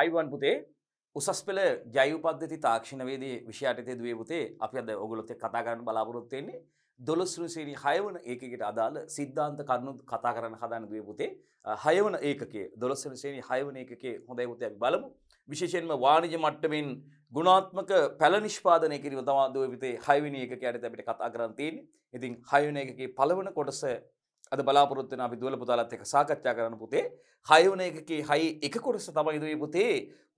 Ivan පුතේ උසස් පෙළ ජයවපද්ධති තාක්ෂණවේදී විෂාටතය දුවේ පුතේ අපි අද ඔගොලොත්තේ කතා කරන්න බලාපොරොත්තෙන්නේ දොළොස්රුසිරි හයවන ඒකට අදාළ සිද්ධාන්ත කරුණු කතා කරන්න හදාන දුවේ පුතේ හයවන ඒකේ දොළොස්සරසේනි හයවන ඒකේ හොඳයි පුතයක් බලමු විශේෂයෙන්ම වාණජ මට්ටමින් ගුණාත්මක පැල නිෂ්පාදනය කිරීම තමා දුව විතේ හයවනි එකක ඇයට අපිට කතා කරන්තයෙන් ඉතින් හයවන එකගේ පලවන කොටස අද බලාපොරොත්වන අපි දුවල පුතාලත් එක සාකච්ඡා කරන පුතේ හයවන එකකේ හයි එක කොටස තමයි දුවේ පුතේ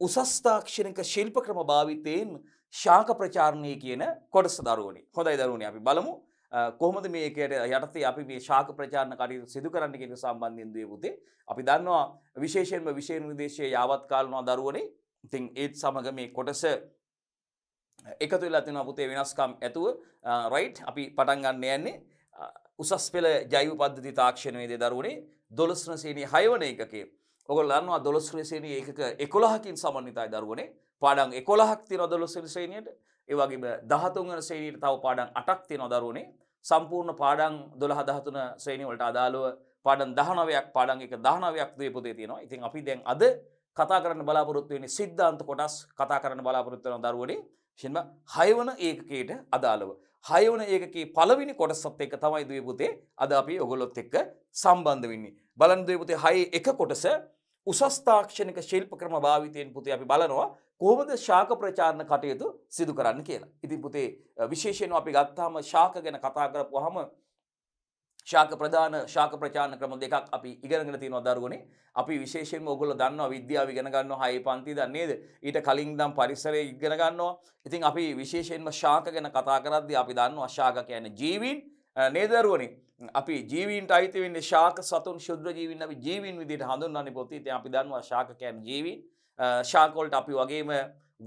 උසස්ථාක්ෂණක ශිල්ප ක්‍රම භාවිතයෙන් ශාක ප්‍රචාරණය කියන කොටස දරුවනි හොඳයි දරුණනි අපි බලමු කොහොමද මේකට යටතේ අපි මේ ශාක ප්‍රචාරණ කටයුතු සිදු කරන්න කියන සම්බන්ධයෙන් දුවේ පුතේ අපි දන්නවා විශේෂයෙන්ම විශේෂ විදේශයේ යාවත් කාලනවා දරුවනේ ඉතින් ඒත් සමග මේ කොටස එකතු වෙලා තිනවා පුතේ වෙනස්කම් ඇතුව රයිට් අපි පටන් ගන්න යන්නේ උසස් පෙළ ජෛව පද්ධති තාක්ෂණයේදේ දරුවනේ දොළස්න සේනී හයවන එකකේ ඔගොල් අන්නවා දොළස්න සේනී එක එකොළහකින් සමන්විතයි දරුවනේ පාඩන් එකොළහක් තින දොළොස්සන සේනයට ඒවගේම දහතුන්වන සේනීට තව පාඩන් අටක් තිය නොදරුණේ සම්පූර්ණ පාඩන් දොළහ දහතුන ශ්‍රේණීවලට අදාළුව පාඩන් දහනවයක් පාඩන් එක දහනවයක් දීපදේ තියෙනවා ඉතින් අපි දැන් අද කතා කරන්න බලාපොරොත්තුවෙන සිද්ධාන්ත කොටස් කතා කරන්න බලාපොරොත්තුවන දරුවනේ ශෙන්ම හයවන ඒකකයට අදාළව හයවන ඒකේ පළවෙනි කොටසත් එක්ක තමයි දුවපුතේ අද අපි ඔගොල්ලොත් එක්ක සම්බන්ධ වෙන්නේ. බලන්න දුවපුතේ හයේ එක කොටස උසස් තාක්ෂණික ශිල්ප ක්‍රම භාවිතයෙන් පුතේ අපි බලනවා කොහොමද ශාක ප්‍රචාරණ කටයුතු සිදු කරන්න කියලා. ඉතින් පුතේ විශේෂයෙන්ම අපි ගත්තාම ශාක ගැන කතා කරපුවාම ශාක ප්‍රධාන ශාක ප්‍රචාන ක්‍රම දෙකක් අපි ඉගෙනගෙන තියෙනවා දරුවනේ. අපි විශේෂයෙන්ම ඔයගොල්ලෝ දන්නවා විද්‍යාව ඉගෙන ගන්නවා හයේ පන්ති දන්නේද? ඊට කලින් නම් පරිසරය ඉගෙන ගන්නවා. ඉතින් අපි විශේෂයෙන්ම ශාක ගැන කතා කරද්දී අපි දන්නවා ශාක කියන්නේ ජීවීන් නේද දරුවනේ? අපි ජීවීන්ට අයිති වෙන්නේ ශාක සතුන් ශුද්‍ර ජීවීන් අපි ජීවීන් විදිහට හඳුන්වන්නේ පොතේ. ඉතින් අපි දන්නවා ශාක කියන්නේ ජීවීන්. ශාක වලට අපි වගේම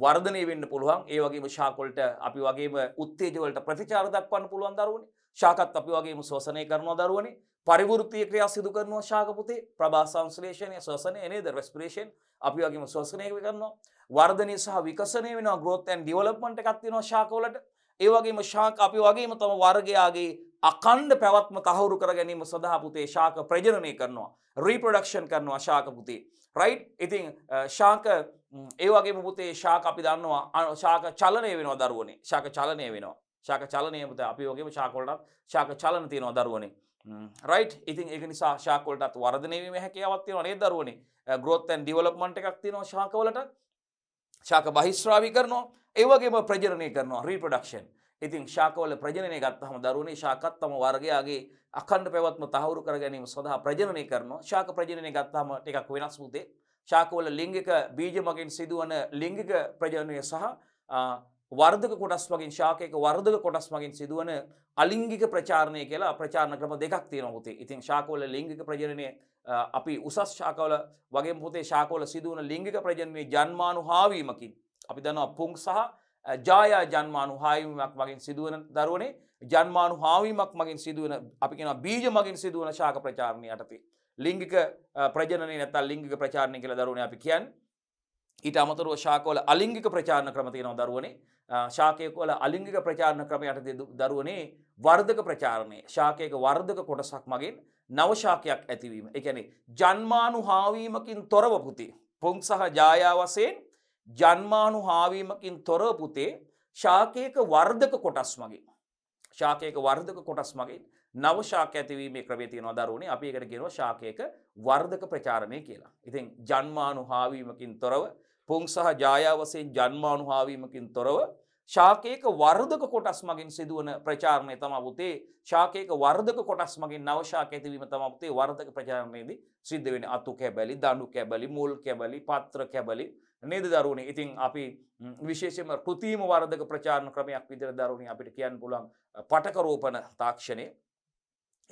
වර්ධනය වෙන්න පුළුවන්. ඒ වගේම ශාක වලට අපි වගේම උත්තේජ වලට ප්‍රතිචාර දක්වන්න පුළුවන් දරුවනේ. ශාකත් අපි වගේම ශෝසනය කරනවා දරුවනේ පරිවෘත්තිය ක්‍රියා සිදු කරනවා ශාකපුතේ ප්‍රභා සංශ්ලේෂණය ශෝසනය නේද රෙස්පිරේෂන් අපි වගේම ශෝසනය කරනවා වර්ධනය සහ විකසනය වෙනවා growth and development එකක් තියෙනවා ශාකවලට ඒ වගේම ශාක අපි වගේම තම වර්ගයාගේ අකණ්ඩ පැවත්ම තහවුරු කර ගැනීම සඳහා පුතේ ශාක ප්‍රජනනය කරනවා රීප්‍රඩක්ෂන් කරනවා ශාක පුතේ රයිට් ඉතින් ශාක ඒ වගේ පුතේ ශාක අපි දන්නවා ශාක චලනය වෙනවා දරුවනේ ශාක චලනය වෙනවා ශාක චලනයමත අපි වගේ ශාකොලටත් ශාක චලන තියෙනවා දරුවනේ රයිට් ඉතින් එක නිසා ශාකොලටත් වර්ධනයවීම හැකියාවත් තියෙනවා නේද දරුවනේ ග්‍රෝත්තැන් ඩිවලොප්මන්ට් එකක් තියෙනවා ශාකවලට ශාක බහිස්්‍රාවි කරනවා ඒවගේම ප්‍රජනය කරනවා රීපඩක්ෂන් ඉතින් ශාකවල ප්‍රජනය ගත්තහම දරුණේ ශාකත්තම වර්ගයාගේ අකණ්ඩ පැවත්ම තහවුරු කර ගැනීම සඳහා ප්‍රජනය කරනවා ශාක ප්‍රජනය ගත්තහම එකක් වෙනස් වූතේ ශාකවල ලිංගික බීජමගින් සිදුවන ලිංගික ප්‍රජනය සහ වර්ධක කොටස් වගින් ශාකයක වර්ධක කොටස් මගින් සිදුවන අලිංගික ප්‍රචාරණය කියලා ප්‍රචාරණ ක්‍රම දෙකක් තියෙනවා පුතේ. ඉතින් ශාකවල ලිංගික ප්‍රජනනය අපි උසස් ශාකවල වගේ පුතේ ශාකවල සිදුවන ලිංගික ප්‍රජනනයේ ජන්මානුහාවීමකින් අපි දන්නවා පුං සහ ජායා ජන්මානුහාවීමක් මගින් සිදුවන දරුවනේ ජන්මානුහාවීමක් මගින් සිදුවන අපි කියනවා බීජ මගින් සිදුවන ශාක ප්‍රචාරණය යටතේ. ලිංගික ප්‍රජනනය නැත්නම් ලිංගික ප්‍රචාරණය කියලා දරුවනේ අපි කියන්නේ ඊට අමතරුව ශාකෝල අලිංගික ප්‍රචාරණ ක්‍රම තියෙනව දරුවනේ ශාකයකෝල අලිංගික ප්‍රචාරණ ක්‍රම යටතේ දරුවනේ වර්ධක ප්‍රචාරණය ශාකයක වර්ධක කොටසක් මගින් නවශාකයක් ඇතිවීම එකැනෙ ජන්මානු හාවීමකින් තොරව පුතේ පුන් සහ ජායා වසයෙන් ජන්මානු හාවීමකින් තොර පුතේ ශාකයක වර්ධක කොටස් මගින් ශාකයක වර්ධක කොටස් මගින් නවශාක ඇතිවීමේ ක්‍රවේතිය නොදරුණේ අපි එකට ගෙනව ශාකයක වර්ධක ප්‍රචාරණය කියලා. ඉතින් ජන්මානු හාවීමකින් තොරව පුන් සහ ජායා වශයෙන් ජන්මානුභාවීමකින් තොරව ශාකයක වර්ධක කොටස් මගින් සිදුවන ප්‍රචාරණය තමයි පුතේ ශාකයක වර්ධක කොටස් මගින් නව ශාක ඇතිවීම තමයි පුතේ වර්ධක ප්‍රචාරණයේදී සිද්ධ වෙන්නේ අතු කැබලි දඬු කැබලි මුල් කැබලි පත්‍ර කැබලි නේද දරුවනේ ඉතින් අපි විශේෂයෙන්ම කෘතිම වර්ධක ප්‍රචාරණ ක්‍රමයක් විදිහට දරුවනේ අපිට කියන්න පුළුවන් පටක රෝපණ තාක්ෂණය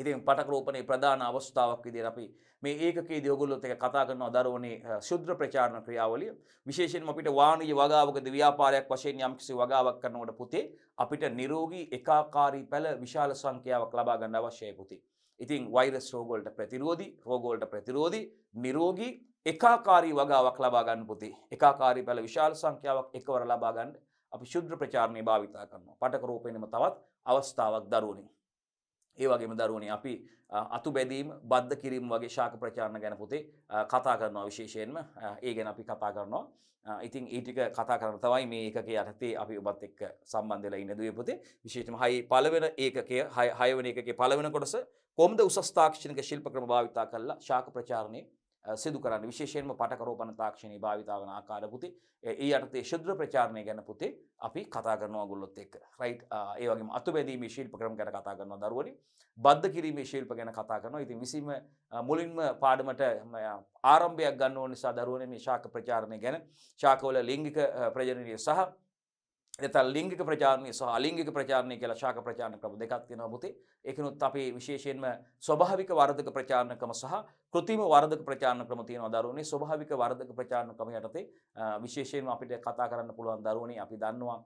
ඉතින් පටකරෝපනයේ ප්‍රධාන අවස්ථාවක් විදිහට අපි මේ ඒකකයේදී ඔයගොල්ලොත් එක කතා කරනවා දරුවනේ ශුද්‍ර ප්‍රචාරණ ක්‍රියාවලිය විශේෂයෙන්ම අපිට වාණිජ වගාවකදී ව්‍යාපාරයක් වශයෙන් යම්කිසි වගාවක් කරනකොට පුතේ අපිට නිරෝගී ඒකාකාරී පැල විශාල සංඛ්‍යාවක් ලබා ගන්න අවශ්‍යයි පුතේ. ඉතින් වෛරස් රෝග වලට ප්‍රතිරෝධී රෝග වලට ප්‍රතිරෝධී නිරෝගී ඒකාකාරී වගාවක් ලබා ගන්න පුතේ. ඒකාකාරී පැල විශාල සංඛ්‍යාවක් එකවර ලබා ගන්න අපි ශුද්‍ර ප්‍රචාරණේ භාවිතා කරනවා. පටකරෝපණයම තවත් අවස්ථාවක් දරුවනේ ඒවගේම දරුවනි අපි අතු බැදීම් බද්ධ කිරීම වගේ ශාක ප්‍රචාරණ ගැන පුතේ කතා කරනවා විශේෂයෙන්ම ඒ ගැන අපි කතා කරනවා ඉතින් ඊටික කතා කරන තවයි මේ ඒකක යටතේ අපි ඔබත් එක් සම්බන්ධලා ඉන්න දුවේ පුතේ විශේෂම හයි පලවෙන ඒකකය හයවන එකගේ පලවෙන කොටස කොම්ද උසස්ථාක්ෂණක ශිල්ප ක්‍රම භාවිතා කරලා ශාක ප්‍රචාරණය සිදු කරන්න විශේෂයෙන්ම පටකරෝපන තාක්ෂණයේ භාවිතාව වන ආකාර පුතේ ඒ යටතේ ශුද්‍ර ප්‍රචාරණය ගැන පුතේ අපි කතා කරනවා ඔයගොල්ලොත් එක්ක රයිට් ඒ වගේම අතුබැඳීමේ ශිල්ප ක්‍රම ගැන කතා කරනවා දරුවනි බද්ධ කිරීමේ ශිල්ප ගැන කතා කරනවා ඉතින් විසීම මුලින්ම පාඩමට ආරම්භයක් ගන්න ඕන නිසා දරුවනේ මේ ශාක ප්‍රචාරණය ගැන ශාකවල ලිංගික ප්‍රජනනය සහ එතන ලිංගික ප්‍රචාරණය සහ අලිංගික ප්‍රචාරණය කියලා ශාක ප්‍රචාරණ ක්‍රම දෙකක් තියෙනවා පුතේ. ඒකිනුත් අපි විශේෂයෙන්ම ස්වභාවික වර්ධක ප්‍රචාරණ ක්‍රම සහ કૃතිම වර්ධක ප්‍රචාරණ ක්‍රම තියෙනවා දරුවනේ. ස්වභාවික වර්ධක ප්‍රචාරණ ක්‍රම යටතේ විශේෂයෙන්ම අපිට කතා කරන්න පුළුවන් දරුවනේ අපි දන්නවා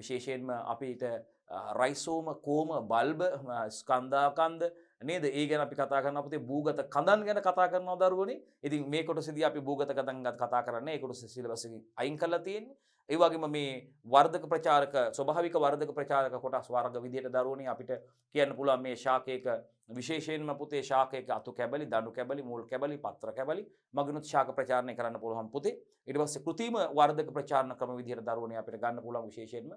විශේෂයෙන්ම අපිට රයිසෝම කෝම බල්බ ස්කන්ධාකන්ද නේද ඒ ගැන අපි කතා කරන අපතේ භූගත කඳන් ගැන කතා කරනවා දරුවනේ. ඉතින් මේ කොටසේදී අපි භූගත කඳන් ගැන කතා කරන්නේ ඒ කොටසේ සිලබස් එකෙන් අයින් කරලා තියෙන්නේ. ඒ වගේම මේ වර්ධක ප්‍රචාරක ස්වභාවික වර්ධක ප්‍රචාරක කොටස් වර්ග විදිහට දරුවනේ අපිට කියන්න පුළුවන් මේ ශාකයක විශේෂයෙන්ම පුතේ ශාකයක අතු කැබලි දඩු කැබලි මුල් කැබලි පත්‍ර කැබලි මගනුත් ශාක ප්‍රචාරණය කරන්න පුළුවන් පුතේ ඉට පස්සේ කෘතිම වර්ධක ප්‍රචාරණ ක්‍රම විදිහට දරුවනය අපිට ගන්න පුළුවන් විශේෂයෙන්ම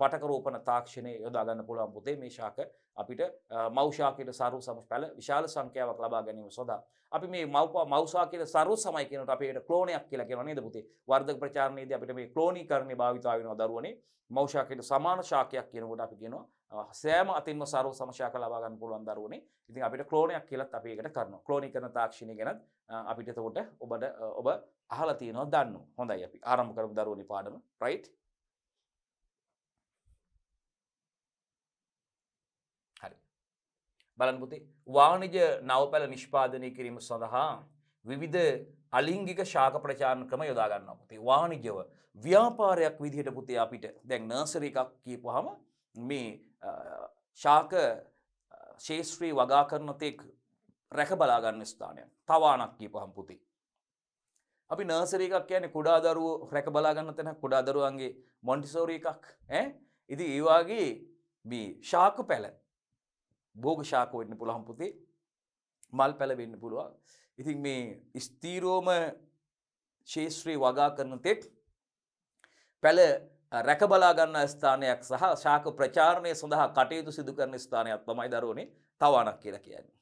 පටකරෝපන තාක්ෂණය යොදා ගන්න පුළුවන් පුතේ මේ ශාක අපිට මෞෂාකයට සරු සමස් පැල විශාල සංඛ්‍යාවක් ලබා ගැනීම සොදා අපි මේ මව්පා මවසා කියල සරු සමයි කියනට අපේට ක්ලෝනයක් කියලා කියෙන නේද පුතේ වර්ධ ප්‍රචාරණයේද අපිට මේ ක්ලෝනී කරණය භාවිතාවෙනවා දරුවනේ මෞෂාකයට සමාන ශාකයක් කියනකොට අපි කියනවා සෑම අතිම සරු සමශයක ලබාගන්න පුළුවන් දරුවනේ ඉතින් අපිට කලෝනයක් කියලත් අපි එකට කරන කලෝනි කරන තාක්ෂණය ගැනත් අපිට එතකොට ඔබට ඔබ අහලා තියෙනවා දන්න හොඳයි අපි ආරම්භ කරමු දරුවනි පාඩම රයිට් හරි බලන්න පුතේ වාණිජ නවපැළ නිෂ්පාදනය කිරීම සඳහා විවිධ අලිංගික ශාක ප්‍රචාරණ ක්‍රම යොදා ගන්නවා පුතේ වාණිජව ව්‍යාපාරයක් විදිහට පුතේ අපිට දැන් නර්සරි එකක් කියපුවාම මේ ශාක ශේෂත්‍රී වගා කරන තෙක් රැක බලාගන්න ස්ථානය තවානක් කීප හම්පුති. අපි නර්සර එකක් කියන කුඩා දරුව රැක බලාගන්න තැන කුඩා දරුවන්ගේ මොන්ටිසෝරී එකක් ඉති ඒවාගේ මේ ශාක පැල බෝග ශාක වෙන්න පුළහම් පුතේ මල් පැලවෙන්න පුළුවන් ඉතින් මේ ස්තීරෝම ශේෂත්‍රී වගා කරන තෙක් පැල රැකබලා ගන්න ස්ථානයක් සහ ශාක ප්‍රචාරණය සඳහා කටයුතු සිදු කරන ස්ථානයක් තමයි දරුවනේ තවානක් කියලා කියන්නේ.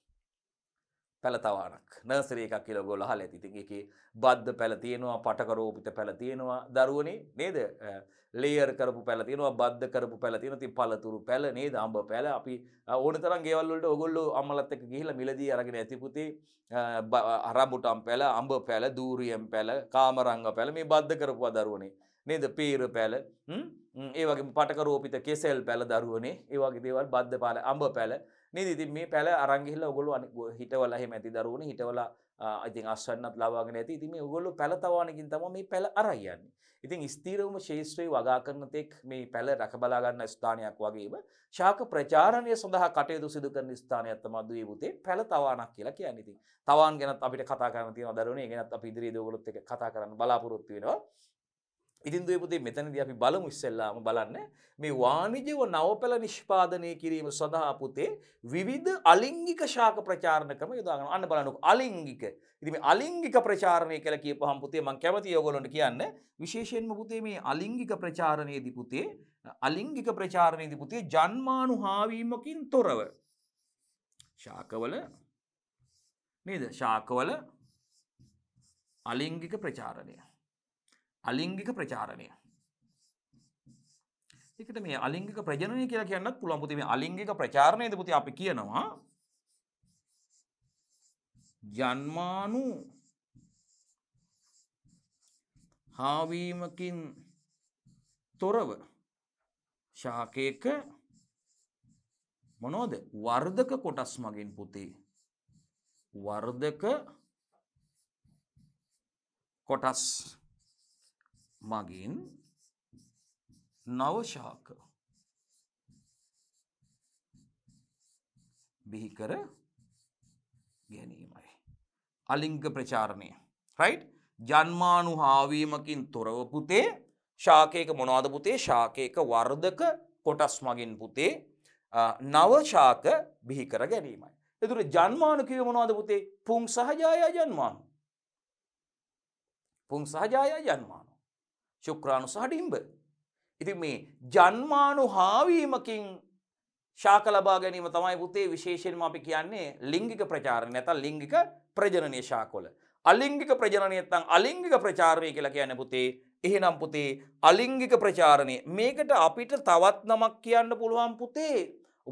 පැල තවානක් නර්සරි එකක් කියලා ඔයගොල්ලෝ අහලා ඇති. ඉතින් ඒකේ බද්ද පැල තියෙනවා, පටකරෝපිත පැල තියෙනවා. දරුවනේ නේද? ලේයර් කරපු පැල තියෙනවා, බද්ද කරපු පැල තියෙනවා. ඉතින් පළතුරු පැල නේද? අඹ පැල අපි ඕන තරම් ගෙවල් වලට ඔයගොල්ලෝ අම්මලත් එක්ක ගිහිල්ලා මිලදී අරගෙන ඇති පුතේ රඹුටම් පැල, අඹ පැල, දූරියම් පැල, කාමරංග පැල මේ බද්ද කරපුවා දරුවනේ. නේද පීර පැල ඒවගේ පටකරෝපිත කෙසෙල් පැළ දරුවනේ ඒවගේ දේවල් බද්ධ පාල අඹ පැල නේදිති මේ පැල අරංගිහිල්ල ඔගොලු හිටවලහෙ මැති දරුවන හිටවලා ඉතින් අශ්වන්නත් ලබාගෙන ඇති ඉතින් මේ ඔයගොල්ලෝ පැලතවානකින් තමයි මේ පැල අරන් යන්නේ. ඉතින් ස්ථීරවම ශේෂ්ත්‍රයේ වගා කරන තෙක් මේ පැල රකබලා ගන්න ස්ථානයක් වගේම ශාක ප්‍රචාරණය සඳහා කටයුතු සිදු කරන ස්ථානයක් තමයි දුවේ පුතේ පැලතවානක් කියලා කියන්නේ. ඉතින් තවාන් ගැනත් අපිට කතා කරන්න තියෙනවා දරුවනේ. ඒ ගැනත් අපි ඉදිරියේදී ඔයගොල්ලොත් එක්ක කතා කරන්න බලාපොරොත්තු වෙනවා. ඉතින් දුවපුතේ මෙතනදී අපි බලමු ඉස්සෙල්ලාම බලන්න මේ වාණිජව නවපැළ නිෂ්පාදනය කිරීම සඳහා පුතේ විවිධ අලිංගික ශාක ප්‍රචාරණ ක්‍රම යොදා ගන්න. අන්න බලන්නකො අලිංගික. ඉතින් මේ අලිංගික ප්‍රචාරණය කියලා කියපුවහම පුතේ මම කැමතියි ඔයගොල්ලන්ට කියන්න විශේෂයෙන්ම පුතේ මේ අලිංගික ප්‍රචාරණයේදී පුතේ අලිංගික ප්‍රචාරණයේදී පුතේ ජන්මානුහාවීමකින් තොරව ශාකවල නේද? ශාකවල අලිංගික ප්‍රචාරණය අලිංගික ප්‍රචාරණය. ඒකට මේ අලිංගික ප්‍රජනනය කියලා කියන්නත් පුළුවන් පුතේ මේ අලිංගික ප්‍රචාරණයද පුතේ අපි කියනවා ජන්මානු හාවීමකින් තොරව ශාකයක මොනෝද වර්ධක කොටස් මගින් පුතේ වර්ධක කොටස් මගින් නවශාක බිහි කර ගැනීමයි. අලිංග ප්‍රචාරණය රයිට් ජන්මානු හාවීමකින් තොරව පුතේ ශාකයක මොනවාද පුතේ ශාකයක වර්ධක කොටස් මගින් පුතේ නවශාක බිහි කර ගැනීමයි. එතුර ජන්මානකිව මොනවාද පුතේ පුං සහජාය ජන්මානු. පුං සහජාය ජන්මානු. ශුක්‍රාණු සහ ඩිම්බ. ඉතින් මේ ජන්මානු හාවීමකින් ශාක ලබා ගැනීම තමයි පුතේ විශේෂයෙන්ම අපි කියන්නේ ලිංගික ප්‍රචාරණය නැත්නම් ලිංගික ප්‍රජනනීය ශාකවල. අලිංගික ප්‍රජනනය නැත්නම් අලිංගික ප්‍රචාරණය කියලා කියන්නේ පුතේ එහෙනම් පුතේ අලිංගික ප්‍රචාරණය මේකට අපිට තවත් නමක් කියන්න පුළුවන් පුතේ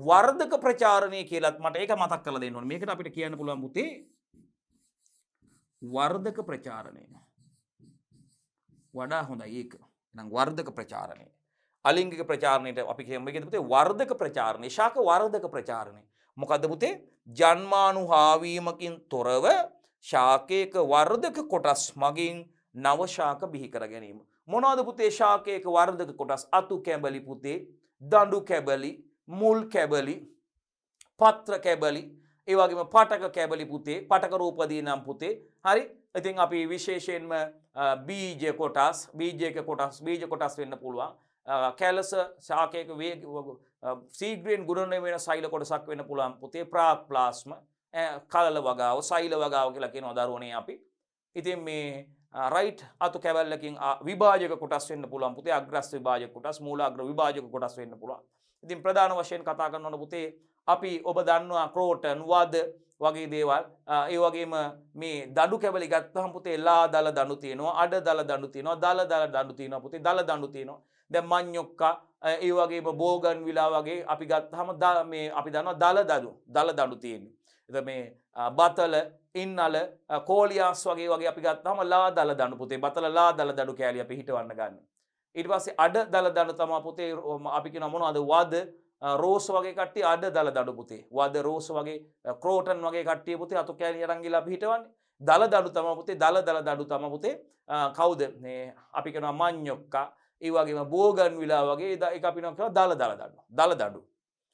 වර්ධක ප්‍රචාරණය කියලත් මට ඒක මතක් කරලා දෙන්න ඕනේ. මේකට අපිට කියන්න පුළුවන් පුතේ වර්ධක ප්‍රචාරණය. වඩා හොඳ ඒක නම් වර්ධක ප්‍රචාරණය අලිංගික ප්‍රචාරණයට අපි හෙමගතපුතේ වර්ධක ප්‍රචාරණය ශාක වර්ධක ප්‍රචාරණය මොකදපුතේ ජන්මානු හාවීමකින් තොරව ශාකයක වර්ධක කොටස් මගින් නවශාක බිහිකර ගැනීම. මොනාද පුතේ ශාකයක වර්ධක කොටස් අතු කැබලි පුතේ දඩු කැබලි මුල් කැබලි පත්‍ර කැබලි ඒවගේම පටක කැබලි පුතේ පටකරූපදී නම් පුතේ හරි ඉතින් අපි විශේෂයෙන්ම බීජ කොටස් බීජයක කොටස් බීජ කොටස් වෙන්න පුළුවන් කැලස ශාකයක වේ සීග්‍රීන් ගුණන වෙන සයිල කොටසක් වෙන්න පුළුවන් පුතේ ප්‍රාක් ප්ලාස්ම කලල වගාව සයිල වගාව කියලකින නොදරුවනේ අපි ඉතින් මේ රයිට් අතු කැවල්ලකින් විභාජක කොටස් වන්න පුළුවන් පුතේ අග්‍රස් විභාජ කොටස් මූලාග්‍ර විභාජක කොටස් වෙන්න පුළුවන් ඉතින් ප්‍රධාන වශයෙන් කතා කරන්නන පුතේ අපි ඔබ දන්නවා ක්‍රෝටන් වද වගේ දේවල් ඒ වගේම මේ දඩු කැබලි ගත්තහම පුතේ එලා දල දඩු තියෙනවා අඩ දල දඩු තියෙනවා දල දල දඩු තියෙනවා පුතේ දල දඩු තියෙනවා දැන් මඤ්ඤොක්කා ඒ වගේම බෝගන් විලා වගේ අපි ගත්තහම මේ අපි දන්නවා දල දඩු දල දඩු තියෙනවා එතකොට මේ බතල ඉන්නල කෝලියාස් වගේ වගේ අපි ගත්තහම ලා දල දඩු පුතේ බතල ලා දල දඩු කෑලි අපි හිටවන්න ගන්න ඊට පස්සේ අඩ දල දඩු තමයි පුතේ අපි කියන මොනවද වද රෝස වගේ කට්ටි අඩ දළ දඩු පුතේ වද රෝස වගේ ක්‍රෝටන් වගේ කට්ටිය පුතේ අතු කෑන රංගිලා පිහිටවන්නේ දළ දඩු තම පුතේ දළ දළ දඩු තම පුතේ කවුද අපි කෙන මං්ඥොක්කා ඒ වගේම බෝගන් විලා වගේ ද එක අපින කියව දළ දළ දඩු දළ දඩු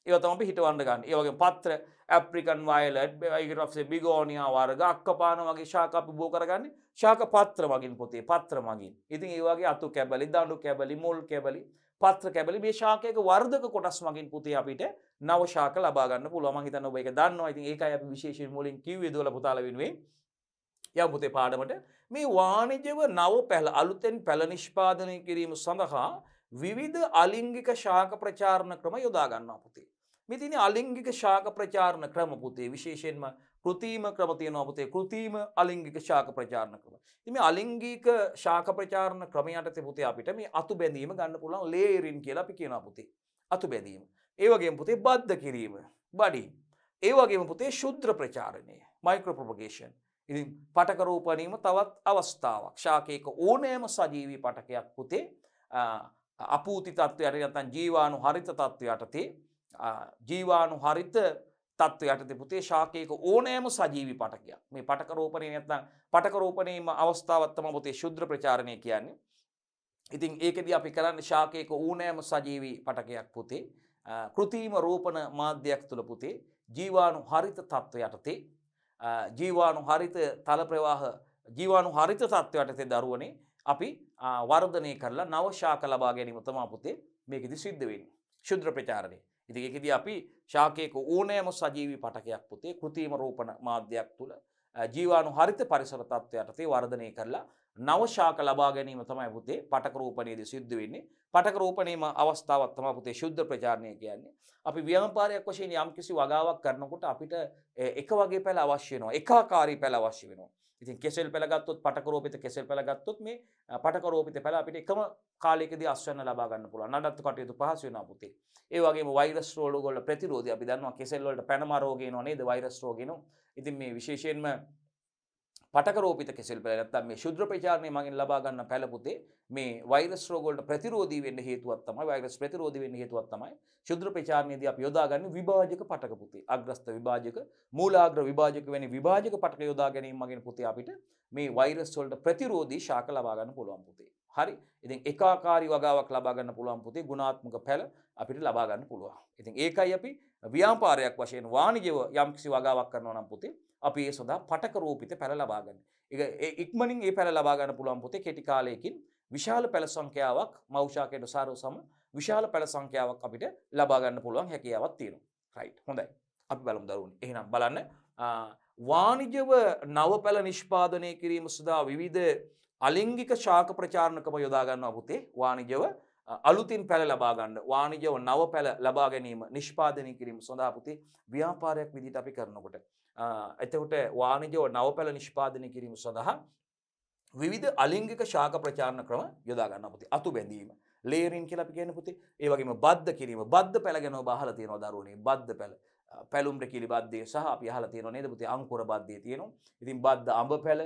ඒව තම පිහිටවන්න ගන්න ඒවගේ පත්‍ර ඇප්‍රිකන් වයිලට් යිගරසේ බිගෝනියා වර්ග අක්කපාන වගේ ශාක අපි බෝ කරගන්න ශාක පත්‍ර වගින් පොතේ පත්‍ර මගින් ඉතින් ඒවාගේ අතු කැබලි දඩු කැබලි මුල් කැබලි පත්‍ර කැබලි මේ ශාකයක වර්ධක කොටස් මගින් පුතේ අපිට නව ශාක ලබා ගන්න පුළුවන් මම හිතන්නේ ඔබ ඒක දන්නවා. ඉතින් ඒකයි අපි විශේෂයෙන් මුලින් කිව්වේ දොල පුතාල වෙනුවෙන්. යම් පුතේ පාඩමට මේ වාණිජව නව පැල අලුතෙන් පැල නිෂ්පාදනය කිරීම සඳහා විවිධ අලිංගික ශාක ප්‍රචාරණ ක්‍රම යොදා ගන්නවා පුතේ. මෙතිනි අලිංගික ශාක ප්‍රචාරණ ක්‍රම පුතේ විශේෂයෙන්ම කෘතිීම ක්‍රම තියෙන අපතේ කෘතිීම අලිංගික ශාක ප්‍රචාරණ ක්‍රම. ඉතින් මේ අලිංගික ශාක ප්‍රචාරණ ක්‍රමයට තිබුතේ අපිට මේ අතු බැඳීම ගන්න පුළුවන් ලේයරින් කියලා අපි කියනවා පුතේ. අතු බැඳීම. ඒ වගේම පුතේ බද්ධ කිරීම, බඩින්. ඒ වගේම පුතේ ශුද්‍ර ප්‍රචාරණය, මයික්‍රෝ ප්‍රොපගේෂන්. ඉතින් පටක රෝපණයම තවත් අවස්ථාවක්. ශාකයක ඕනෑම සජීවී පටකයක් පුතේ අපූති තත්ත්වයට නැත්නම් ජීවාණු හරිත තත්ත්වයට තේ ජීවාණු හරිත තත්ත්ව යටතේ පුතේ ශාකයක ඕනෑම සජීවි පටකයක් මේ පටකරෝපණය නැත්නම් පටකරෝපණයේම අවස්ථාවක් තමයි පුතේ ශුද්‍ර ප්‍රචාරණය කියන්නේ. ඉතින් ඒකෙදී අපි කරන්නේ ශාකයක ඕනෑම සජීවි පටකයක් පුතේ කෘතිම රෝපණ මාධ්‍යයක් තුල පුතේ ජීවාණු හරිත තත්ත්ව යටතේ ජීවාණු හරිත තල ප්‍රවාහ ජීවාණු හරිත තත්ත්ව යටතේ දරුවනේ අපි වර්ධනය කරලා නව ශාක ලබා ගැනීම තමයි පුතේ මේකෙදි සිද්ධ වෙන්නේ. ශුද්‍ර ප්‍රචාරණේ ඉතිකෙද අපි ශාකයක ඕනෑම සජීවි පටකයක් පුතේ කෘතිීම රෝපණ මාධ්‍යයක් තුළ ජීවානු හරිත පරිසරතත්වයටතේ වර්ධනය කරලා නවශාක ලබා ගැනීම තමයි පුතේ පටකරූපණයේදී සිද්ධ වෙන්නේ. පටකරූපණයේම අවස්ථාවක් තමයි පුතේ ශුද්ධ ප්‍රචාරණය කියන්නේ. අපි ව්‍යාපාරයක් වශයෙන් යම්කිසි වගාවක් කරනකොට අපිට එක වගේ පැල අවශ්‍ය වෙනවා. එකාකාරී පැල අවශ්‍ය වෙනවා. ඉතින් කෙසෙල් පැල ගත්තොත් පටකරූපිත කෙසෙල් පැල ගත්තොත් මේ පටකරූපිත පැල අපිට එකම කාලයකදී අස්වැන්න ලබා ගන්න පුළුවන්. නඩත්තු කටයුතු පහසු වෙනවා පුතේ. ඒ වගේම වෛරස් රෝග වල ප්‍රතිරෝධය අපි දන්නවා කෙසෙල් වලට පැනම රෝගේනෝ නේද වෛරස් රෝගේනෝ. ඉතින් මේ විශේෂයෙන්ම පටකරෝපිත කෙසෙල් පැල නැත්තම් මේ ශුද්‍ර ප්‍රචාරණය මගින් ලබා ගන්න පැල පුතේ මේ වෛරස් රෝග වලට ප්‍රතිරෝධී වෙන්න හේතුවක් තමයි වෛරස් ප්‍රතිරෝධී වෙන්න හේතුවක් තමයි ශුද්‍ර ප්‍රචාරණයේදී අපි යොදාගන්නේ විභාජක පටක පුතේ අග්‍රස්ත විභාජක මූලාග්‍ර විභාජක වැනි විභාජක පටක යොදා ගැනීම මගින් පුතේ අපිට මේ වෛරස් වලට ප්‍රතිරෝධී ශාක ලබා ගන්න පුළුවන් පුතේ හරි ඉතින් ඒකාකාරී වගාවක් ලබා ගන්න පුළුවන් පුතේ ගුණාත්මක පැල අපිට ලබා ගන්න පුළුවන්. ඉතින් ඒකයි අපි ව්‍යාපාරයක් වශයෙන් වාණිජව යම්කිසි වගාවක් කරනවා නම් පුතේ අපි ඒ සොඳ පටකරෝපිත පැළ ලබාගන්න එක ඉක්මනින් ඒ පැළ ලබාගන්න පුළුවන් පොතේ කෙටි කාලයකින් විශාල පැළ සංඛ්‍යාවක් මෞෂාකයට සාරෝ සම විශාල පැළ සංඛ්‍යාවක් අපිට ලබාගන්න පුළුවන් හැකියාවක් තියෙනවා රයිට් හොඳයි අපි බලමු දරුවන් එහෙනම් බලන්න වාණිජව නව පැළ නිෂ්පාදනය කිරීම සඳහා විවිධ අලිංගික ශාක ප්‍රචාරණකම යොදා ගන්නවා පුතේ වාණිජව අලුතින් පැළ ලබා ගන්න වාණිජව නව පැළ ලබා ගැනීම නිෂ්පාදනය කිරීම සඳහා පුතේ ව්‍යාපාරයක් විදිහට අපි කරනකොට එතකොට වාණජෝ නවපැල නිෂ්පාදනය කිරීම සඳහා විධ අලිංගික ශාක ප්‍රචාරණ ක්‍රම යොදාගන්න පුති අතු බැඳීම ලේරින් කියලපි කියන පුති ඒවගේම බද්ධ කිරීම බද්ධ පැළගෙන බහල තියෙන දරුණේ බද්ධ පැළ පැලුම්ට කිලි බද්ධය සහ අපි හල තියෙන නේද පුති අංකුර බද්ධය තියෙනවා ඉතින් බද්ධ අඹ පැළ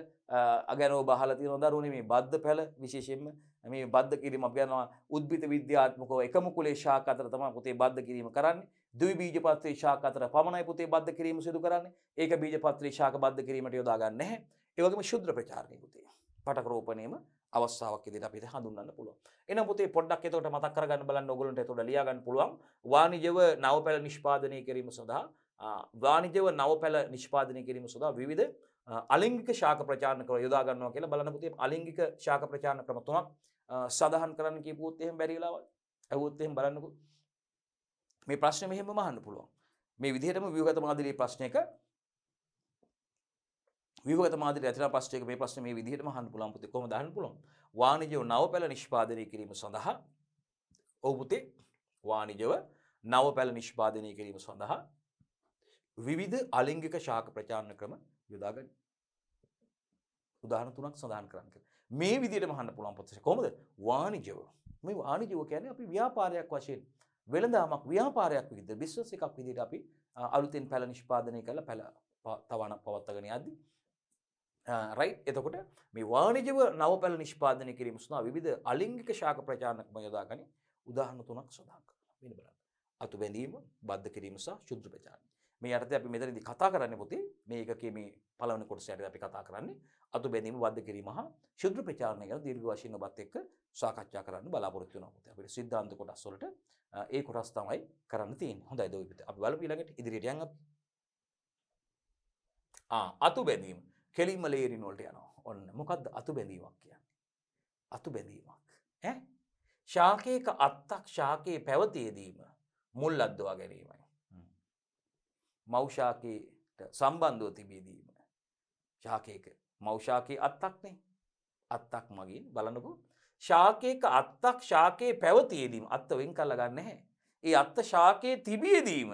අගැනෝ බහල තියෙන දරුණේ මේ බද්ධ පැළ විශේෂෙන්ම මේ බද්ධ කිරීම අපි කරනවා උද්භිත විද්‍යාත්මකව එකම කුලේ ශාක අතර තමයි පුතේ බද්ධ කිරීම කරන්නේ ද්විබීජ පත්‍රී ශාක අතර පමණයි පුතේ බද්ධ කිරීම සිදු කරන්නේ ඒක බීජ පත්‍රී ශාක බද්ධ කිරීමට යොදා ගන්න නැහැ ඒ වගේම ශුද්‍ර ප්‍රචාරණය පුතේ පටක රෝපණයම අවස්ථාවක් විදිහට අපිට හඳුන්වන්න පුළුවන් එහෙනම් පුතේ පොඩ්ඩක් එතකොට මතක් කරගන්න බලන්න ඕගොල්ලන්ට එතකොට ලියා ගන්න පුළුවන් වාණිජව නවපැළ නිෂ්පාදනය කිරීම සඳහා වාණිජව නවපැළ නිෂ්පාදනය කිරීම සඳහා විවිධ අලිංගික ශාක ප්‍රචාරණ කර යොදා ගන්නවා කියලා බලනපුතිේ අලිංගික ශාක ප්‍රචාරණ ක්‍රම තුනක් සඳහන් කරන්න කියපුත් එහෙම බැරිලාවල් ඇවුත් එහෙම බලන්නකු මේ ප්‍රශ්න මෙහෙම මහන්න පුළුවන් මේ විදිහටම වියගත මාදිරී ප්‍රශ්නයක විවගත මාදර ඇතින පස්්ටේක මේ ප්‍රශ්න මේ විදිහට මහන් පුළන් පුති කොම දහන් පුළොන් වානිජව නව පැල නිෂ්පාදනය කිරීම සඳහා ඔවපුතේ වානිජව නව පැල නිෂ්පාදනය කිරීම සඳහා විවිධ අලිංගික ශාක ප්‍රචාණ ක්‍රම යොදාගන්න උදාහරණ තුනක් සඳහන් කරන්න කියලා. මේ විදිහට මහන්න පුළුවන් පොතේ කොහොමද? වාණිජව. මේ වාණිජව කියන්නේ අපි ව්‍යාපාරයක් වශයෙන් වෙළඳාමක් ව්‍යාපාරයක් විදිහට බිස්නස් එකක් විදිහට අපි අලුතෙන් පැල නිෂ්පාදනය කරලා පැල තවන පවත්වාගෙන යද්දී රයිට් එතකොට මේ වාණිජව නව පැල නිෂ්පාදනය කිරීම සඳහා විවිධ අලිංගික ශාක ප්‍රචාරණකම යොදාගනි උදාහරණ තුනක් සඳහන් කරලා මෙන්න බලන්න. අතු බැඳීම, බද්ධ කිරීම සහ ශුද්ධ ප්‍රචාරණය. මේ අර්ථ අපි මෙතනදි කතා කරන්න පුතේ මේ එකකේ මේ පළවන කොටස යටතේ අපි කතා කරන්නේ අතු බැඳීම වද්ද කිරීම හා ශුද්‍ර ප්‍රචාරණය ගැන දීර්ඝ වශයෙන් ඔබත් එක්ක සාකච්ඡා කරන්න බලාපොරොත්තු වෙනවා පුතේ. අපිට සිද්ධාන්ත කොටස් වලට ඒ කොටස් තමයි කරන්න තියෙන්නේ. හොඳයිද ඔය පුතේ? අපි බලමු ඊළඟට ඉදිරියට යන් අපි. ආ අතු බැඳීම කෙලින්ම ලේරින් වලට යනවා. ඔන්න මොකද්ද අතු බැඳීමක් කියන්නේ? අතු බැඳීමක්. ඈ ශාකයක අත්තක් ශාකයේ පැවතියදීම මුල් අද්දවා ගැනීමයි. මෞෂාකයට සම්බන්ධව තිබේදීම. ශාකයක මෞෂාකයේ අත්තක්නේ අත්තක් මගින් බලනකු ශාකයක අත්තක් ශාකයේ පැවතියදීම අත්ත වෙන් කල්ලගන්න හැ. ඒ අත්ත ශාකයේ තිබියදීම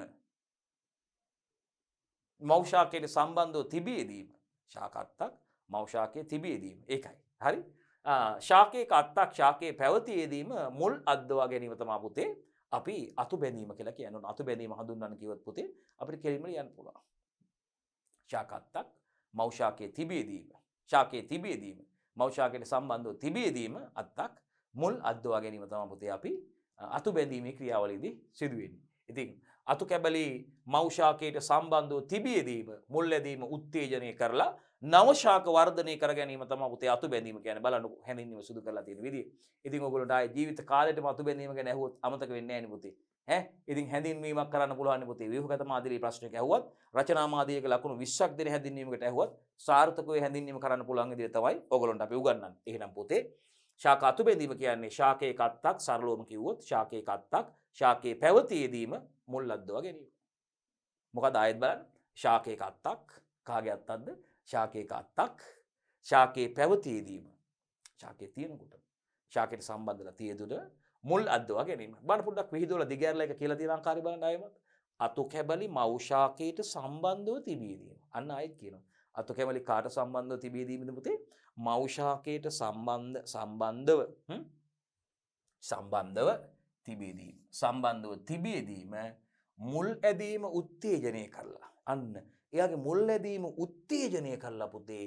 මෞෂාකයට සම්බන්ධව තිබියදීම ශාකත්තක් මෞෂාකය තිබියදීම ඒකයි. හරි ශාකයේ අත්තක් ශාකයේ පැවතියදීම මුල් අද්දවා ගැනීමතමා පුතේ අපි අතු බැඳීම කියලා කියනවා. අතු බැඳීම හඳුන්වන්න කිව්වොත් පුතේ අපිට කෙලින්ම යන්න පුළුවන්. ශාකත්තක් මව් ශාකයේ තිබියදීම, ශාකයේ තිබියදීම, මව් ශාකයට සම්බන්ධව තිබියදීම අත්තක් මුල් අද්දවා ගැනීම තමයි පුතේ අපි අතු බැඳීමේ ක්‍රියාවලියේදී සිදු වෙන්නේ. ඉතින් අතු කැබලි මව් ශාකයට සම්බන්ධව තිබියදීම මුල් ඇදීම උත්තේජනය කරලා නවශාක වර්ධනය කර ගැනීම තම උතේ අතු බැඳීම ගැන බලන්නු හැඳින්වීම සුදු කරලා තියෙන විදිය. ඉතින් ඔයගොල්ලන්ට ආයේ ජීවිත කාලෙටම අතු බැඳීම ගැන ඇහුවොත් අමතක වෙන්නේ නැහැ නේ පුතේ. ඈ ඉතින් හැඳින්වීමක් කරන්න පුළුවන් නේ පුතේ. ව්‍යුහගත මාදිලි ප්‍රශ්නයක් ඇහුවත් රචනා මාදිලියක ලකුණු 20ක් දෙන හැඳින්වීමකට ඇහුවත් සාර්ථකව හැඳින්වීම කරන්න පුළුවන් විදිය තමයි ඔයගොල්ලන්ට අපි උගන්වන්නේ. එහෙනම් පුතේ ශාක අතු බැඳීම කියන්නේ ශාකයේ කත්තක් සරලවම කිව්වොත් ශාකයේ කත්තක් ශාකයේ පැවතියේදීම මුල් අද්දවා ගැනීම. මොකද ආයෙත් බලන්න ශාකයේ කත්තක් කාගේ අත්තක්ද ශාකයක අත්තක් ශාකයේ පැවතියදීම ශාකය තියෙනකුට ශාකයට සම්බන්ධල තියදුට මුල් අදව ගැනීම බට පුඩක් විහිදල දිගැරල එක කියලති ලංකාරි බලන්නයමත් අතු කැබලි මවෂාකයට සම්බන්ධව තිබීදීම අන්න අයත් කියනවා. අතු කැමලි කාට සම්බන්ධව තිබීදීමටපුතේ මවෂාකයට සම්බන්ධ සම්බන්ධව සම්බන්ධව තිබේදීම. සම්බන්ධව තිබේදීම මුල් ඇදීම උත්තේජනය කරලා. අන්න එයාගේ මුල් ඇදීම උත්තේජනය කරලා පුතේ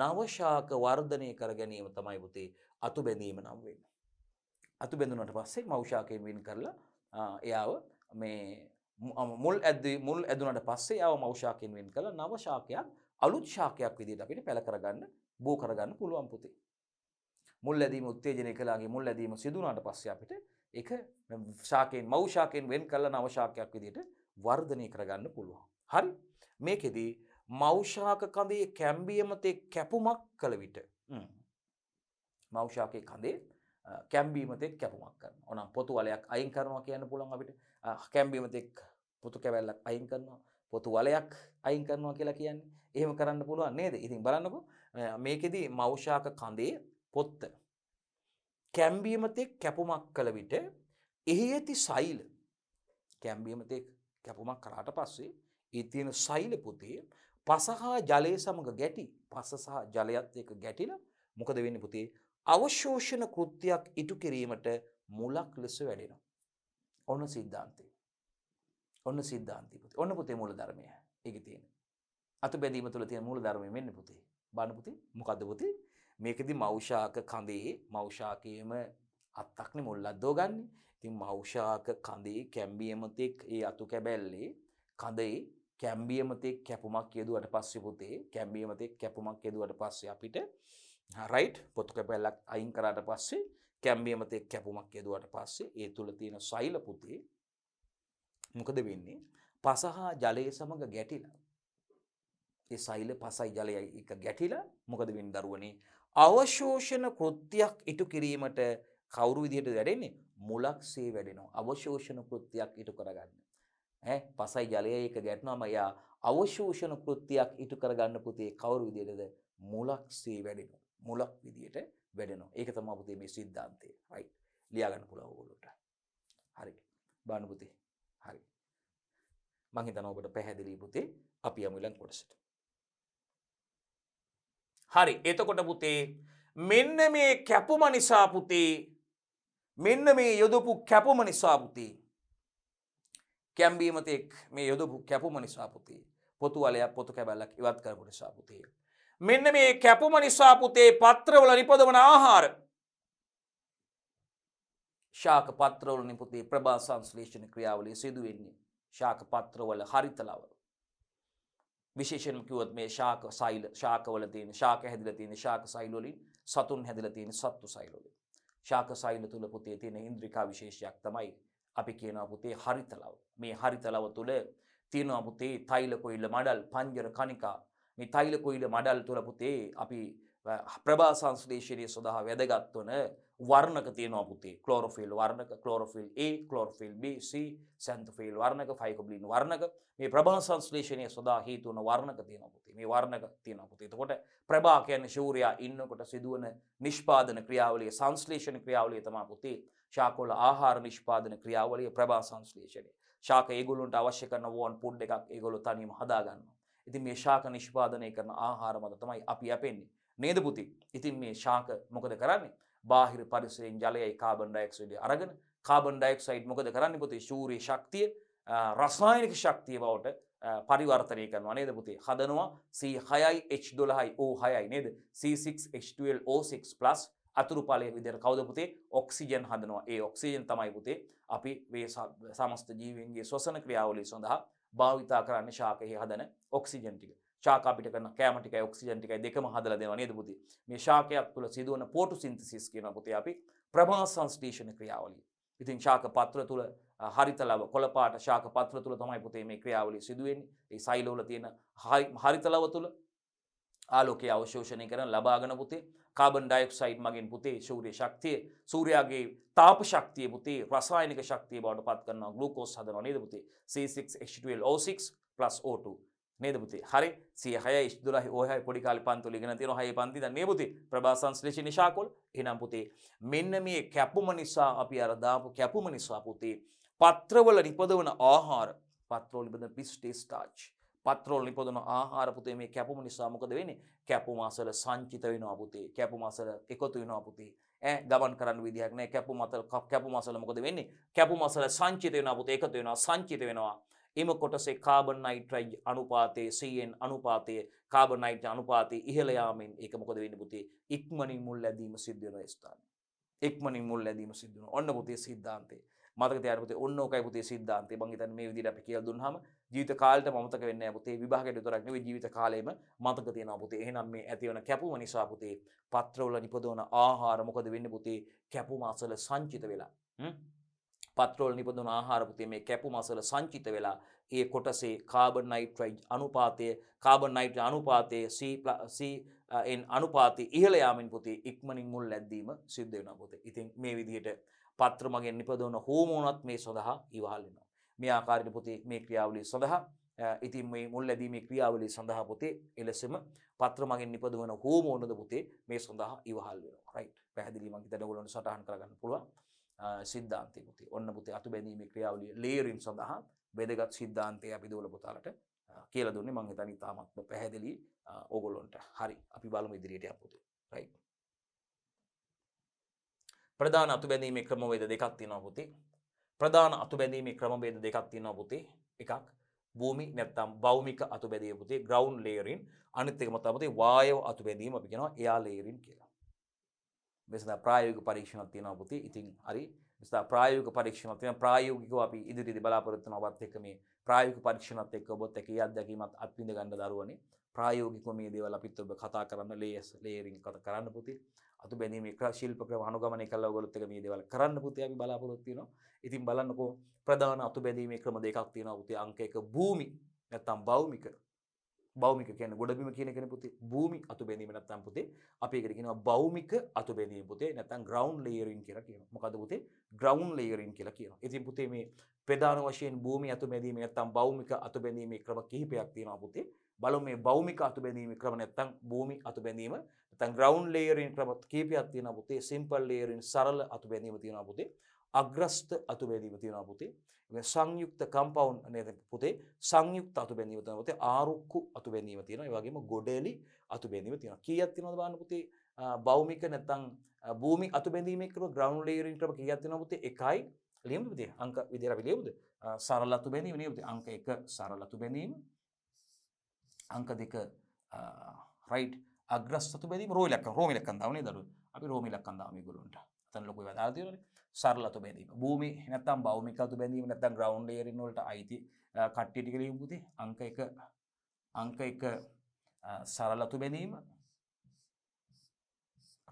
නවශාක වර්ධනය කර ගැනීම තමයි පුතේ අතු බැඳීම නම් වෙන්නේ. අතු බැඳුනට පස්සේ මෞෂාකයෙන් වෙන් කරලා එයාව මේ මුල් ඇද මුල් ඇදුනට පස්සේ යාව මෞෂාකයෙන් වෙන් කරලා නවශාකයක් අලුත් ශාකයක් විදිහට අපිට පැල කරගන්න බෝ කරගන්න පුළුවන් පුතේ. මුල් ඇදීම උත්තේජනය කළාගේ මුල් ඇදීම සිදුනාට පස්සේ අපිට ඒක ශාකයෙන් මෞෂාකයෙන් වෙන් කරලා නවශාකයක් විදිහට වර්ධනය කරගන්න පුළුවන්. හරි මේකෙදී මෞෂාක කඳේ කැම්බියමතේ කැපුමක් කළ විට මෞෂාකය කඳේ කැම්බීමතෙක් කැපුමක් කරන ඕනම් පොතු වලයක් අයින් කරනවා කියන්න පුළන් අපිට කැම්බීමතෙක් පොතු කැවැල්ලක් අයින් කරනවා පොතු වලයක් අයින් කරනවා කියලා කියන්නේ එහෙම කරන්න පුළුවන් නේද ඉතින් බලන්නකු මේකෙදී මෞෂාක කඳේ පොත්ත කැම්බීමතෙක් කැපුමක් කළ විට එහි ඇති සයිල් කැම්බීමතෙක් කැපුමක් කරාට පස්සේ ඒ තියෙන සෛල පුතේ පස හා ජලය සමග ගැටි පස සහ ජලයත් එක්ක ගැටිලා මොකද වෙන්නේ පුතේ අවශෝෂණ කෘත්‍යයක් ඉටු කිරීමට මුලක් ලෙස වැඩෙනවා. ඔන්න සිද්ධාන්තය. ඔන්න සිද්ධාන්තය පුතේ. ඔන්න පුතේ මූල ධර්මය. ඒකේ තියෙන. අත බැඳීම තුළ තියෙන මූල ධර්මය මෙන්න පුතේ. බලන්න පුතේ මොකද්ද පුතේ? මේකෙදි මෞෂාක කඳේ මෞෂාකයේම අත්තක්නේ මුල්ලක් දෝගන්නේ. ඉතින් මෞෂාක කඳේ කැම්බියමතෙක් ඒ අතු කැබැල්ලේ කඳේ කැම්බිය මතේ කැපුමක් යෙදුවට පස්සේ පුතේ කැම්බිය මතේ කැපුමක් යෙදුවට පස්සේ අපිට රයිට් පොතු කැපැල්ලක් අයින් කරාට පස්සේ කැම්බිය මතේ කැපුමක් යෙදුවට පස්සේ ඒ තුල තියෙන සෛල පුතේ මොකද වෙන්නේ පස හා ජලය සමග ගැටිලා ඒ සෛල පසයි ජලයයි එක ගැටිලා මොකද වෙන්නේ දරුවනේ අවශෝෂණ කෘත්‍යයක් ඉටු කිරීමට කවුරු විදිහට වැඩෙන්නේ මුලක්සේ වැඩෙනවා අවශෝෂණ කෘත්‍යයක් ඉටු කරගන්න ඈ පසයි ජලය එක ගැටෙනවාම එයා අවශෝෂණ කෘත්‍යයක් ඉටු කරගන්න පුතේ කවුරු විදියටද මුලක්සේ වැඩෙනවා. මුලක් විදියට වැඩෙනවා. ඒක තමයි පුතේ මේ સિદ્ધාන්තය. රයිට්. ලියා ගන්න පුළුවන් ඕගොල්ලෝට. හරි. බලන්න පුතේ. හරි. මම හිතනවා ඔබට පැහැදිලි පුතේ අපි යමු ඊළඟ කොටසට. හරි. එතකොට පුතේ මෙන්න මේ කැපුම නිසා පුතේ මෙන්න මේ යොදපු කැපුම නිසා පුතේ කැම්බීමතෙක් මේ යොදපු කැපුම නිසා පුතේ පොතුවලයක් පොතු කැබැල්ලක් ඉවත් කරපු නිසා පුතේ. මෙන්න මේ කැපුම නිසා පුතේ පත්‍රවල නිපදවන ආහාර ශාක පත්‍රවල නිපුතේ ප්‍රභා සංශ්ලේෂණ ක්‍රියාවලේ සිදුවෙන්නේ ශාක පත්‍රවල හරිතලවල. විශේෂෙන් කිවොත් මේ ශාක සයිල ශාකවල තියෙන ශාක හැදිලා තියෙන ශාක සයිලවලින් සතුන් හැදිලා තියෙන සත්තු සයිලවලින්. ශාක සයිල තුල පුතේ තියෙන ඉන්ද්‍රිකා විශේෂයක් තමයි අපි කියනවා පුතේ හරිතලව. මේ හරිතලව තුල තියෙනවා පුතේ තෛල කොයිල මඩල් පංජර කණිකා. මේ තෛල කොයිල මඩල් තුල පුතේ අපි ප්‍රභා සංශ්ලේෂණය සඳහා වැදගත් වන වර්ණක තියෙනවා පුතේ. ක්ලෝරොෆිල් වර්ණක, chlorophyll A, chlorophyll B, C, xanthophyll වර්ණක, ෆයිකෝබ්ලින් වර්ණක. මේ ප්‍රභා සංශ්ලේෂණය සඳහා හේතු වන වර්ණක තියෙනවා පුතේ. මේ වර්ණක තියෙනවා පුතේ. එතකොට ප්‍රභා කියන්නේ ශූරයා ඉන්නකොට සිදුවන නිෂ්පාදන ක්‍රියාවලිය, සංශ්ලේෂණ ක්‍රියාවලිය තමයි පුතේ ශාකොල ආහාර නිෂ්පාදන ක්‍රියාවලිය ප්‍රභා සංශ්ලේෂණය ශාක ඒගොල්ලොන්ට අවශ්‍ය කරන වෝන් පුඩ් එකක් ඒගොල්ලො තනීම හදාගන්නවා. ඉතින් මේ ශාක නිෂ්පාදනය කරන ආහාර මත තමයි අපි යැපෙන්නේ. නේද පුති? ඉතින් මේ ශාක මොකද කරන්නේ? බාහිර පරිසරයෙන් ජලයයි කාබන් ඩයොක්සයිඩ් අරගෙන කාබන් ඩයොක්සයිඩ් මොකද කරන්නේ පුතේ? සූර්ය ශක්තිය රසායනික ශක්තිය බවට පරිවර්තනය කරනවා නේද පුතේ හදනවා C6H12O6යි නේද C6H12O6+ අතුරුපාලය විදිහට කවුද පුතේ ඔක්සිජන් හදනවා. ඒ ඔක්සිජන් තමයි පුතේ අපි මේ සමස්ත ජීවීන්ගේ ශ්වසන ක්‍රියාවලිය සඳහා භාවිතා කරන්නේ ශාකෙහි හදන ඔක්සිජන් ටික. ශාක අපිට කරන කෑම ටිකයි ඔක්සිජන් ටිකයි දෙකම හදලා දෙනවා නේද පුතේ? මේ ශාකයක් තුළ සිදුවන ෆොටෝසින්තසිස් කියන පුතේ අපි ප්‍රභා සංශ්ලේෂණ ක්‍රියාවලිය. ඉතින් ශාක පත්‍ර තුළ හරිතලව කොළපාට ශාක පත්‍ර තුළ තමයි පුතේ මේ ක්‍රියාවලිය සිදුවෙන්නේ. ඒ සෛලවල තියෙන හරිතලව තුළ ආලෝකයේ අවශෝෂණය කරන ලබාගෙන පුතේ කාබන් ඩයොක්සයිඩ් මගින් පුතේ සූර්ය ශක්තිය සූර්යාගේ තාප ශක්තිය පුතේ රසායනික ශක්තිය බවට පත් කරනවා ග්ලූකෝස් හදනවා නේද පුතේ C6H12O6 O2 නේද පුතේ හරි 106 12 ඔයයි පොඩි කාලේ පන්තිවල ඉගෙන තියෙනවා හයේ පන්ති දැන් මේ පුතේ ප්‍රභා සංශ්ලේෂණ නිශාකෝල් එහෙනම් පුතේ මෙන්න මේ කැපුම නිසා අපි අර දාපු කැපුම නිසා පුතේ පත්‍රවල නිපදවන ආහාර පත්‍රවල නිපදවන පිස්ටේ ස්ටාර්ච් පත්‍රෝල් නිපදන ආහාර පුතේ මේ කැපුම නිසා මොකද වෙන්නේ කැපුම අසල සංචිත වෙනවා පුතේ කැපුම අසල එකතු වෙනවා පුතේ ඈ ගමන් කරන්න විදිහක් නැහැ කැපුම අසල කැපුම අසල මොකද වෙන්නේ කැපුම අසල සංචිත වෙනවා පුතේ එකතු වෙනවා සංචිත වෙනවා එම කොටසේ කාබන් නයිට්‍රයිජ් අනුපාතයේ සයෙන් අනුපාතයේ කාබන් නයිට්‍රයිජ් අනුපාතයේ ඉහළ යාමෙන් ඒක මොකද වෙන්නේ පුතේ ඉක්මනින් මුල් ලැබීම සිද්ධ වෙන ස්ථානය ඉක්මනින් මුල් ලැබීම සිද්ධ වෙනවා ඔන්න පුතේ සිද්ධාන්තේ මතක තියාගන්න පුතේ ඔන්න ඕකයි පුතේ සිද්ධාන්තේ මම හිතන්නේ මේ විදිහට අපි කියලා දුන්නාම ජීවිත කාලට මතක වෙන්න පුතේ විභාගයට විතරක් නෙවෙයි ජීවිත කාලෙම මතක තියෙනවා පුතේ. එහෙනම් මේ ඇති වෙන කැපුම නිසා පුතේ පත්‍රවල නිපදවන ආහාර මොකද වෙන්නේ පුතේ? කැපුම අසල සංචිත වෙලා. පත්‍රෝල් නිපදන ආහාරපුතේ මේ කැපුම අසල සංචිත වෙලා ඒ කොටසේ කාබන් නයිට්‍රයිජ් අනුපාතය කාබන් නයිට් අනුපාතය එන් uh, අනුපාති ඉහළ යාමෙන් පුතේ ඉක්මනින් මුල් ලැද්දීම සිද්ධ වෙන පොතේ ඉතින් මේ විදිහට පත්‍ර මගෙන් නිපදවන හෝමෝනත් මේ සඳහා ඉවහල් වෙනවා මේ ආකාරයට පුතේ මේ ක්‍රියාවලිය සඳහා ඉතින් මේ මුල් ලැබීමේ ක්‍රියාවලිය සඳහා පුතේ එලෙසම පත්‍ර මගින් නිපදවන හෝමෝනද පුතේ මේ සඳහා ඉවහල් වෙනවා. රයිට්. පැහැදිලිව මං හිතන ඔයගොල්ලන්ට සටහන් කරගන්න පුළුවන්. සිද්ධාන්තය පුතේ. ඔන්න පුතේ අතු බැඳීමේ ක්‍රියාවලිය ලේයරින් සඳහා වැදගත් සිද්ධාන්තය අපි දවල පුතාලට කියලා දුන්නේ මං හිතන්නේ තාමත්ම පැහැදිලි ඕගොල්ලොන්ට. හරි. අපි බලමු ඉදිරියට යමු පුතේ. රයිට්. ප්‍රධාන අතු බැඳීමේ ක්‍රමවේද දෙකක් තියෙනවා පුතේ. ප්‍රධාන අතුබැඳීමේ ක්‍රමබේද දෙකක් තියෙනවා පුතේ. එකක් භූමි නැත්තම් භෞමික අතුබැඳීම පුතේ ග්‍රවුන්ඩ් ලේයරින් අනිත් එක මතමතේ වායව අතුබැඳීම අපි කියනවා එයා ලේයරින් කියලා. මේ සඳහා ප්‍රායෝගික පරීක්ෂණයක් තියෙනවා පුතේ. ඉතින් හරි නිසා ප්‍රායෝගික පරීක්ෂණයක් තියෙනවා. ප්‍රායෝගිකව අපි ඉදිරියේදී බලාපොරොත්තු වෙන ඔබත් එක්ක මේ ප්‍රායෝගික පරීක්ෂණත් එක්ක ඔබත් එක්ක ඒ අත්දැකීමත් අත්විඳ ගන්න දරුවනේ. ප්‍රායෝගිකව මේ දේවල් අපිත් ඔබ කතා කරන්න ලේයර්ස් ලේයරින් කතා කරන්න පුතේ. අතු බැඳීම ශිල්ප ක්‍රම අනුගමනය කළා ඔයගොල්ලොත් එක මේ දේවල් කරන්න පුතේ අපි බලාපොරොත්තු වෙනවා. ඉතින් බලන්නකෝ ප්‍රධාන අතු බැඳීමේ ක්‍රම දෙකක් තියෙනවා පුතේ. අංක 1 භූමි නැත්නම් භෞමික බෞමික කියන ගොඩබිම කියන කෙන පුතේ භූමි අතුබැඳීම නැත්තම් පුතේ අපි ඒකට කියනවා බෞමික අතුබැඳීම පුතේ නැත්තම් ග්‍රවුන්ඩ් ලේයරින් කියලා කියනවා. මොකද පුතේ ග්‍රවුන්ඩ් ලේයරින් කියලා කියනවා. ඉතින් පුතේ මේ ප්‍රධාන වශයෙන් භූමි අතුබැඳීම නැත්තම් බෞමික අතුබැඳීමේ ක්‍රම කිහිපයක් තියෙනවා පුතේ. බලමු මේ බෞමික අතුබැඳීම ක්‍රම නැත්තම් භූමි අතුබැඳීම නැත්තම් ග්‍රවුන්ඩ් ලේයරින් ක්‍රම කීපයක් තියෙනවා පුතේ. සිම්පල් ලේයරින් සරල අතුබැඳීම තියෙනවා පුතේ. අග්‍රස්ත අතු බැඳීම තියෙනවා පුතේ. සංයුක්ත කම්පවුන්් නේද පුතේ සංයුක්ත අතු බැඳීම තියෙනවා පුතේ. ආරුක්කු අතු බැඳීම තියෙනවා. ඒ වගේම ගොඩෙලි අතු බැඳීම තියෙනවා. කීයක් තියෙනවද බලන්න පුතේ? භෞමික නැත්නම් භූමි අතු බැඳීමේ ක්‍රම ග්‍රවුන්ඩ් ලේයරින් ක්‍රම කීයක් තියෙනවද පුතේ? 1යි ලියමුද පුතේ? අංක විදියට අපි ලියමුද? සරල අතු බැඳීම නේද පුතේ? අංක 1 සරල අතු බැඳීම. අංක 2 රයිට් අග්‍රස්ත අතු බැඳීම රෝමිලක්කම් රෝමිලක්කම් දාවනේ දරුවෝ. අපි රෝමිලක්කම් දාමු මේගොල්ලන්ට. අතන ලොකු වැඩ ආදියෝනේ. සරලතු බැඳීම භූමි නැත්තම් බෞමිකතු බැඳීම නැත්තම් ග්‍රවන්් ලේරනොලට අයිති කට්ටිටිකල යුපුති අංක එක අංක එක සරලතු බැඳීම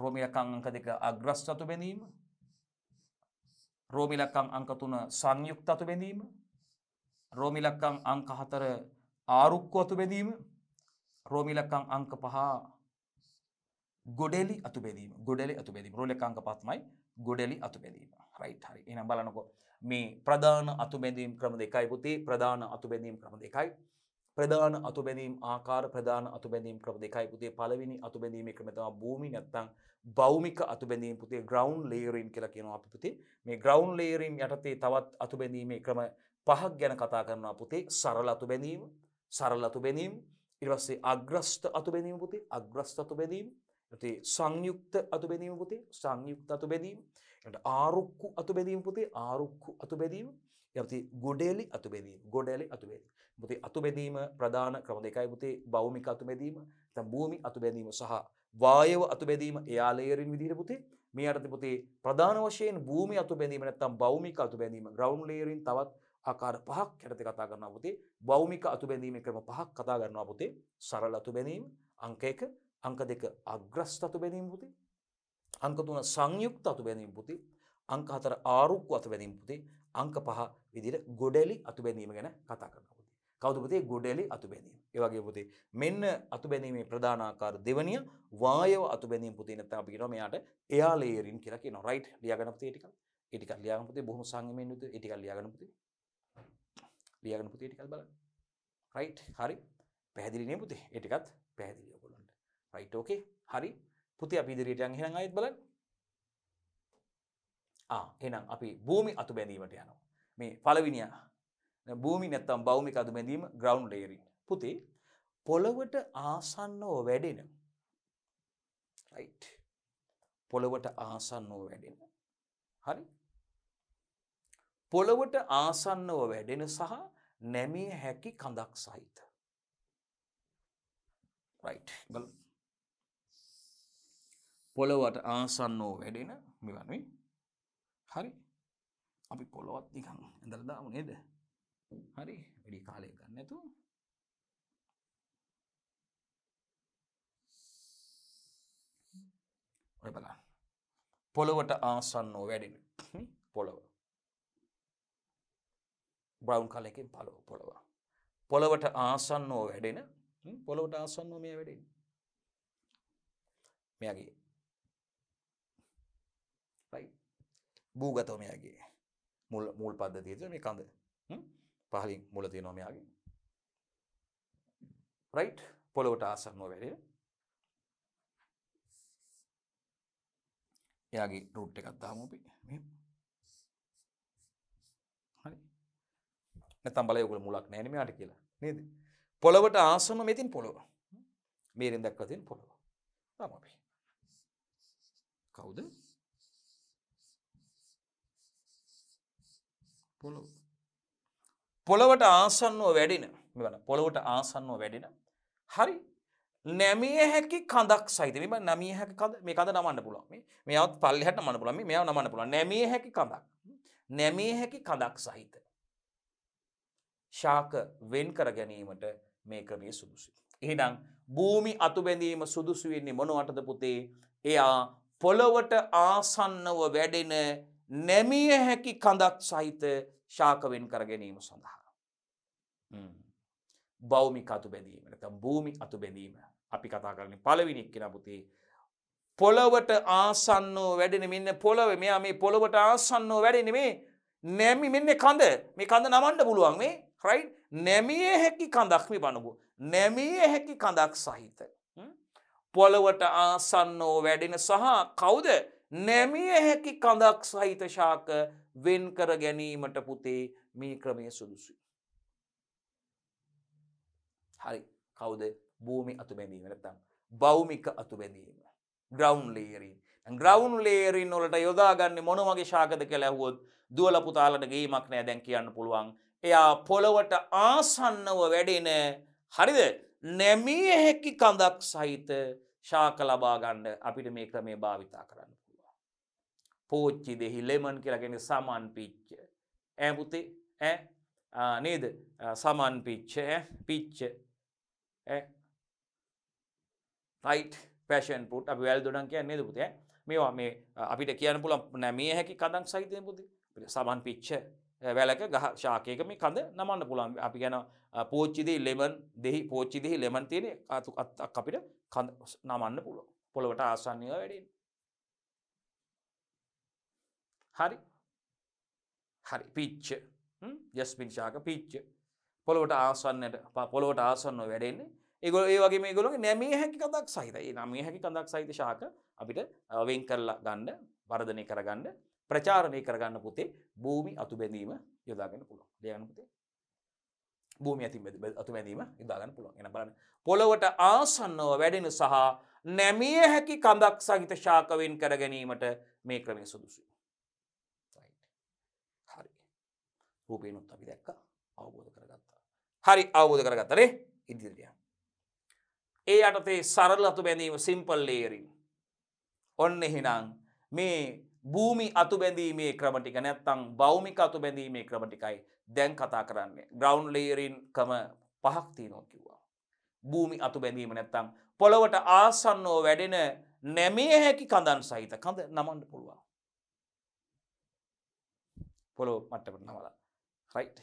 රෝමිලකං අංක දෙක අග්‍රස්තතු බැඳීම රෝමිලකං අංකතුන සංයුක්තතු බැඳීම රෝමිලක්කං අංක හතර ආරුක්කු අතු බැඳීම රෝමිලක්කං අංක පහ ගොඩෙලි අතු බැදීම ගොඩෙලි අතු බැදීම රෝලකංක පත්මයි ගොඩලි අතුබැදීම රයිට් හරි එන බලනකො මේ ප්‍රධාන අතුබැදීම් ක්‍රම දෙකයි පුතේ ප්‍රධාන අතුබැදීම් ක්‍රම දෙකයි ප්‍රධාන අතුබැදීම් ආකාර ප්‍රධාන අතුබැදීම් ක්‍රම දෙකයි පුතේ පළවෙනි අතුබැදීමේ ක්‍රම තමයි භූමි නැත්තම් භෞමික අතුබැදීම් පුතේ ground layering කියලා කියනවා අපි පුතේ මේ ground layering යටතේ තවත් අතුබැදීමේ ක්‍රම පහක් ගැන කතා කරනවා පුතේ සරල අතුබැදීම සරල අතුබැදීම ඊට පස්සේ අග්‍රස්ත අතුබැදීම පුතේ අග්‍රස්ත අතුබැදීම ඒ සංයුක්ත අතුබැදීම පුතේ සංයුක්ත අතුබැදීම ඊට ආරුක්කු අතුබැදීම පුතේ ආරුක්කු අතුබැදීම යපති ගොඩේලි අතුබැදීම ගොඩේලි අතුබැදීම පුතේ අතුබැදීම ප්‍රධාන ක්‍රම දෙකයි පුතේ භෞමික අතුබැදීම නැත්නම් භූමි අතුබැදීම සහ වායව අතුබැදීම එයා ලේයරින් විදිහට පුතේ මේ අර්ථ පුතේ ප්‍රධාන වශයෙන් භූමි අතුබැදීම නැත්නම් භෞමික අතුබැදීම ග්‍රවුන්ඩ් ලේයරින් තවත් ආකාර පහක් යටතේ කතා කරනවා පුතේ භෞමික අතුබැඳීමේ ක්‍රම පහක් කතා කරනවා පුතේ සරල අතුබැඳීම අංක 1 අංක දෙක අග්‍රස් අතු බැඳීම් පුති අංක තුන සංයුක්ත අතු බැඳීම් පුති අංක හතර ආරුක්කු අතු බැඳීම් පුති අංක පහ විදිහට ගොඩලි අතු බැඳීම ගැන කතා කරනවා පුති කවුද පුතේ ගොඩලි අතු බැඳීම ඒ වගේ පුතේ මෙන්න අතු බැඳීමේ ප්‍රධාන ආකාර දෙවෙනිය වායව අතු බැඳීම් පුතේ නැත්නම් අපි කියනවා මෙයාට එයා ලේයරින් කියලා කියනවා රයිට් ලියාගන්න පුතේ ටිකක් ඒ ටිකක් ලියාගන්න පුතේ බොහොම සංයමයෙන් යුතු ඒ ටිකක් ලියාගන්න පුතේ ලියාගන්න පුතේ ටිකක් බලන්න රයිට් හරි පැහැදිලි නේ පුතේ ඒ ටිකත් පැහැදිලිව රයිට් ඕකේ හරි පුති අපි ඉදිරියට යන් එහෙනම් ආයෙත් බලන්න ආ එහෙනම් අපි භූමි අතු බැඳීමට යනවා මේ පළවෙනිය භූමි නැත්තම් භෞමික අතු බැඳීම ග්‍රවුන්ඩ් ලේයරින් පුතේ පොළවට ආසන්නව වැඩෙන රයිට් පොළවට ආසන්නව වැඩෙන හරි පොළවට ආසන්නව වැඩෙන සහ නැමිය හැකි කඳක් සහිත. right. Ah, well, පොළොවට ආසන්නෝ වැඩෙන මෙවනුයි හරි අපි පොළොවත් නිකං ඇඳරදාම නේද හරි වැඩි කාලය ගන්න ඇතු ඔය බලන්න පොළොවට ආසන්නෝ වැඩෙන පොළොව බ්‍රවන්් කලකින් පලෝ පොළොව පොළොවට ආසන්නෝ වැඩෙන පොළොවට ආසන්නෝ මේ වැඩෙන මෙයාගේ භූගතෝමයාගේ මුල් මුල් පද්ධතියද මේ කඳ පහලින් මුල තියනොමයාගේ රයි් පොළොවට ආසර නොවැරය එයාගේ රුට් එකත් දාමපි හරි නැතම් බලයකුල මුලක් නෑනම අට කියලා නේද පොළොවට ආසම මෙතින් පොළොව මේරෙන් දැක්වතින් පොළොව තමපි කවුද පොළොවට ආසන්නුව වැඩින මෙවන පොළොවට ආසන්නුව වැඩින හරි නැමිය හැකි කඳක් සහිත මෙම නමිය හැකි කද මේ කඳ නමන්න පුළුවන් මෙයත් පල්ලිහට මන පුළම මෙයා නමන්න පුළුවන් නැමිය හැකි කඳක් නැමිය හැකි කඳක් සහිත ශාක වෙන් කර ගැනීමට මේ ක්‍රමය සුදුසු. එහෙනම් භූමි අතුබැඳීම සුදුසු වෙන්නේ මොනවටද පුතේ එයා පොළොවට ආසන්නව වැඩෙන නැමිය හැකි කඳක් සහිත ශාකවෙන් කර ගැනීම සඳහා. බෞමි අතු බැදීමට භූමි අතු බැදීම අපි කතා කරන පලවිනික්කෙන පුති පොළොවට ආසන්නෝ වැඩෙන මෙන්න පොළොව මෙයා මේ පොළොවට ආසන්නෝ වැඩෙන මේ නැමි මෙන්න කඳ මේ කඳ නමන්න පුළුවන් මේ රයි් නැමිය හැකි කඳක්මි බණපු නැමිය හැකි කඳක් සහිත පොළොවට ආසන්නෝ වැඩෙන සහ කවුද නැමිය හැකි කඳක් සහිත ශාක වෙන් කර ගැනීමට පුතේ මේ ක්‍රමය සුදුසුයි. හරි කවුද භූමි අතුබැඳීම නැත්තම් බෞමික අතුබැඳීම. ග්‍රවන්් ලේරින් ග්‍රවන්් ලේරින් ඔලට යොදාගන්න මොනමගේ ශාකද කැලැවුවොත් දුවල පුතාලට ගේීමක් නෑ දැන් කියන්න පුළුවන්. එයා පොළොවට ආසන්නව වැඩෙන හරිද නැමිය හැකි කඳක් සහිත ශාක ලබාගණ්ඩ අපිට මේ ක්‍රමේ භාවිතා කරන්න. පෝච්චි දෙහි ලෙමන් කියලගෙන සමන් පිච්ච ඇ පුතේ ඇ නේද සමන් පිච්ච පිච්ච රයිට් පැෂන් පුට් අප වැල් දුනන් කිය නේද පුතේ මේවා මේ අපිට කියන පුලම් නැමිය හැකි කදක් සහිතය පුති සමන් පිච්ච වැලක ගහ ශාකයක මේ කඳ නමන්න පුළන් අපි ගැන පෝච්චිදී ලෙමන් දෙහි පෝච්චිදිහි ලෙමන් තියෙන අතු අත් අපිට නමන්න පුළො පොළොවට ආසන්නය වැඩින් හරි හරි පිච්ච යස්මින් ශාක පිච්ච පොළොවට ආසන්නට පොළොවට ආසන්න වැඩෙන්නේ ඒගොල ඒ වගේ මේගොලොගේ නැමේ හැකි කදක් සහිත ඒ නමේ හැකි කඳක් සහිත ශාක අපිට වෙන් කරලා ගණ්ඩ වර්ධනය කරගන්න ප්‍රචාරණය කරගන්න පුතේ භූමි අතු බැඳීම යොදාගන්න පුළුවන් දෙයන පුතේ භූමි ඇති අතු බැඳීම යොදාගන්න පුළුවන් එන බලන්න පොළොවට ආසන්නව වැඩෙන සහ නැමිය හැකි කඳක් සහිත ශාකවෙන් කර ගැනීමට මේ ක්‍රමය සුදුසුයි රූපයනුත් අපි දැක්ක අවබෝධ කරගත්තා. හරි අවබෝධ කරගත්තරේ ඉදිරිිය. ඒ අටතේ සරල අතු බැඳීම සිම්පල් ලේරින්. ඔන්න එහිනම් මේ භූමි අතු බැඳීමේ ක්‍රමටික නැත්තං බෞමික අතු බැඳීමේ ක්‍රමටිකයි දැන් කතා කරන්නේ ග්‍රවන්් ලේරින්කම පහක්තිනෝ කිව්වා. භූමි අතු බැඳීම නැත්තං පොළොවට ආසන්නෝ වැඩෙන නැමේ හැකි කඳන් සහිත කඳ නමන්න පුළුවන්. පොළො මට්ටපට නමලා රයිට්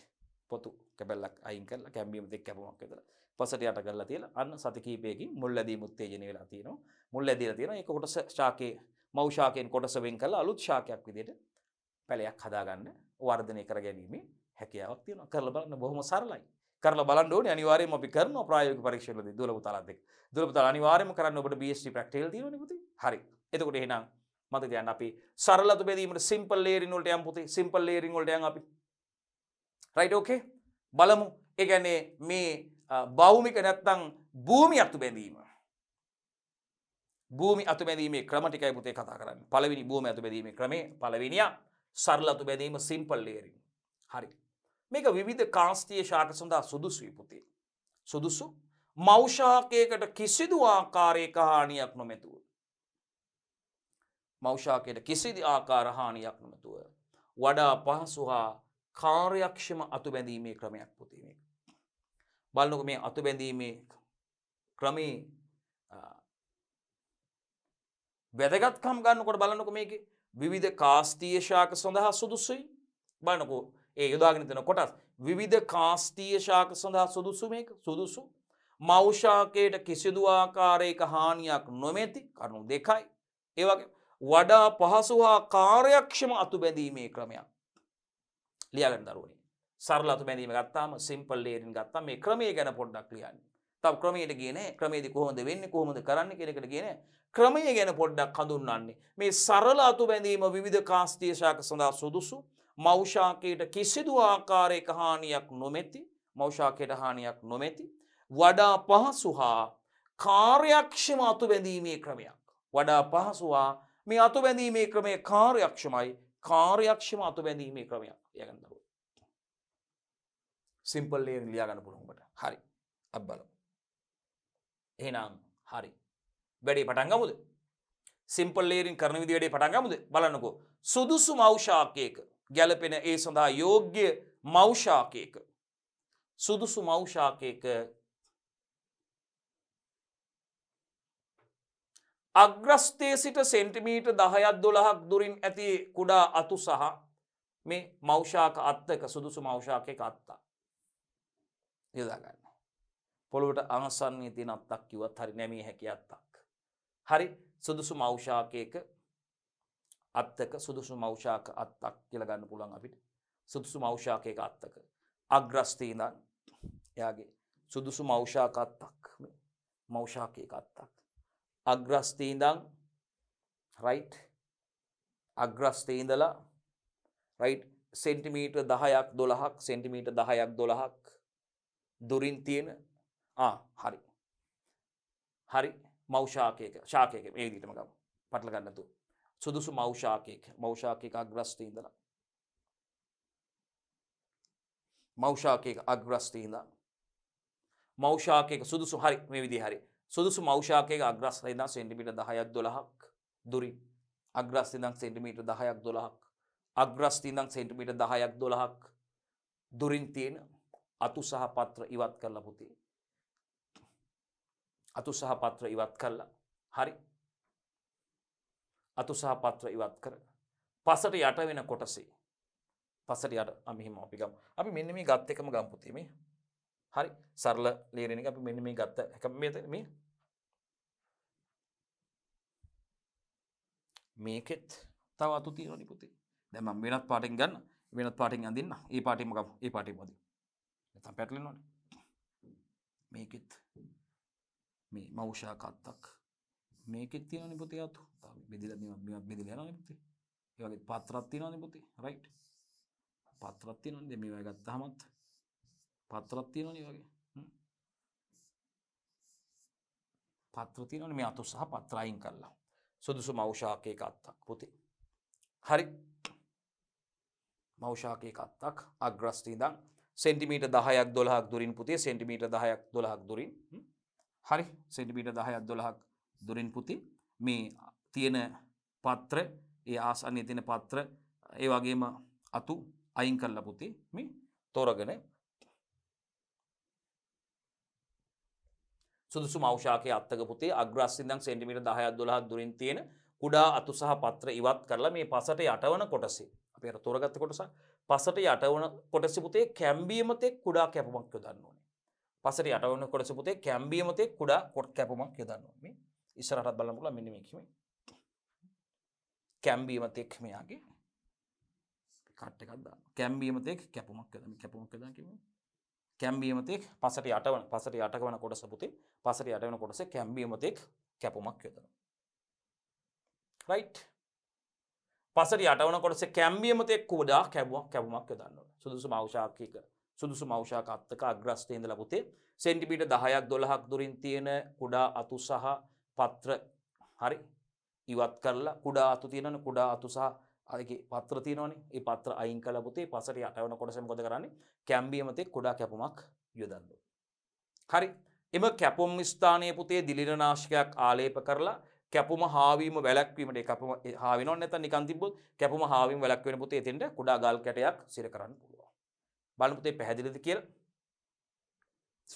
පොතු කැබැල්ලක් අයින් කරලා කැම්බීම දෙක කැපුමක් විතර පසට යට කරලා තියලා අන්න සති කීපයකින් මුල් ඇදීම උත්තේජනය වෙලා තියෙනවා මුල් ඇදීලා තියෙනවා ඒක කොටස ශාකේ මව් ශාකයෙන් කොටස වෙන් කරලා අලුත් ශාකයක් විදිහට පැලයක් හදාගන්න වර්ධනය කර ගැනීමේ හැකියාවක් තියෙනවා කරලා බලන්න බොහොම සරලයි කරලා බලන්න ඕනේ අනිවාර්යයෙන්ම අපි කරනවා ප්‍රායෝගික පරීක්ෂණවලදී දුලපතාලත් එක්ක දුලපතාල අනිවාර්යයෙන්ම කරන්න ඔබට BSc ප්‍රැක්ටිකල් තියෙනවනේ පුතේ හරි එතකොට එහෙනම් මතක තියාගන්න අපි සරලතු බෙදීමට සිම්පල් ලේයරින් වලට යම් පුතේ සිම්පල් ලේයරින් වලට යම් අපි රයිට ෝකේ බලමු එකැනේ මේ බෞමික නැත්තං භූමි අතු බැඳීම භූමි අතු බැදීමේ ක්‍රමටිකයි පුතේ කතා කරන්න පලවිනි භූම ඇතු බැදීම ක්‍රමේ පලවිනිිය සරල අතු බැදීම සිම්පල් ලේරින් හරි මේක විධ කාන්ස්තිය ශාක සඳහා සුදුසුයි පුතේ සුදුසු මෞෂාකයකට කිසිදු ආකාරයක හානියක් නොමැතුව මෞෂාකයට කිසිදි ආකාර හානියක් නොමැතුව වඩා පහසුහා කාර්යක්ෂම අතුබැඳීමේ ක්‍රමයක් පුතේ මේක. බලන්නකො මේ අතුබැඳීමේ ක්‍රමේ වැදගත්කම් ගන්නකොට බලන්නකො මේකේ විවිධ කාස්ටීය ශාක සඳහා සුදුසුයි. බලන්නකො ඒ යොදාගෙන තියෙන කොටස් විවිධ කාස්ටීය ශාක සඳහා සුදුසු මේක සුදුසු මෞෂාකයට කිසිදු ආකාරයක හානියක් නොමැති කරුණු දෙකයි. ඒ වගේ වඩා පහසු හා කාර්යක්ෂම අතුබැඳීමේ ක්‍රමයක් ලියගන්න දරුවනි සරලතු බැඳීම ගත්තාම සිම්පල් ලේරින් ගත්තා මේ ක්‍රමය ගැන පොඩ්ඩක් ලියන්න තව ක්‍රමයට කියන ක්‍රමේදි කොහොමද වෙන්නේ කොහොමද කරන්න කෙනෙකට කියන ක්‍රමය ගැන පොඩ්ඩක් හඳුන්වන්නේ මේ සරල අතු බැඳීම විධ කාස්තිේශාක සඳහා සුදුසු මෞෂාකයට කිසිදු ආකාරයක හානියක් නොමැති මෞෂාකයට හානියක් නොමැති වඩා පහසු හා කාර්යක්ෂම අතු බැඳීමේ ක්‍රමයක් වඩා පහසුවා මේ අතු බැඳීමේ ක්‍රමය කාර්යක්ෂමයි කාර්යක්ෂම අතු බැඳීමේ ක්‍රමයක් ලියගන්න පුළුවන්. සිම්පල් ලියන ලියගන්න පුළුවන් ඔබට. හරි. අපි බලමු. එහෙනම් හරි. වැඩේ පටන් ගමුද? සිම්පල් ලේරින් කරන විදි වැඩේ පටන් ගමුද බලන්නකෝ. සුදුසු මෞෂාකයක ගැලපෙන ඒ සඳහා යෝග්‍ය මෞෂාකයක. සුදුසු මෞෂාකයක අග්‍රස්තේ සිට සෙන්ටිමීට දහයත් දොළහක් දුරින් ඇති කුඩා අතු සහ මේ මෞෂාක අත්තක සුදුසු මෞෂාකය අත්තා. යොදාගන්න. පොළොවට අනසන්නේ තින අත්තක් කිවත් හරි නැමී හැකි අත්තක්. හරි සුදුසු මෞෂාකයක අත්තක සුදුසු මෞෂාක අත්තක් කියලගන්න පුළන් අපිට සුදුසු මෞෂාකයක අත්තක. අග්‍රස්තීනන් එයාගේ සුදුසු මෞෂාකත්තක් මෞෂාකයක අත්තක්. අග්‍රස්තීදං රයිට් අග්‍රස්තීන්දලා රයි් සෙන්ටිමීට දහයක් දොළහක් සෙන්ටිමීට දහයක් දොළහක් දුරින් තියෙන හරි හරි මෞෂාකයක ශාකයක ඒ දිටම ගම පටල ගන්නතු සුදුසු මෞෂාකයක මෞෂාකයක අග්‍රස්ටීන්දලා මෞෂාකයක අග්‍රස්ටීන්ද මෞෂාකයක සුදුසු හරි මේ විදි හරි සුදුසු මෞෂාකයක අග්‍රස්රයිදා සෙන්ටිමිට දහයක් දොළහක් දුරින් අග්‍රස්තිදක් සෙන්ටිමීට දහයක් දොළහක් අග්‍රස්තිීදං සෙන්ටිමිට දහයක් දොළහක් දුරින් තියෙන අතු සහ පත්‍ර ඉවත් කරලා පුතේ අතු සහ පත්‍ර ඉවත් කරලා හරි අතු සහ පත්‍ර ඉවත් කර පසට යට වෙන කොටසේ පසට යට අමිහිම අපිගම් අපි මෙන්න මේ ගත්ත එකම ගම්පුතිීමේ හරි සරල ලේරෙන අපි මෙන්න මේ ගත්ත එක මේත මේ මේකෙත් තව අතු තියෙන නිපුතිේ දැම වෙනත් පාටින් ගන්න වෙනත් පාටින් අඳන්න ඒ පාටිමක ඒ පාටි මද එතම් පැටලෙනවාට මේකෙත් මේ මවෂා කත්තක් මේකෙත් තියෙන පොතේ අතු බෙදිල බෙදිල යන පොතේ ඒ වගේ පත්‍රත් තියෙනවානේ පොතේ රයිට් පත්‍රත් තියෙනවානේ දැන් මේවා ගත්තාමත් පත්‍රත් තියෙනවානේ වගේ පත්‍ර තියෙනවානේ මේ අතු සහ පත්‍ර අයින් කරලා සුදුසු මෞෂාකයක අත්තක් පොතේ හරි මෞෂාකය කත්තක් අග්‍රස්ථීදං සෙන්ටිමීට දහයක් දොළහක් දුරින් පුතිේ සෙන්ටිමීට දහයක් දොළහක් දුරින් හරි සෙන්ටිමීට දහයක් දොළහක් දුරින් පුති මේ තියෙන පත්‍ර ඒ ආසන්න තින පත්‍ර ඒ වගේම අතු අයින් කල්ල පුති මේ තෝරගෙන සුදුසු මෞෂාකය අත්තක පුතේ අග්‍රස්සිදං සෙන්ටිමිට දහයක් දොළහක් දුරින් තියෙන කුඩා අතු සහ පත්‍ර ඉවත් කරලා මේ පසට යටවන කොටසේ පෙර තොරගත්ත කොටස පසට යටවන කොටසිපුතේ කැම්බීමතේ කුඩා කැපමක් යොදන්න ඕනේ පසට යටවන කොටසිපුතේ කැම්බීමතේ කුඩා කොට කැපමක් යොදන්න මේ ඉස්සරහත් බලමුල මිනිමකිම කැම්බීමතෙක් මෙයාගේ කට් එකක් දාන්න කැම්බීමතෙක් කැපමක් යොදන්න කැපමක් යොදන්න කිව්වේ කැම්බීමතෙක් පසට යටවන පසට යටකවන කොටස පුතේ පසට යටවන කොටස කැම්බීමතෙක් කැපුමක් යොදන. රයිට් පසට යටවන කොටස කැම්බියමතෙක් කෝඩා කැබුවක් කැබුමක් යොදන්නට සුදුසු මෞෂාකයක සුදුසු මෞෂාක අත්තක අග්‍රස්ටේන්ද ලබුතේ සෙන්ටිපිට දහයක් දොළහක් දුරින් තියෙන කුඩා අතු සහ පත්‍ර හරි ඉවත් කරලා කුඩා අතු තියෙනන කුඩා අතු සහ අගේ පත්‍ර තියනනි ඒ පත්‍ර අයින් කලබුතේ පසට අටවන කොටසම කොද කරන්නේ කැම්බියමතෙක් කොඩා කැපුමක් යොදන්න. හරි එම කැපුම් ස්ථානය පුතේ දිලිරනාශකයක් ආලේප කරලා කැපුම හාවීම වැලක්වීමට කැපම හාවින නැත නිකන්තිබොත් කැපුම හාවිම වැලක්වෙන පුතේ තෙන්ට කුඩා ගල් කැටයක් සිර කරන්න පුළුවන් බලපුතේ පැහැදිලිද කියල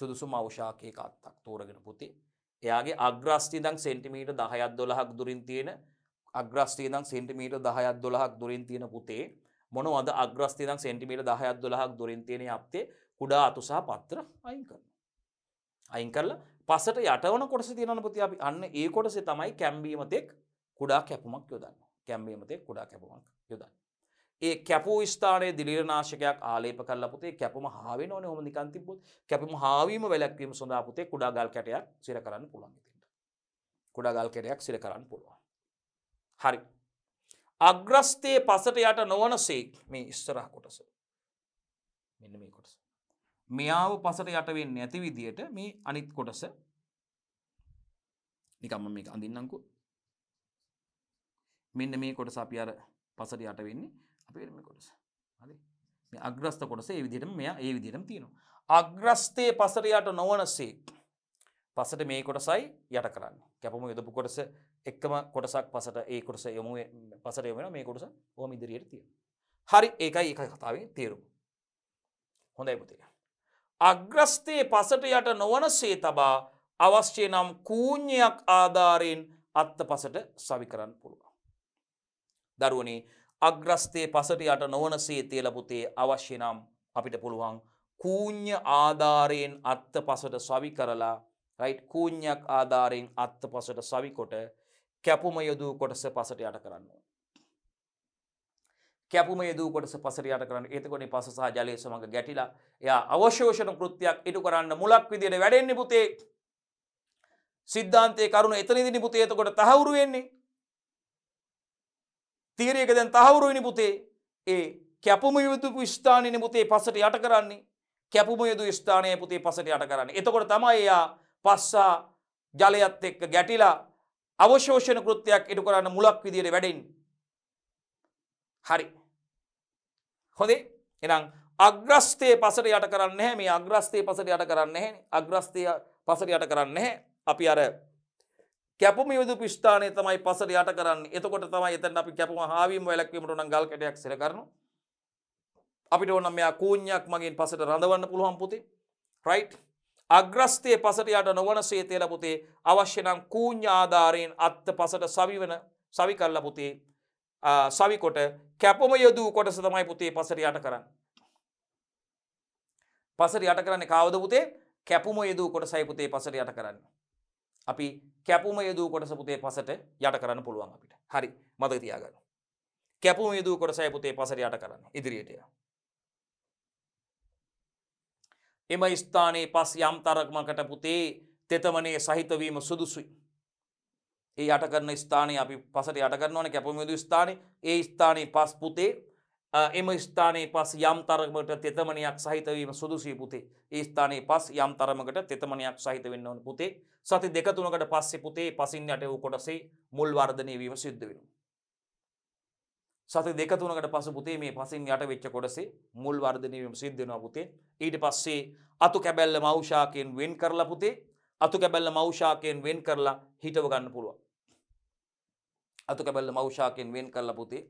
සුදුසු මවෂාකය කත්තක් තෝරගෙන පුතේ එයාගේ අග්‍රස්ටිදං සෙන්ටිමීට දහයත් දොළහක් දුරින් තියෙන අග්‍රස්ටීදං සෙන්ටිමීට දහයත් දොළහක් දුරින් තියෙන පුතේ මොනවද අග්‍රස්තිදං සෙන්ටිමීට දහයත් දොළහක් දුරින් තියෙන අපතේ කුඩා අතුසාහ පත්‍ර අයින් කරන අයින් කරලා පසට යටවන කොටස තියෙනන පුති අපි අන්න ඒ කොටසේ තමයි කැම්බීමතෙක් කුඩා කැපුමක් යොදන්න කැම්බීමතෙක් කුඩා කැපුමක් යොදන්න. ඒ කැපූ ස්ථානයේ දිලිරනාශකයක් ආලේප කල්ල පුතේ කැපම හාවෙන ඕන හොම නිකන්තිපුත් කැපම හාවීම වැලැක්වීම සොඳා පුතේ කුඩාගල් කැටයක් සිර කරන්න පුළුවන් ඉතිට. කුඩාගල් කැටයක් සිර කරන්න පුළුවන්. හරි. අග්‍රස්තයේ පසට යට නොවනසේ මේ ඉස්සරහ කොටස. මෙන්න මේ කොටස. මෙයාව පසට යටවෙන්න ඇති විදියට මේ අනිත් කොටස නිකම්ම මේ අඳින්නංකු මෙන්න මේ කොට සපි අර පසට යටවෙන්නේ අපේ මේ කොටස හරි මේ අග්‍රස්ත කොටස ඒ විදිහටම මෙයා ඒ විදිහටම තියෙනවා අග්‍රස්තයේ පසට යට නොවනසේ පසට මේ කොටසයි යට කරන්න කැපම යොදපු කොටස එක්කම කොටසක් පසට ඒ කොටස යොමු පසට යොමෙන මේ කොටස ඕම ඉදිරියට තියෙන හරි ඒකයි එක කතාවේ තේරුම හොඳයි පුතේ අග්‍රස්තයේ පසට යට නොවනසේ තබා අවශ්‍ය නම් කූඥයක් ආධාරයෙන් අත්ත පසට සවි කරන්න පුළුවන්. දරුවනේ අග්‍රස්තයේ පසට යට නොවනසේ තියලපුතේ අවශ්‍ය නම් අපිට පුළුවන් කූඥ ආධාරයෙන් අත්ත පසට සවි කරලා රයි් කූඥයක් ආධාරයෙන් අත්ත පසට සවිකොට කැපුම යොදූ කොටස පසට යට කරන්නවා. කැපුම යදූ කොටස පසරයාට කරන්න එතකොට පස සහ ජලය සමඟ ගැටිලා එයා අවශ්‍යෝෂණ කෘත්තියක් ඉටු කරන්න මුලක් විදියට වැඩෙන්න්න පුතේ සිද්ධාන්තය කරුණු එතනදිනි පුතේ එතකොට තහවුරු වෙන්නේ තීරයක දැන් තහවුරුවනි පුතේ ඒ කැපුම යුතු ස්ථානන පුතේ පසට යට කරන්නේ කැපුම යුතු ස්ථානය පුතේ පසට යට කරන්න එතකොට තමයි එයා පස්සා ජලයත් එක්ක ගැටිලා අවශෝෂණ කෘත්තියක් ඉටු කරන්න මුලක් විදියට වැඩෙන් හරි හොඳේ එනම් අග්‍රස්තය පසට යට කරන්න හැ මේ අග්‍රස්තය පසට යට කරන්න හැ අග්‍රස්තය පසට යට කරන්න හැ අපි අර කැපුම යුදු පිෂ්ඨානය තමයි පසට යට කරන්න එතකොට තමයි එතන අපි කැපුම හාවීම වැලක්වීමට නම් ගල් කැටයක් සිර කරනු අපිට ඕනම් මෙයා කූඥයක් මගින් පසට රඳවන්න පුළුවන් පුතේ රයිට් අග්‍රස්තය පසට යට නොවන සේතය ලපුතේ අවශ්‍ය නම් කූඥාධාරයෙන් අත්ත පසට සවිවන සවි කල්ල පුතේ සවිකොට කැපම යොදූ කොටස තමයි පුතේ පසර යට කරන්න. පසර යට කරන්න කාවද පුතේ කැපුම යදූ කොටසයි පුතේ පසට යට කරන්න. අපි කැපුම යදූ කොටස පුතේ පසට යට කරන්න පුළුවන් අපිට හරි මද තියාගන්න. කැපුම යදූ කොටසයි පුතේ පසර යට කරන්න ඉදිරියටය. එම ස්ථානයේ පස් යම් තරක්මකට පුතේ තෙතමනේ සහිතවීම සුදුසුයි. ඒ යට කරන ස්ථානය අපි පසට යට කරනවන කැපමිදු ස්ථානය ඒ ස්ථානයේ පස් පුතේ එම ස්ථානයේ පස් යම් තරමට තෙතමනයක් සහිතවීම සුදුසී පුතේ ඒ ස්ථානයේ පස් යම් තරමකට තෙතමනයක් සහිත වෙන්න ඕන පුතේ සති දෙකතුනකට පස්සෙ පුතේ පසින් යට වූ කොටසේ මුල් වර්ධනය වීම සිද්ධ වෙන. සති දෙකතුනකට පස පුතේ මේ පසින් යට වෙච්ච කොටසේ මුල් වර්ධනයවීම සිද්ධෙනවා පුතේ ඊට පස්සේ අතු කැබැල්ල මෞෂාකයෙන් වෙන් කරලා පුතේ අතු කැබැල්ල මෞෂාකයෙන් වෙන් කරලා හිටව ගන්න පුළුවන් අතුකැබැල්ල මෞෂාකෙන් වෙන් කරලා පුතේ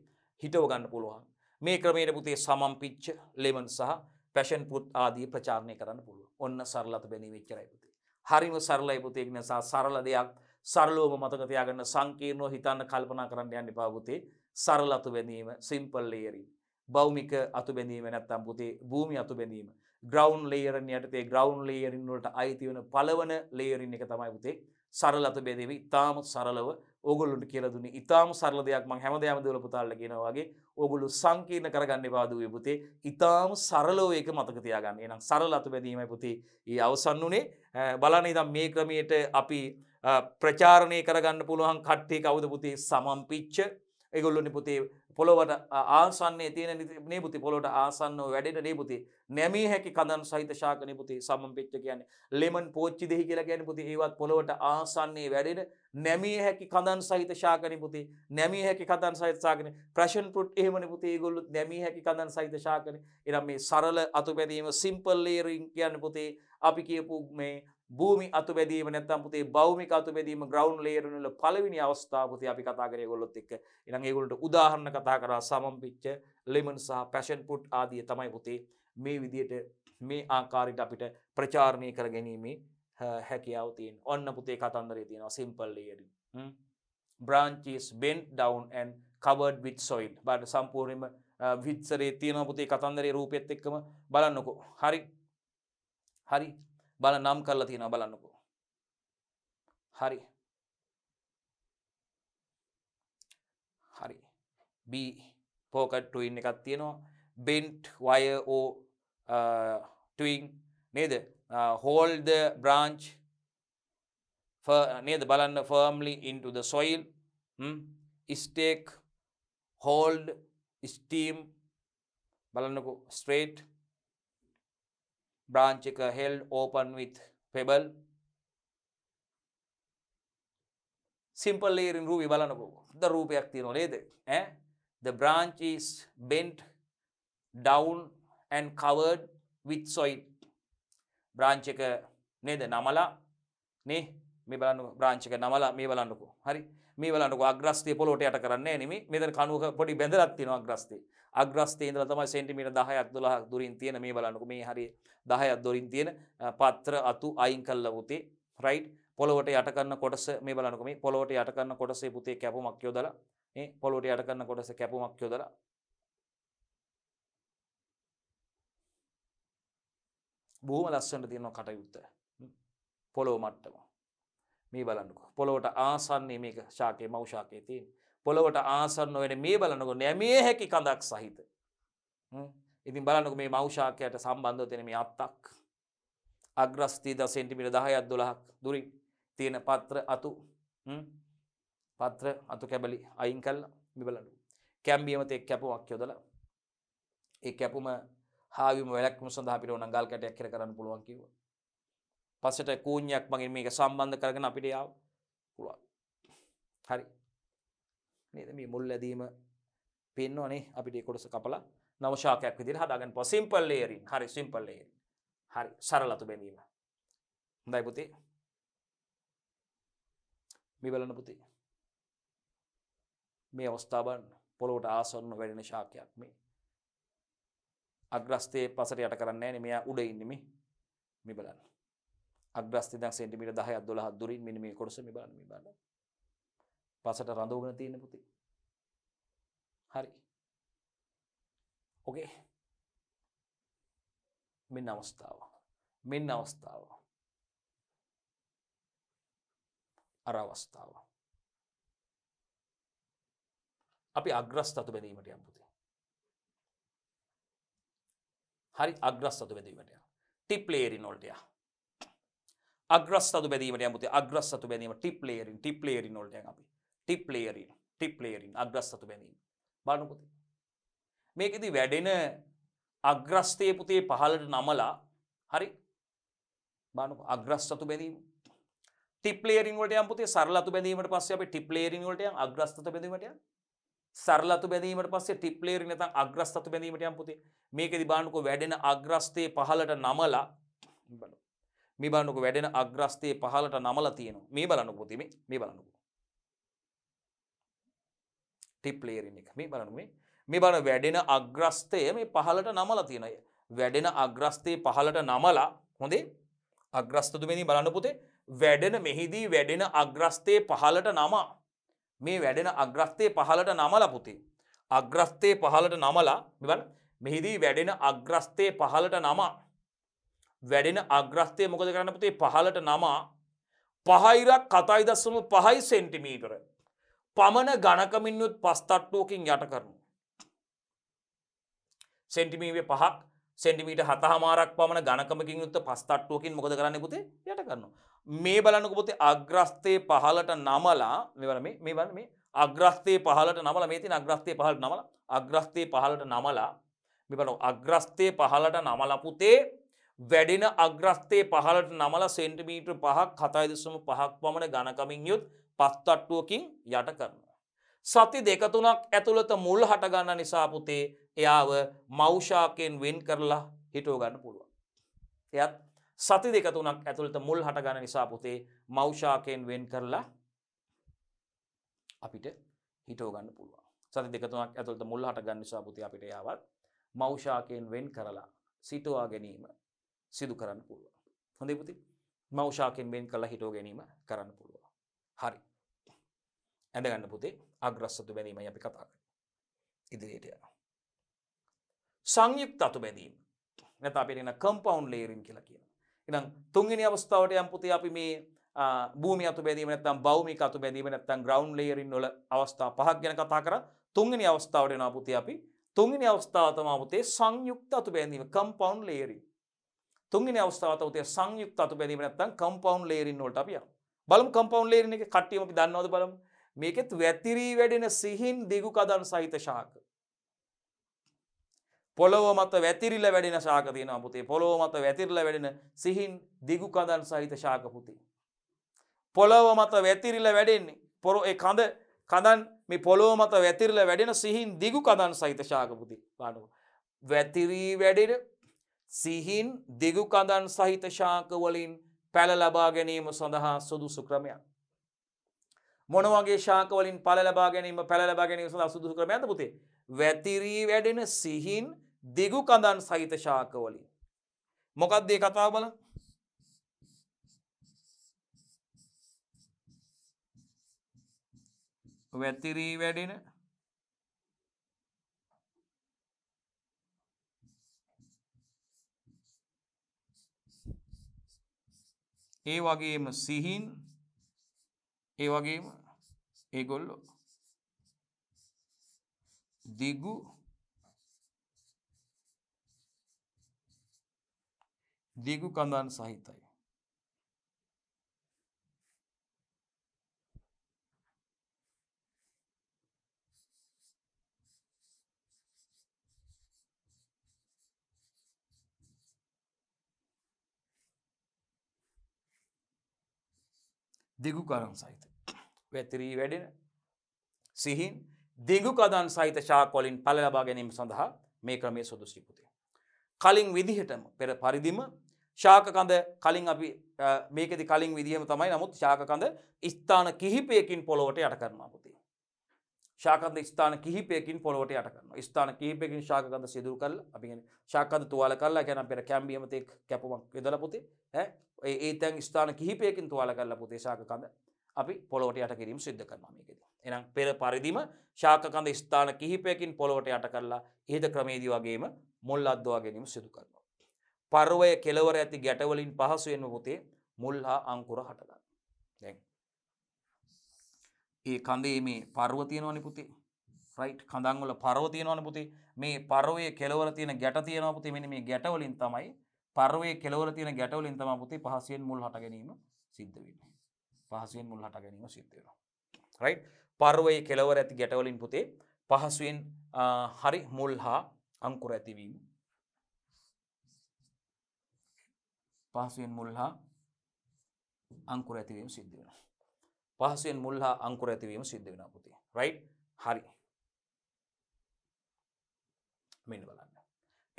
හිටව ගන්න පුළුවන්. මේ ක්‍රමයට පුතේ සමම්පිච්ච ලෙමන් සහ පැෂන් පුත් ආදී ප්‍රචාරණය කරන්න පුළුවන්. ඔන්න සරලත බැනීම එච්චරයි පුතේ. හරිම සරලයි පුතේ ඒක නිසා සරල දෙයක් සරලවම මතක තියාගන්න සංකීර්ණව හිතන්න කල්පනා කරන්න යන්න එපා පුතේ. සරල අතු බැඳීම සිම්පල් ලේයරින්. භෞමික අතු බැඳීම නැත්තම් පුතේ භූමි අතු බැඳීම ග්‍රවන්් ලේරන් යටතේ ග්‍රවන්් ලේරින් වලට අයිතිවන පලවන ලේරින් එක තමයි පුතේ සරලත බෙදෙවි ඉතාම සරලව ඔගොලුන්ට කියලදුන ඉතාම සරල දෙයක් මං හැමදෑම දවල පුතාල්ල කියෙනවාගේ ඔගොලු සංකීර්ණ කරගන්න බාදුවේ පුතේ ඉතාම සරලෝ ඒක මතක තියාගන්න එනම් සරලත බැදීමයි පුතේ ඒ අවසන් වනේ බලන ඉදම් මේ ක්‍රමයට අපි ප්‍රචාරණය කරගන්න පුළුවන් කට්ටේ කවුද පුතේ සමම්පිච්ච එගොල්ලොනි පුති පොළොවට ආසන්නේ තියෙන නීපුති පොලොට ආසන්න වැඩට නීපුති නැමී හැකි කදන් සහිත ශාක නිපුති සමම් පිච්ච කියන්නේ ලෙමන් පෝච්චි දෙහි කියලා ගැන පුති ඒවත් පොළොවට ආසන්නේ වැඩෙන නැමිය හැකි කදන් සහිත ශාකනිපුති නැමිය හැකි කදන් සහිත සාකන ප්‍රශන් පුට් එහෙමනිපුති ගොල්ලුත් නැමිය හැකි කදන් සහිත ශාකන එනම් මේ සරල අතු පැදීම සිම්පල් ලේරිං කියන්න පුතේ අපි කියපු මේ භූමි අතුබැදීම නැත්තම් පුතේ භෞමික අතුබැදීම ග්‍රවුන්ඩ් ලේයර් වල පළවෙනි අවස්ථාව පුතේ අපි කතා කරේ ඒගොල්ලොත් එක්ක. ඊළඟ ඒගොල්ලන්ට උදාහරණ කතා කරා සමම්පිච්ච ලෙමන් සහ පැෂන් පුට් ආදී තමයි පුතේ මේ විදියට මේ ආකාරයට අපිට ප්‍රචාරණය කර ගැනීමේ හැකියාව තියෙන. ඔන්න පුතේ කතන්දරේ තියෙනවා simple layering. branches bent down and covered with soil. බාට සම්පූර්ණයෙන්ම විත්සරේ තියෙනවා පුතේ කතන්දරේ රූපෙත් එක්කම බලන්නකෝ. හරි. හරි බල නම් කරලා තියෙනවා බලන්නකෝ හරි හරි B පෝකට් ටයින් එකක් තියෙනවා බෙන්ට් වයෝ ටයින් නේද හෝල්ද uh, බ්‍රාංච් uh, නේද බලන්න firmly into the soil stake hold stem බලන්නකු ස්ට්‍රේට් branch එක held open with pebble simple layer in ruby බලන්නකො හොඳ රූපයක් තියෙනවා නේද ඈ the branch is bent down and covered with soil branch එක නේද නමලා නේ මේ බලන්නකො branch එක නමලා මේ බලන්නකො හරි මේ බලන්නකො අග්‍රස්තය පොළොට යට කරන්නේ නෙමෙයි මෙතන කණුවක පොඩි බැඳලක් තියෙනවා අග්‍රස්තේ අග්‍රස්තේන්දල තමයි සෙන්ටිමීට දහයක් දොලා දුරින් තියෙන මේ බලන්නකු මේ හරි දහයක් දොරින් තියෙන පත්‍ර අතු අයින් කල්ල පුතේ රයිට් පොලොවට යටකන්න කොටස මේ බලනකම පොලොවට යටකන්න කොටසේ පුතේ කැපුමක් යොදල ඒ පොලොට යටකන්න කොටස කැපුමක් යොදල බූම ලස්සට තියෙන කටයුත්ත පොලෝ මට්ටම මේ බලන්නක පොලොවට ආසන්නේ මේක ශාකය මවෂාකය තියෙන් පොළොවට ආසන්න වෙන මේ බලනකො නැමිය හැකි කඳක් සහිත. ඉතින් බලනක මේ මෞෂාකයට සම්බන්ධව තියෙන මේ අත්තක්. අග්‍රස්තීද සෙන්ටිමිට දහයත් දොළහක් දුරින් තියෙන පත්‍ර අතු පත්‍ර අතු කැබලි අයින් කල්ල මිබලඩු. කැම්බියමත එක් කැපුවක් යොදල ඒ කැපුම හාවිම වැලක්ම සඳහපිට ඕන ගල් කැටයක් කර කරන්න පුළුවන් කිව. පසට කූඥයක් මගින් මේක සම්බන්ධ කරගෙන අපිට යාව පුළුවන්. හරි නේද මේ මුල් ඇදීම පෙන්වනේ අපිට ඒ කොටස කපලා නව ශාකයක් විදිහට හදාගන්න පුළුවන් සිම්පල් ලේයරින් හරි සිම්පල් ලේයරින් හරි සරලතු බැඳීම හොඳයි පුතේ මේ බලන්න පුතේ මේ අවස්ථාවන් පොළොවට ආසන්න වැඩෙන ශාකයක් මේ අග්‍රස්තයේ පසට යට කරන්නේ නැහැ මෙයා උඩ ඉන්නේ මේ මේ බලන්න අග්‍රස්තය දැන් සෙන්ටිමීටර් 10ක් 12ක් දුරින් මෙන්න මේ කොටස මේ බලන්න මේ බලන්න පසට රඳවගෙන තියෙන පුතේ. හරි. ඔකේ. මෙන්න අවස්ථාව. මෙන්න අවස්ථාව. අර අවස්ථාව. අපි අග්‍රස්තතු බැඳීමට යම් පුතේ. හරි අග්‍රස්තතු බැඳීමට යම්. ටිප් ලේයරින් වලට යම්. අග්‍රස්තතු බැඳීමට යම් පුතේ අග්‍රස්තතු බැඳීම ටිප් ලේයරින් ටිප් ලේයරින් වලට යම් අපි. ටිප් ලේරින් ටිප් ලේරින් අග්‍රස්ථතු බැඳීම බලනපුති. මේකෙදි වැඩෙන අග්‍රස්ථය පුතේ පහලට නමලා හරි බනු අග්‍රස්ථතු බැඳීම ටිප්ලේරින් වලට යම් පුතේ සරලතු බැඳීමට පස්සේ අපි ටිප්ලේරින් වලට යම් අග්‍රස්ථත බැඳීමට යම් සරලතු බැඳීමට පස්සේ ටිප්ලේරින් නැත්නම් අග්‍රස්ථතු බැඳීමට යම් පුතේ මේකෙදි බලනකෝ වැඩෙන අග්‍රස්ථයේ පහලට නමලා බලන්න මේ බලන්නකෝ වැඩෙන අග්‍රස්ථයේ පහලට නමලා තියෙනවා මේ බලන්න පුතේ මේ මේ බලන්නකෝ ටිප් ලේරින් එක මේ බලන මේ මේ බලන වැඩෙන අග්‍රස්තය මේ පහලට නමලා තියෙනය වැඩෙන අග්‍රස්තය පහලට නමලා හොඳේ අග්‍රස්තතුමනි බලන්න පුතේ වැඩෙන මෙහිදී වැඩෙන අග්‍රස්තය පහලට නමා මේ වැඩෙන අග්‍රස්තය පහලට නමලා පුතේ අග්‍රස්තය පහලට නමලා මෙබල මෙහිදී වැඩෙන අග්‍රස්තය පහලට නමා වැඩෙන අග්‍රස්තය මොකද කරන්න පුතේ පහලට නමා පහයිරක් කතයි දස්සම පහයි සෙන්ටිමීටර පමණ ගණකමින්යුත් පස්තට්ටුවකින් යට කරනු. සෙන්ටිමීවේ පහක් සෙන්ටිමීට හතහමාරක් පමණ ගණකමකින් යුත්ත පස්තට්ටුවකින් මොද කරන්න පුතේ යට කරනවා. මේ බලන්නක පොතේ අග්‍රස්තය පහලට නමලා මෙවල මේ වල මේ අග්‍රස්තය පහලට නමල මේ තින අග්‍රස්තය පහලට නමල අග්‍රස්තය පහලට නමලා මෙබල අග්‍රස්තය පහලට නමලපුතේ වැඩෙන අග්‍රස්තය පහලට නමල සෙන්ටිමීට්‍ර පහක් කතයිදසම පහක් පමණ ගණකමින් යුත් පත්තට්ටුවකින් යට කරනවා. සති දෙක තුනක් ඇතුළත මුල් හටගන්න නිසා පුතේ එයාව මෞෂාකයෙන් වෙන් කරලා හිටෝ ගන්න පුළුවන්. එයත් සති දෙක තුනක් ඇතුළත මුල් හටගන්න නිසා පුතේ මෞෂාකයෙන් වෙන් කරලා අපිට හිටෝ ගන්න පුළුවන්. සති දෙක තුනක් ඇතුළත මුල් හටගන්න නිසා පුතේ අපිට යාවත් මෞෂාකයෙන් වෙන් කරලා සිටවා ගැනීම සිදු කරන්න පුළුවන්. හොඳේ පුතේ මෞෂාකෙන් වෙන් කළ හිටෝ ගැනීම කරන්න පුළුවන්. හරි ඇඳගන්න පුතේ අග්‍රස්සතු බැඳීමයි අපි කතා කර ඉදිරියට යන සංයුක්ත අතු බැඳීම නැත අපිටන කම්පවන්් ලේරින් කියලා කියන එනම් තුන්ගනි අවස්ථාවට යම් පුතේ අපි මේ භූමි අතු බැදීම නැත්තම් බෞමික අතු බැදීම නැත්තම් ග්‍රවන්් ලේරින් නොල අවස්ථා පහක් ගැන කතා කර තුන්ගනි අවස්ථාවට නාපුති අපි තුන්ගනි අවස්ථාවතමාපුතේ සංයුක්ත අතු බැඳීම කම්පවන්් ලේරින් තුන්ගනි අවස්ථාවතවතේ සංයුක්ත අතු බැදීම නැත්තම් කම්පවන්් ලේරින් නොට අපිය බලම් කම්පවන්් ලේරින එක කට්ටියම දන්නවද බලමු මේකෙත් වැතිරී වැඩෙන සිහින් දිගු කදන් සහිත ශාක. පොළොව මත වැතිරිල වැඩෙන ශාක තියෙනවා පුතේ. පොළොව මත වැතිරිල වැඩෙන සිහින් දිගු කදන් සහිත ශාක පුතේ. පොළොව මත වැතිරිල වැඩෙන්නේ පොර ඒ කඳ කඳන් මේ පොළොව මත වැතිරිල වැඩෙන සිහින් දිගු කදන් සහිත ශාක පුතේ. බලන්න. වැතිරී වැඩෙන සිහින් දිගු කඳන් සහිත ශාක වලින් පැල ලබා ගැනීම සඳහා සුදුසු ක්‍රමයක්. මොනවගේ ශාකවලින් පල ලබා ගැනීම පැළ ලබා ගැනීම සඳහා සුදුසු ක්‍රම ඇත පුතේ. වැතිරී වැඩෙන සිහින් දිගු කඳන් සහිත ශාකවලින්. මොකක්ද ඒ කතාව බලන්න. වැතිරී වැඩෙන ඒ වගේම සිහින් ඒ වගේම এগুলো দিগু দিগু কান্দান সাহিত্যায় दिगु कारण साहित्य වැතිරී වැඩෙන සිහින් දිගු කදන් සහිත ශාකොලින් පලලබා ගැනීම සඳහා මේ ක්‍රමේ සුදුසිපුතේ. කලින් විදිහටම පෙර පරිදිම ශාකකඳ කලින් අපි මේකෙදි කලින් විදිහම තමයි නමුත් ශාකකඳ ස්ථාන කිහිපයකින් පොළොවට යට කරනවා පුතේ. ශාකන්ද ස්ථාන කිහිපයකින් පොළොවට යට කරන ස්ථාන කිහිපයකින් ශාකන්ද සිදුරු කරල අපි ශාකන්ද තුවාල කරලා ගැන පෙර කැම්බියමතෙක් කැපුමක් වෙදල පුතේ ඒ තැන් ස්ථාන කිහිපයකින් තුවාල කරලා පුතේ ශාකකඳ අපි පොළොවට යට කිරීම සිද්ධ කරනවා මේකෙද. එනම් පෙර පරිදිම ශාකකඳ ස්ථාන කිහිපයකින් පොළොවට යට කරලා ඉහත ක්‍රමේදී වගේම මුල් අද්වා ගැනීම සිදු කරනවා. පර්වය කෙලවර ඇති ගැටවලින් පහසුවෙන්ම පුතේ මුල් හා අංකුර හටගන්න. දැන් ඒ කඳේ මේ පර්ව තියෙනවනේ පුතේ. රයිට් කඳන් වල පර්ව තියෙනවනේ පුතේ. මේ පර්වයේ කෙලවර තියෙන ගැට තියෙනවා පුතේ. මෙන්න මේ ගැටවලින් තමයි පර්වයේ කෙලවර තියෙන ගැටවලින් තමයි පුතේ පහසුවෙන් මුල් හට ගැනීම සිද්ධ වෙන්නේ. පහසුවෙන් මුල් හට ගැනීම සිද්ධවෙනවා. රයි පර්ුවය කෙලවර ඇති ගැටවලින් පුතේ පහසුවෙන් හරි මුල් හා අංකුර ඇතිවීම පහසුවෙන් මුල් හා අංකුර ඇතිවීම සිද්ධ වෙන. පහසුවෙන් මුල් හා අංකුර ඇතිවීම සිද්ධ වෙන පුතේ රයි් හරි මෙන් බලන්න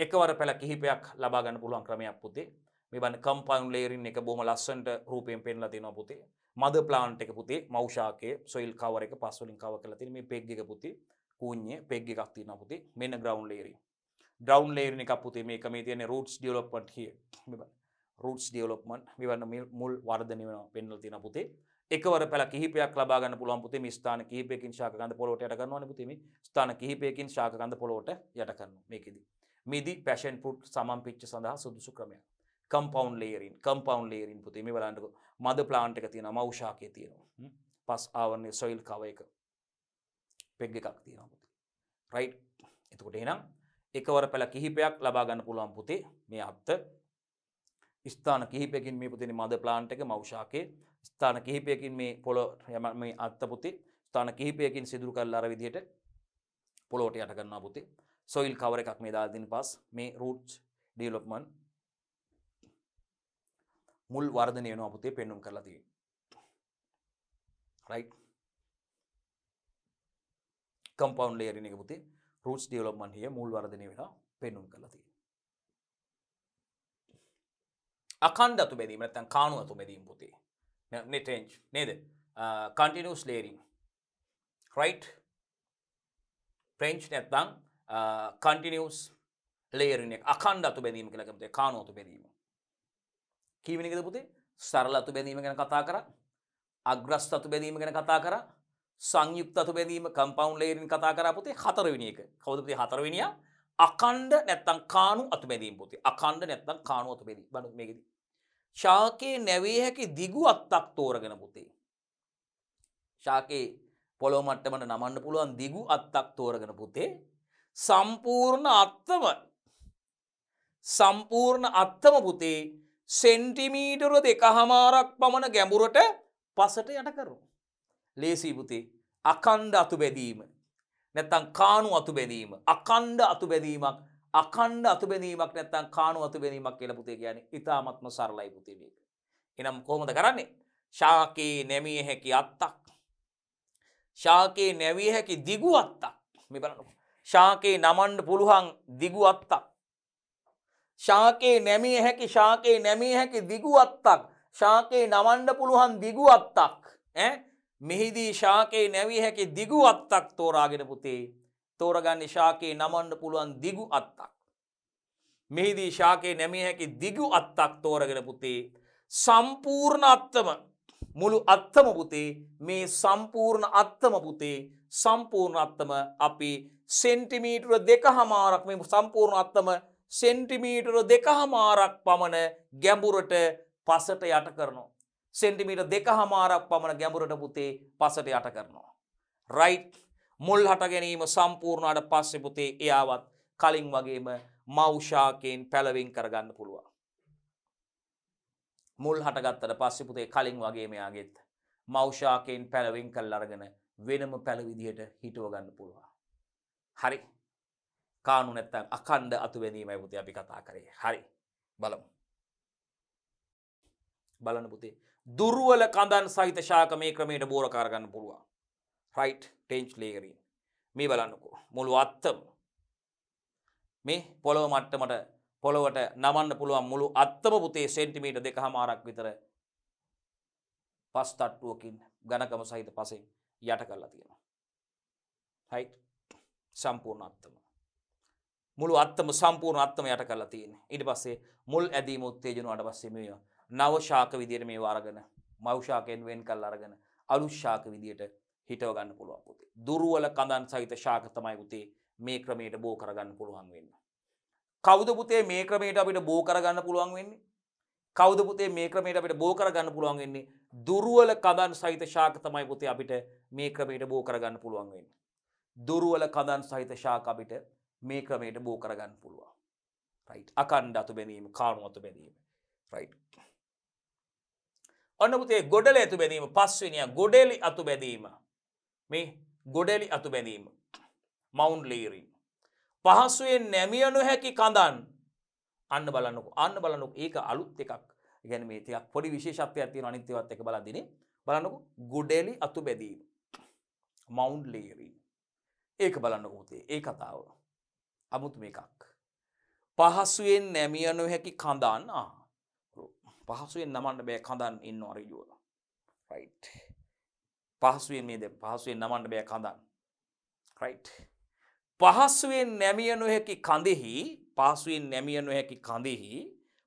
එකවර පැළ කිහිපයක් ලබාගන්න පුළුවන් ක්‍රමයක් පුතේ මෙබන කම්පයින් ලේරින් එක බොම ලස්සන්ට රූපයෙන් පෙන්ල දෙනවා පුතේ මද ප්ලාන්ට් එක පුතේ මෞෂාකය සොයිල් කවර එක පස්වලින් කව කල තින මේ පෙක්්ග පුති කූඥ පෙක්්ග එකක් තින පුති මෙන්න ග්‍රවන්් ලේරි ග්‍රවන්් ලේරණ එකක් පුතේ මේ මේ තියන රටස් ඩියලොප්ට හිය රටස් ඩියලොප්මන් මෙවන්න මුල් වර්ධනය වෙන පෙන්නල තින පුතේ එකවර පැල කිහිපයක් ලබාගන්න පුළුවන් පුතේ ස්ථාන කිහිපයකින් ශාකන්ද පොලොට යට කරනවා පුතේ ස්ථාන කිහිපයකින් ශාකන්ද පොලොට යට කරනු මේකෙදී මිදි පැෂන් පුට් සමම් පිච්ච සඳහා සුදුසු ක්‍රමයක් කම්පවන්් ලේරින් කම්පවන්් ලේරින් පුති මේ බලන්නක මද ප්ලාන්ට් එක තියෙන මවෂාකය තියෙනවා පස් ආවන්නේ සොයිල් කව එක පෙග් එකක් තියෙන පුති රයි් එතකොට එනම් එකවර පැළ කිහිපයක් ලබාගන්න පුළුවන් පුතේ මේ අත්ත ස්ථාන කිහිපයකින් මේ පුතින මද ප්ලාන්ට් එක මවෂාකය ස්ථාන කිහිපයකින් මේ පොලො යම මේ අත්තපුති ස්ථාන කිහිපයකින් සිදුරු කල් අර විදියට පොලෝට යට කරන්න පුති සොයිල් කවර එකක් මේ දාදින් පස් මේ රූට් ඩියලොප්මන් මුල් වර්ධනය වෙනවා පුතේ පෙන්නුම් කරලා තියෙන්නේ රයිට් කම්පවුන්ඩ් ලේයරින් එක පුතේ රූට්ස් ඩෙවලොප්මන්ට් හිය මුල් වර්ධනය වෙනවා පෙන්නුම් කරලා තියෙන්නේ අඛණ්ඩ අතු බැදීම නැත්නම් කාණු අතු බැදීම පුතේ net range නේද continuous layering right range නැත්නම් continuous layering එක අඛණ්ඩ අතු බැදීම කියලා කියමුතේ කාණු අතු බැදීම කීවෙනකද පුතේ සරල අතු බැඳීම ගැන කතා කරා අග්‍රස්ත අතු බැඳීම ගැන කතා කරා සංයුක්ත අතු බැඳීම කම්පවුන්ඩ් ලේයරින් කතා කරා පුතේ හතරවෙනි එක. කවුද පුතේ හතරවෙනියා? අකණ්ඩ නැත්තම් කාණු අතු බැඳීම පුතේ. අකණ්ඩ නැත්තම් කාණු අතු බැඳීම. බලන්න මේකෙදි. ශාකේ නැවේ හැකි දිගු අත්තක් තෝරගෙන පුතේ. ශාකේ පොළොව මට්ටමට නමන්න පුළුවන් දිගු අත්තක් තෝරගෙන පුතේ. සම්පූර්ණ අත්තම සම්පූර්ණ අත්තම පුතේ සෙන්ටිමීටර දෙක හමාරක් පමණ ගැඹුරට පසට යට කරු. ලේසිීපුතේ අකණ්ඩ අතු බැදීම. නැත්තං කානු අතු බැදීම. අකණ්ඩ අතු බැදීමක් අකණ්ඩ අතු බැදීමක් නැත්තං කානු අතු බැදීමක් කියල පුතේ කියන ඉතාමත්ම සරලයි පුතිවේක. එනම් කොහොමද කරන්නේ. ශාකයේ නැමිය හැකි අත්තක්. ශාකයේ නැවිය හැකි දිගු අත්තක් මෙබලන. ශාකයේ නමන්ඩ පුළුවන් දිගු අත්තක්. ශාකයේ නැමිය හැකි ශාකයේ නැමිය හැකි දිගු අත්තක් ශාකයේ නවන්ඩ පුළුවන් දිගු අත්තක් මෙහිදී ශාකයේ නැවී හැකි දිගු අත්තක් තෝරාගෙන පුතේ තෝරගන්න ශාකයේ නමන්ඩ පුළුවන් දිගු අත්තක්. මෙහිදී ශාකයේ නැමිය හැකි දිගු අත්තක් තෝරගෙන පුතේ සම්පූර්ණ අත්තම මුළු අත්තම පුතේ මේ සම්පූර්ණ අත්තම පුතේ සම්පූර්ණ අත්තම අපි සෙන්ටිමීටර දෙක හමාරක් මේ සම්පූර්ණ අත්තම සෙන්ටිමීටර දෙකහමාරක් පමණ ගැඹුරට පසට යට කරනවා. සෙන්ටිමීට දෙකහමාරක් පමණ ගැඹුරට පුතේ පසට යට කරනවා. රයි් මුල් හට ගැනීම සම්පූර්ණට පස්සෙ පුතේ එයාවත් කලින් වගේම මෞෂාකයෙන් පැලවෙන් කරගන්න පුළුවන්. මුල් හටගත්තට පස්සෙ පුතේ කලින් වගේමයාගෙත් මෞෂාකයෙන් පැලවෙන් කල් අරගෙන වෙනම පැළවිදිහට හිටුවගන්න පුළුවන්. හරි කානු නැත්තන් අකණ්ඩ අතුවැදීමයි පුති අපි කතා කරේ හරි බලමු. බලන පුතේ දුරුවල කඳන් සහිත ශාක මේ ක්‍රමයට බෝර කාරගන්න පුළුවන් රයිට් ටෙන්ච් ලේගරීන් මේ බලන්නකෝ මුළු අත්තම මේ පොළොව මට්ටමට පොළොවට නමන්න පුළුවන් මුළු අත්තම පුතේ සෙන්ටිමීට දෙක හමාරක් විතර පස් තට්ටුවකින් ගණකම සහිත පසෙන් යට කරලා තියෙනවා හයිට් සම්පූර්ණ අත්තම මුළු අත්තම සම්පූර්ණ අත්තම යට කරලා තියෙන ඉට පස්සේ මුල් ඇදීම උත්තේජනු අට පස්සෙමය නවශාක විදියට මේ වාරගෙන මවෂාකයෙන් වෙන් කල් අරගෙන අලුෂාක විදියට හිටව ගන්න පුළුවන් පුතේ දුරුවල කඳන් සහිත ශාක තමයි පුතේ මේ ක්‍රමයට බෝ කරගන්න පුළුවන් වෙන්න. කවුද පුතේ මේ ක්‍රමයට අපිට බෝ කරගන්න පුළුවන් වෙන්නේ කවුද පුතේ මේ ක්‍රමයට අපිට බෝ කරගන්න පුළුවන් වෙන්නේ දුරුවල කඳන් සහිත ශාක තමයි පුතේ අපිට මේ ක්‍රමයට බෝ කරගන්න පුළුවන් වෙන්නේ. දුරුවල කඳන් සහිත ශාක අපිට මේ ක්‍රමයට බෝ කරගන්න පුළුවන් රයි් අකණ්ඩ අතු බැනීම කාණු අතු බැනීම රයි් අනපුතේ ගොඩල ඇතු බැදීම පස්වෙනිය ගොඩෙලි අතු බැදීම මේ ගොඩෙලි අතු බැදීම මවුන්් ලීරීම පහසුවෙන් නැමියනු හැකි කඳන් අන්න බලන්නක අන්න බලනක ඒක අලුත් එකක් ගැන මේතියක් පොඩි විශේෂත්වය ඇතින අනිත්‍යවත් එක බලදින බලන්නකු ගොඩෙලි අතු බැදීම මවුන්් ලේරීම ඒක බලන්න ූතේ ඒ කතාව අමුතුම එකක්. පහසුවෙන් නැමියනො හැකි කඳන්න පහසුවෙන් නමන්න බෑ කඳන් ඉන්න අරිජුව රයි් පහසුවෙන් මේද පහසුවෙන් නමන්න බෑ කඳන් රයි් පහසුවෙන් නැමියනො හැකි කඳෙහි පහසුවෙන් නැමියනො හැකි කඳෙහි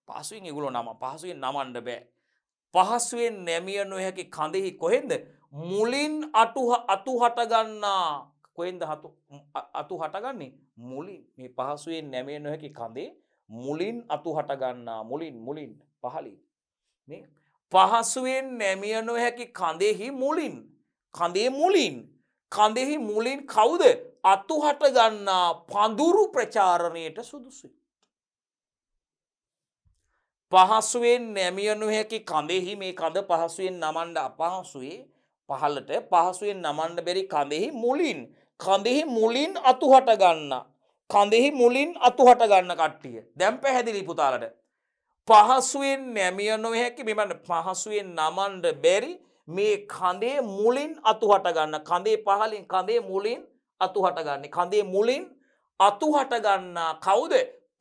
පහසුවෙන් ඉගුල නම පහසුවෙන් නමන්න බෑ පහසුවෙන් නැමියනො හැකි කඳෙහි කොහෙන්ද මුලින් අටුහ අතු හටගන්නා කොහෙන්ද හතු අතු හටගන්නේ මුලින් මේ පහසුවෙන් නැමේ නොහැකි කඳේ මුලින් අතු හටගන්නා මුලින් මුලින් පහලින් නේ පහසුවෙන් නැමිය නොහැකි කඳෙහි මුලින් කඳේ මුලින් කඳෙහි මුලින් කවුද අතු හටගන්නා පඳුරු ප්‍රචාරණයට සුදුසුයි පහසුවෙන් නැමිය නොහැකි කඳෙහි මේ කඳ පහසුවෙන් නමන්ඩ අපහසුවේ පහලට පහසුවෙන් නමන්න බැරි කඳෙහි මුලින් කඳෙහි මුලින් අතුහට ගන්න. කඳෙහි මුලින් අතුහට ගන්න කට්ටිය. දැම් පැහැදිලි පුතාලට. පහසුවෙන් නැමියනො හැකි මෙමට පහසුවෙන් නමන්ඩ බැරි මේ කඳේ මුලින් අතුහට ගන්න කඳේ පහලින් කඳේ මුලින් අතුහට ගන්න. කඳේ මුලින් අතුහට ගන්නා කවුද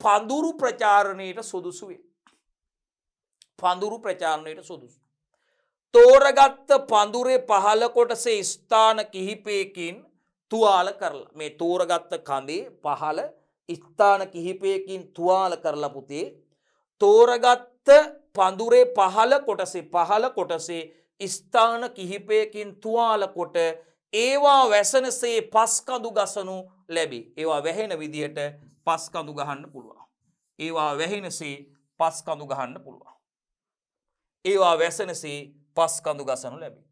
පඳුරු ප්‍රචාරණයට සුදුසුවේ. පඳුරු ප්‍රචාරණයට සුදුසු. තෝරගත්ත පඳුරේ පහල කොටසේ ස්ථාන කිහිපයකින් තුවාල කරලා මේ තෝරගත්ත කඳේ පහළ ස්ථාන කිහිපයකින් තුවාල කරලා පුතේ තෝරගත්ත පඳුරේ පහළ කොටසේ පහළ කොටසේ ස්ථාන කිහිපයකින් තුවාල කොට ඒවා වැසනසේ පස්කඳු ගසනු ලැබේ ඒවා වැහෙන විදිහට පස්කඳු ගහන්න පුළුවන් ඒවා වැහෙනසේ පස්කඳු ගහන්න පුළුවන් ඒවා වැසනසේ පස්කඳු ගසනු ලැබේ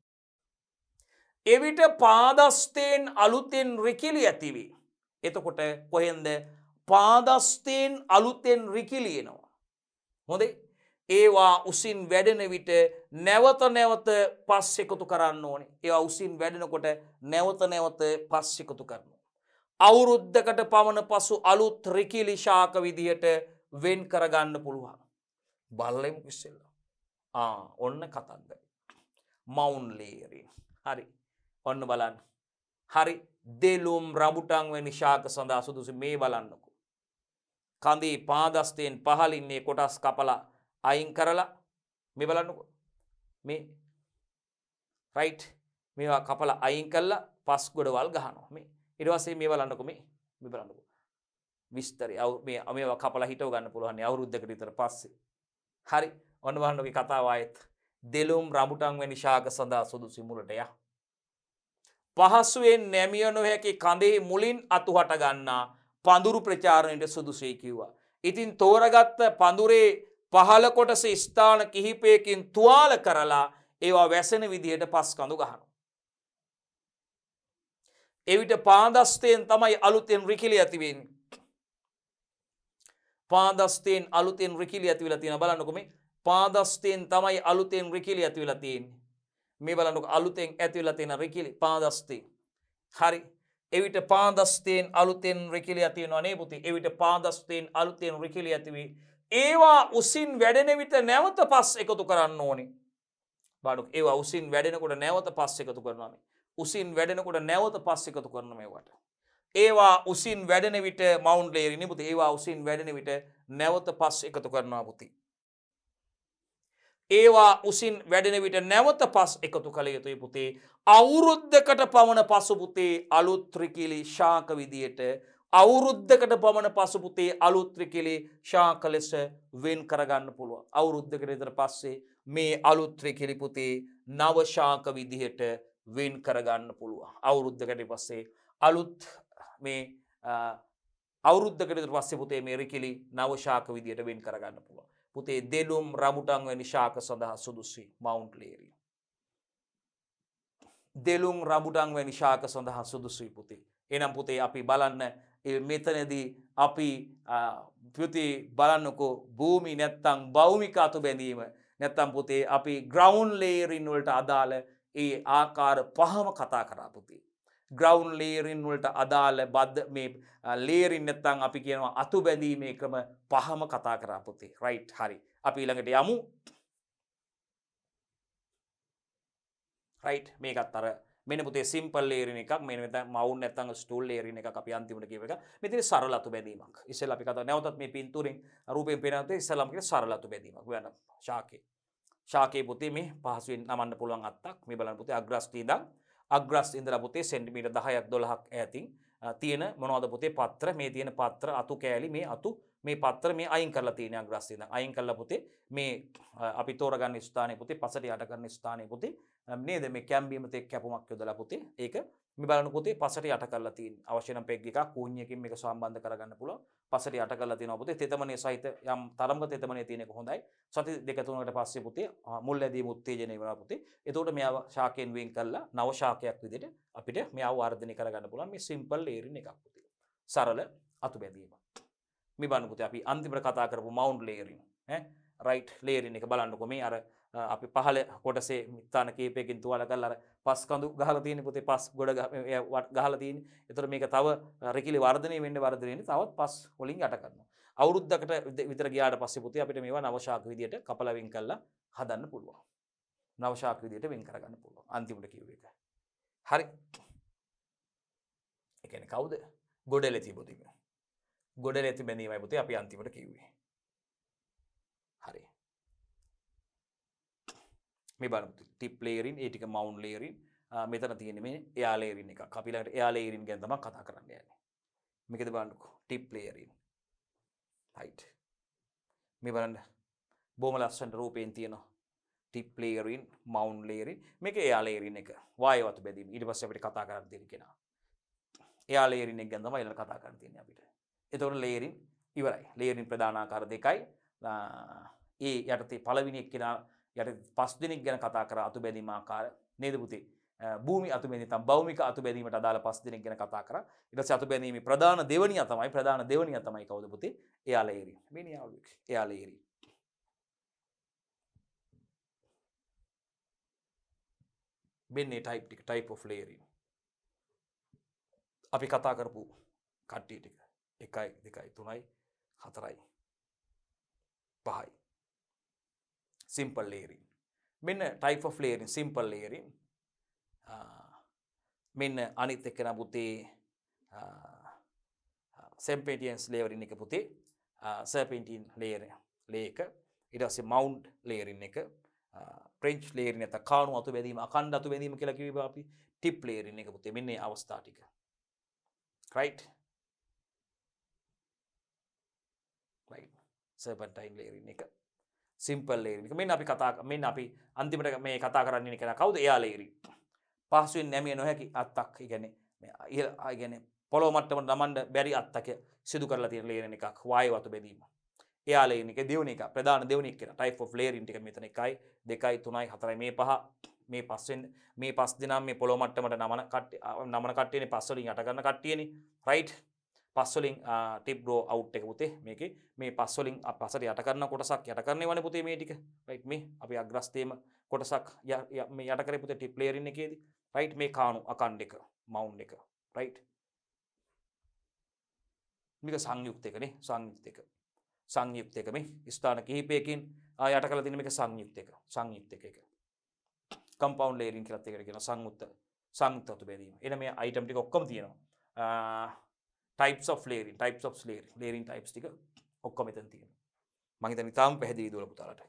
එවිට පාදස්තයෙන් අලුතෙන් රිකිලි ඇතිවී. එතකොට කොහෙන්ද පාදස්තයෙන් අලුතෙන් රිකිලියනවා. හොඳේ ඒවා උසින් වැඩෙන විට නැවත නැවත පස්සෙකුතු කරන්න ඕනේ ඒවා උසින් වැඩෙනකොට නැවත නැවත පස්සෙකුතු කරනු. අවුරුද්ධකට පමණ පසු අලුත් රිකිලි ශාක විදිහට වෙන් කරගන්න පුළුවන්. බල්ලෙම් විස්සෙල්ල. ඔන්න කතන්දර. මවුන්ලේරී. හරි. ඔන්න බලන්න. හරි දෙලුම් රඹුටන්වැනි ශාක සඳහා සුදුසු මේ බලන්නකු. කඳී පාදස්තයෙන් පහලින්නේ කොටස් කපලා අයින් කරලා මේ බලන්නකු මේ රයි් මේවා කපල අයින් කල්ල පස් ගොඩවල් ගහනවා මේ ඉරවසේ මේ බලන්නකු මේ මිබලන්නකු විස්තරි අව මේ අමවා කපල හිට ගන්න පුළුවන් අවුරුද්ධක රිතර පස්සේ හරි ඔන්නවහන්නුගේ කතාවායත් දෙලුම් රමුටන් වැනි ශාක සඳහා සුදු සිමුලටයා පහසුවෙන් නැමිය නොහැකි කඳෙහි මුලින් අතුහට ගන්නා පඳුරු ප්‍රචාරණයට සුදුසේ කිව්වා. ඉතින් තෝරගත්ත පඳුරේ පහළ කොටස ස්ථාන කිහිපයකින් තුවාල කරලා ඒවා වැසෙන විදිහට පස් කඳු ගහනු. එවිට පාදස්තයෙන් තමයි අලුතෙන් රිකිලි ඇතිවෙන්. පාදස්තයෙන් අලුතෙන් රිකිලි ඇතිවෙලා තියෙන බලන්නකොම පාදස්තයෙන් තමයි අලුතෙන් රිකිලි ඇතිවෙලා තියෙන්නේ. මේ බලන්නක අලුතෙන් ඇතිවෙලා තියෙන රිකිලි පාදස්තිී. හරි එවිට පාදස්තයෙන් අලුතෙන් රිකිලි ඇතිවෙනවා නේපුති එවිට පාදස්තයෙන් අලුතයෙන් රිකිලි ඇතිවී. ඒවා උසින් වැඩෙනවිට නැවත පස් එකතු කරන්න ඕනි. බඩු ඒවා උසින් වැඩෙනකොට නැවත පස් එකතු කරනම. උසින් වැඩෙනකොට නැවත පස් එකතු කරන මේවට. ඒවා උසින් වැඩෙන විට මවන්් ලේරි නිපුති ඒවා උසින් වැඩෙන විට නැවත පස් එකතු කරනවා පුති. ඒවා උසින් වැඩෙන විට නැවත පස් එකතු කළ යුතුයි පුතේ අවුරුද්ධකට පමණ පසුපුතේ අලුත්‍රිකිලි ශාක විදියට අවුරුද්ධකට පමණ පසුපුතේ අලුත්‍රිකිලි ශාක ලෙස වෙන් කරගන්න පුළුව අවුරුද්ධකට ඉතර පස්සේ මේ අලුත්‍රිකිලි පුතේ නවශාක විදිහට වෙන් කරගන්න පුළුව අවුරුද්ධකට පස්සේ අලුත් මේ අවුරුද්ධකට පස්සේ පුතේ මේරිකිලි නවශාක විදියට වෙන් කරගන්න පුළුව පුතේ දෙලුම් රමුටන් වැනි ශාක සඳහා සුදුසුයි මවුන්ට් ලේරිය. දෙලුම් රමුටන් වැනි ශාක සඳහා සුදුසුයි පුතේ. එනම් පුතේ අපි බලන්න මෙතනදී අපි පෘති බලන්නකෝ භූමි නැත්තං බෞමිකාතු බැඳීම නැත්තම් පුතේ අපි ග්‍රවන්් ලේරින් වලට අදාළ ඒ ආකාර පහම කතා කරාපුති. ග්‍රවන්් ලේරින් වලට අදාළ බද්ධ මේ ලේරින් නැත්තං අපි කියනවා අතු බැඳීමේ ක්‍රම පහම කතා කරාපුතේ රයිට් හරි අපි ළඟට යමු රයිට් මේකත් අර මෙන පුතේ සිම්පල් ලේරන එකක් මෙ මවුන් ඇතන් ස්ටල් ලේරන එක අපි අන්තිමට කියව එක මෙතින සරලතු බැදීමක් ඉස්සල අපි කත නැවතත් මේ පින්තුරින් රූපෙන් පෙනතේ ඉස්සලමක සරලතු බැදීමක් වන ශාකේ ශාකේ පුතේ මේ පහසුවෙන් අමන්න පුළුවන් අත්තක් මේ බලන් පුතේ අග්‍රස්ටීදක් අග්‍රස් ඉඳල පුතේ සෙන්ටිමීට දහයක් දොළහක් ඇතින් තියෙන මොනවද පුතේ පත්‍ර මේ තියෙන පත්‍ර අතු කෑලි මේ අතු මේ පත්‍ර මේ අයින් කරලා තියෙන අග්‍රස්තින අයින් කරලා පුතේ මේ අපි තෝරගන්න ස්ථානය පුතේ පසට යට කරන ස්ථානය පුතේ නේද මේ කැම්බීම තෙක් කැපුමක් යොදලා පුතේ ඒක මේ බලන පුතේ පසට යට කරලා තියෙන අවශ්‍ය නම් පෙග් එකක් කූණ්‍යකින් මේක සම්බන්ධ කරගන්න පුළුවන් පසට යට කල තින පුතේ තෙතමනය සහිත යම් තරම්ග තෙතමනය තියෙනෙක හොඳයි සති දෙකතුනට පස්සේ පුතේ මුල් ඇදී මුත්තේජනය වනා පුතේ එතෝට මෙයා ශාකයෙන් වෙන් කල්ලා නවශාකයක් විදිට අපිට මෙයා වර්ධනය කරගන්න පුලන් මේ සිම්පල් ලේරණ එකක් පුතේ සරල අතු බැදීම මේ බන්නපුති අපි අන්තිප්‍ර කතා කරපු මවුන්් ලේරින් රයිට් ලේරින් එක බලන්නකො මේ අර අපි පහල කොටසේ මිත්තාන කීපයකින් තුවල කල්ලර පස් කඳු ගහලතියන පුතේ පස් ගොඩ ගහලතින් එතර මේක තව රකිලි වර්ධනය වන්න වර්ධනයට තවත් පස් හොලින් අට කරන්න. අවුරුද්ධකට විතර ගයාට පස්ස පුති අපිට මේවා නවශාක විදියට කපලවින් කල්ලා හදන්න පුළුවන්. නවශාක විදියට වෙන් කරගන්න පුළුව අන්තිමට කිව් එක. හරි එකන කවුද ගොඩ ලෙති බොතිම ගොඩ ලෙති බැනීමයි පුතේ අපි අන්තිමට කිව්වේ. මේ බල ටිප් ලේරින් ඒටික මවුන් ලේරින් මෙතන තියෙන මේ එයාලේරින් එක අපිලට එයාලේරින් ගැන්තම කතා කරන්න යන්නේ මේකද බලන්නකු ටිප් ලේරින් හයිට් මේ බලන්න බෝම ලස්සන්ට රූපයෙන් තියෙනවා ටිප් ලේරින් මවුන් ලේරින් මේක එයාලේරින් එක වායවත බැදීම ඉට පස්ස අපිට කතා කරන්න දෙන කෙන එයාලේරින් එක ගැඳම එල කතා කර තියෙන අපිට එතවට ලේරින් ඉවරයි ලේරින් ප්‍රධානාකාර දෙකයි ඒ යටතේ පලවිනික් කෙනා යට පස් දෙනෙක් ගැන කතා කර අතු බැදීම ආකාර නේදපුතේ භූමි අතුබැනි තම් බෞමික අතුබැදීමට අදාළ පස් දෙනෙක් ගැන කතා කර ඉට අතුබැනීම ප්‍රධාන දෙවනිය තමයි ප්‍රධාන දෙවනිය තමයි කවදපුතේ එයාලේරිය මිනිියාවක් එයාලේරී මෙන්නේ ටයිප් ටික ටයිප් ඔෆ් ලේරීම අපි කතා කරපු කට්ටිය ටික එකයි දෙකයි තුනයි හතරයි පහයි simple layering. මෙන්න type of layering simple layering මෙන්න අනිත් එක්කන පුතේ සැම්පේටියන්ස් ලේවරින් එක පුතේ සැපින්ටීන් ලේර ලේක ඉඩස මවන්් ලේරින් එක ප්‍රෙන්ච් ලේරන ඇත කානු අතු වැදීම අකණ්ඩ අතු වැදීම කියලා කිව අපි ටිප් ලේරන එක පුතේ මෙන්නේ අවස්ථාටික රයි් සැපටයින් ලේරන එක සිම්පල්ලේරික මෙන්න අපි කතා මෙන්න අපි අන්තිමට මේ කතා කරන්නේ කෙන කවුද එයාලේරි පහසුවෙන් නැමිය නොහැකි අත්තක් ඉගැන ඉගැන පොලොමට්ටම නමන්ඩ බැරි අත්තක සිදු කරලා තිය ලේන එකක් වායවතු බැදීම එයාලේනික දෙවන එක ප්‍රධාන දෙවනක් කියෙන ටයි ෝ ලේරින්ටික මෙතන එකයි දෙකයි තුනයි හතරයි මේ පහ මේ පස්සෙන් මේ පස් දිනම් මේ පොළොමට්ටමට නමන නමන කට්ටයන පස්සලින් අටගන්න කට්ටියන රයිට් පස්වලින් ටිබ්රෝ අවට් එක පුතේ මේක මේ පස්වලින් පසට යට කරන කොටසක් යට කරන්නේ වන පුතේ මේ ටික රයිට් මේ අපි අග්‍රස්තේම කොටසක් මේ යටකර පුතේ ටිප්ලේරන්න එකේද රයිට් මේ කානු අකන්් එක මවුන්් එක රයිට් මික සංයුක්තයකනේ සංයුක්තක සංයුක්තයක මේ ස්ථාන කිහිපයකින් යට කල තිනක සංයුක්තයක සංයුක්තක එක කම්පවන්් ලේරින් කරත්තයකට කියෙන සංයුත්ත සංයුක්තතු බැදීම එන මේ අයිටම්ටි ඔක්කම් තියෙනවා types of layering types of ලේරි ලේරින් ටයිප්ස් ටික ඔක්කො මෙතන තියෙන මහිතන ඉතාම පැහැදිලි දුවල පුතාලට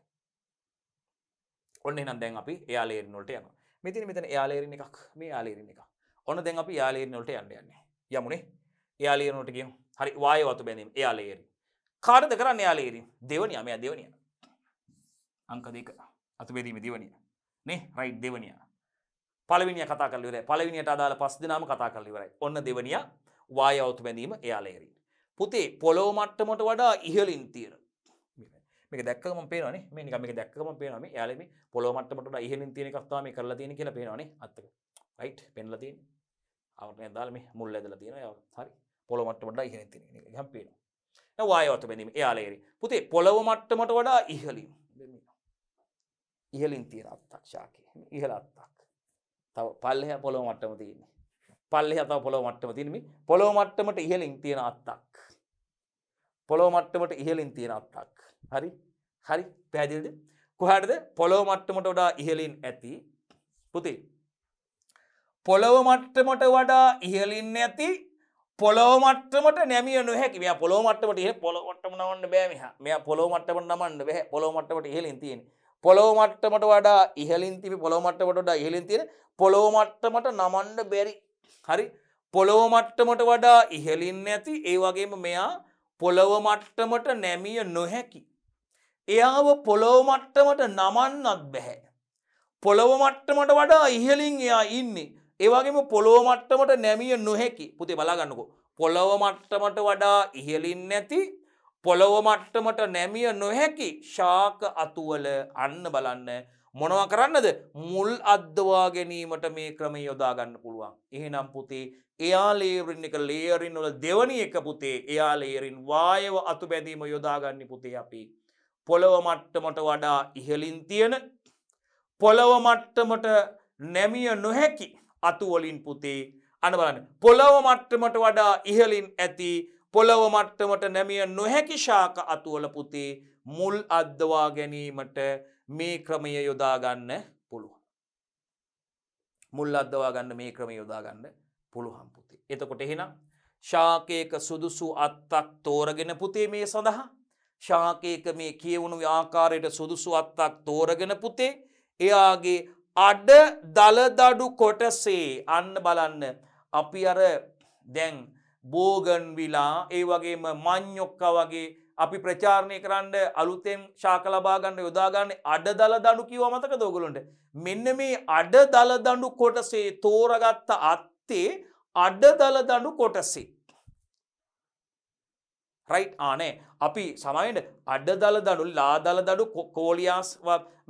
ඔන්න එනම් දැන් අපි එයා ලේරින් වලට යනවා මෙතින් මෙතන එයා ලේරින් එකක් මේ එයා ලේරින් එකක් ඔන්න දැන් අපි එයා ලේරින් වලට යන්න යන්නේ යමුනේ එයා ලේරින් වලට ගියමු හරි වායු වතු බැඳීම එයා ලේරින් කාටද කරන්නේ එයා ලේරින් දෙවනියා මෙයා දෙවනියා අංක දෙක අතු බෙදීම දෙවනියා නේ රයිට් දෙවනියා පළවෙනියා කතා කරලා ඉවරයි පළවෙනියට අදාළ පස් දෙනාම කතා කරලා ඉවරයි ඔන්න දෙවනියා වායවතු බැඳීම එයාලේරීන්. පුතේ පොලෝ මට්ටමට වඩා ඉහලින් තියෙන මේක දැක්කම පේනනේ මේ නිකම මේක දැක්කම පේනනේ එයාලා මේ පොළොව මට්ටමට වඩා ඉහළින් තියෙන එකක් තමයි මේ කරලා තියෙන්නේ කියලා පේනවනේ අත්තක. රයිට් පෙන්ලා තියෙන්නේ. ආවරණය දාලා මේ මුල් ඇදලා තියෙනවා ඒක. හරි. පොළොව මට්ටමට වඩා ඉහළින් තියෙන එක. එහෙනම් පේනවා. දැන් වායවත බැඳීම එයාලා එරි. පුතේ පොළොව මට්ටමට වඩා ඉහළින්. ඉහළින් තියෙන අත්තක් ශාකේ. ඉහළ අත්තක්. තව පල්ලෙහා පොළොව මට්ටම තියෙන්නේ. පල්ලෙ අත පොළොව මට්ටම තියෙන මේ පොළොව මට්ටමට ඉහළින් තියෙන අත්තක්. පොළොව මට්ටමට ඉහළින් තියෙන අත්තක්. හරි? හරි පැහැදිලිද? කොහටද පොළොව මට්ටමට වඩා ඉහළින් ඇති පුතේ. පොළොව මට්ටමට වඩා ඉහළින් ඇති පොළොව මට්ටමට නැමිය නොහැකි. මෙයා පොළොව මට්ටමට ඉහළ පොළොව මට්ටම නමන්න බෑ මෙහා. මෙයා පොළොව මට්ටමට නමන්න බෑ. පොළොව මට්ටමට ඉහළින් තියෙන්නේ. පොළොව මට්ටමට වඩා ඉහළින් තිබි පොළොව මට්ටමට වඩා ඉහළින් තියෙන පොළොව මට්ටමට නමන්න බැරි හරි පොළොව මට්ටමට වඩා ඉහලින් ඇති ඒ වගේම මෙයා පොළොව මට්ටමට නැමිය නොහැකි. එයාව පොළොව මට්ටමට නමන්නත් බැහැ. පොළොව මට්ටමට වඩා ඉහලින් එයා ඉන්නේ. ඒවගේම පොළොව මට්ටමට නැමිය නොහැකි පුති බලාගන්නකෝ. පොළොව මට්ටමට වඩා ඉහලින් නැති පොළොව මට්ටමට නැමිය නොහැකි ශාක අතුවල අන්න බලන්න මොනව කරන්නද මුල් අද්දවා ගැනීමට මේ ක්‍රම යොදාගන්න පුළුවන්. එහෙනම් පුතේ එයා ලේවරින් එක ලේයරින් වල දෙවනි එක පුතේ එයා ලේරින් වායව අතු බැඳීම යොදාගන්න පුතේ අපි. පොළොව මට්ටමට වඩා ඉහලින් තියෙන පොළොව මට්ටමට නැමිය නොහැකි අතුවලින් පුතේ අන බලන්න පොළොව මට්ටමට වඩා ඉහලින් ඇති පොළොව මට්ටමට නැමිය නොහැකි ශාක අතුවල පුතේ මුල් අද්දවා ගැනීමට මේ ක්‍රමය යොදාගන්න පුළුවන්. මුල් අද්දවා ගන්න මේ ක්‍රම යොදාගන්න පුළුවන් පුති. එතකොට එහෙනම් ශාකයක සුදුසු අත්තක් තෝරගෙන පුතේ මේ සඳහා ශාකයක මේ කියවුණු ආකාරයට සුදුසු අත්තක් තෝරගෙන පුතේ එයාගේ අඩ දළදඩු කොටසේ අන්න බලන්න අපි අර දැන් බෝගන් විලා ඒ වගේම මං්යොක්ක වගේ අපි ප්‍රචාරණය කරන්න අලුතෙන් ශාක ලබාගන්න යොදාගන්න අඩ දල දඩු කිව මතක දෝගලොන්ට මෙන්න මේ අඩ දල දඩු කොටසේ තෝරගත්ත අත්තේ අඩ දල දඩු කොටසේ. රයි් ආනේ අපි සමයිට අඩ දල දඩු ලා දල දඩු කෝලියස්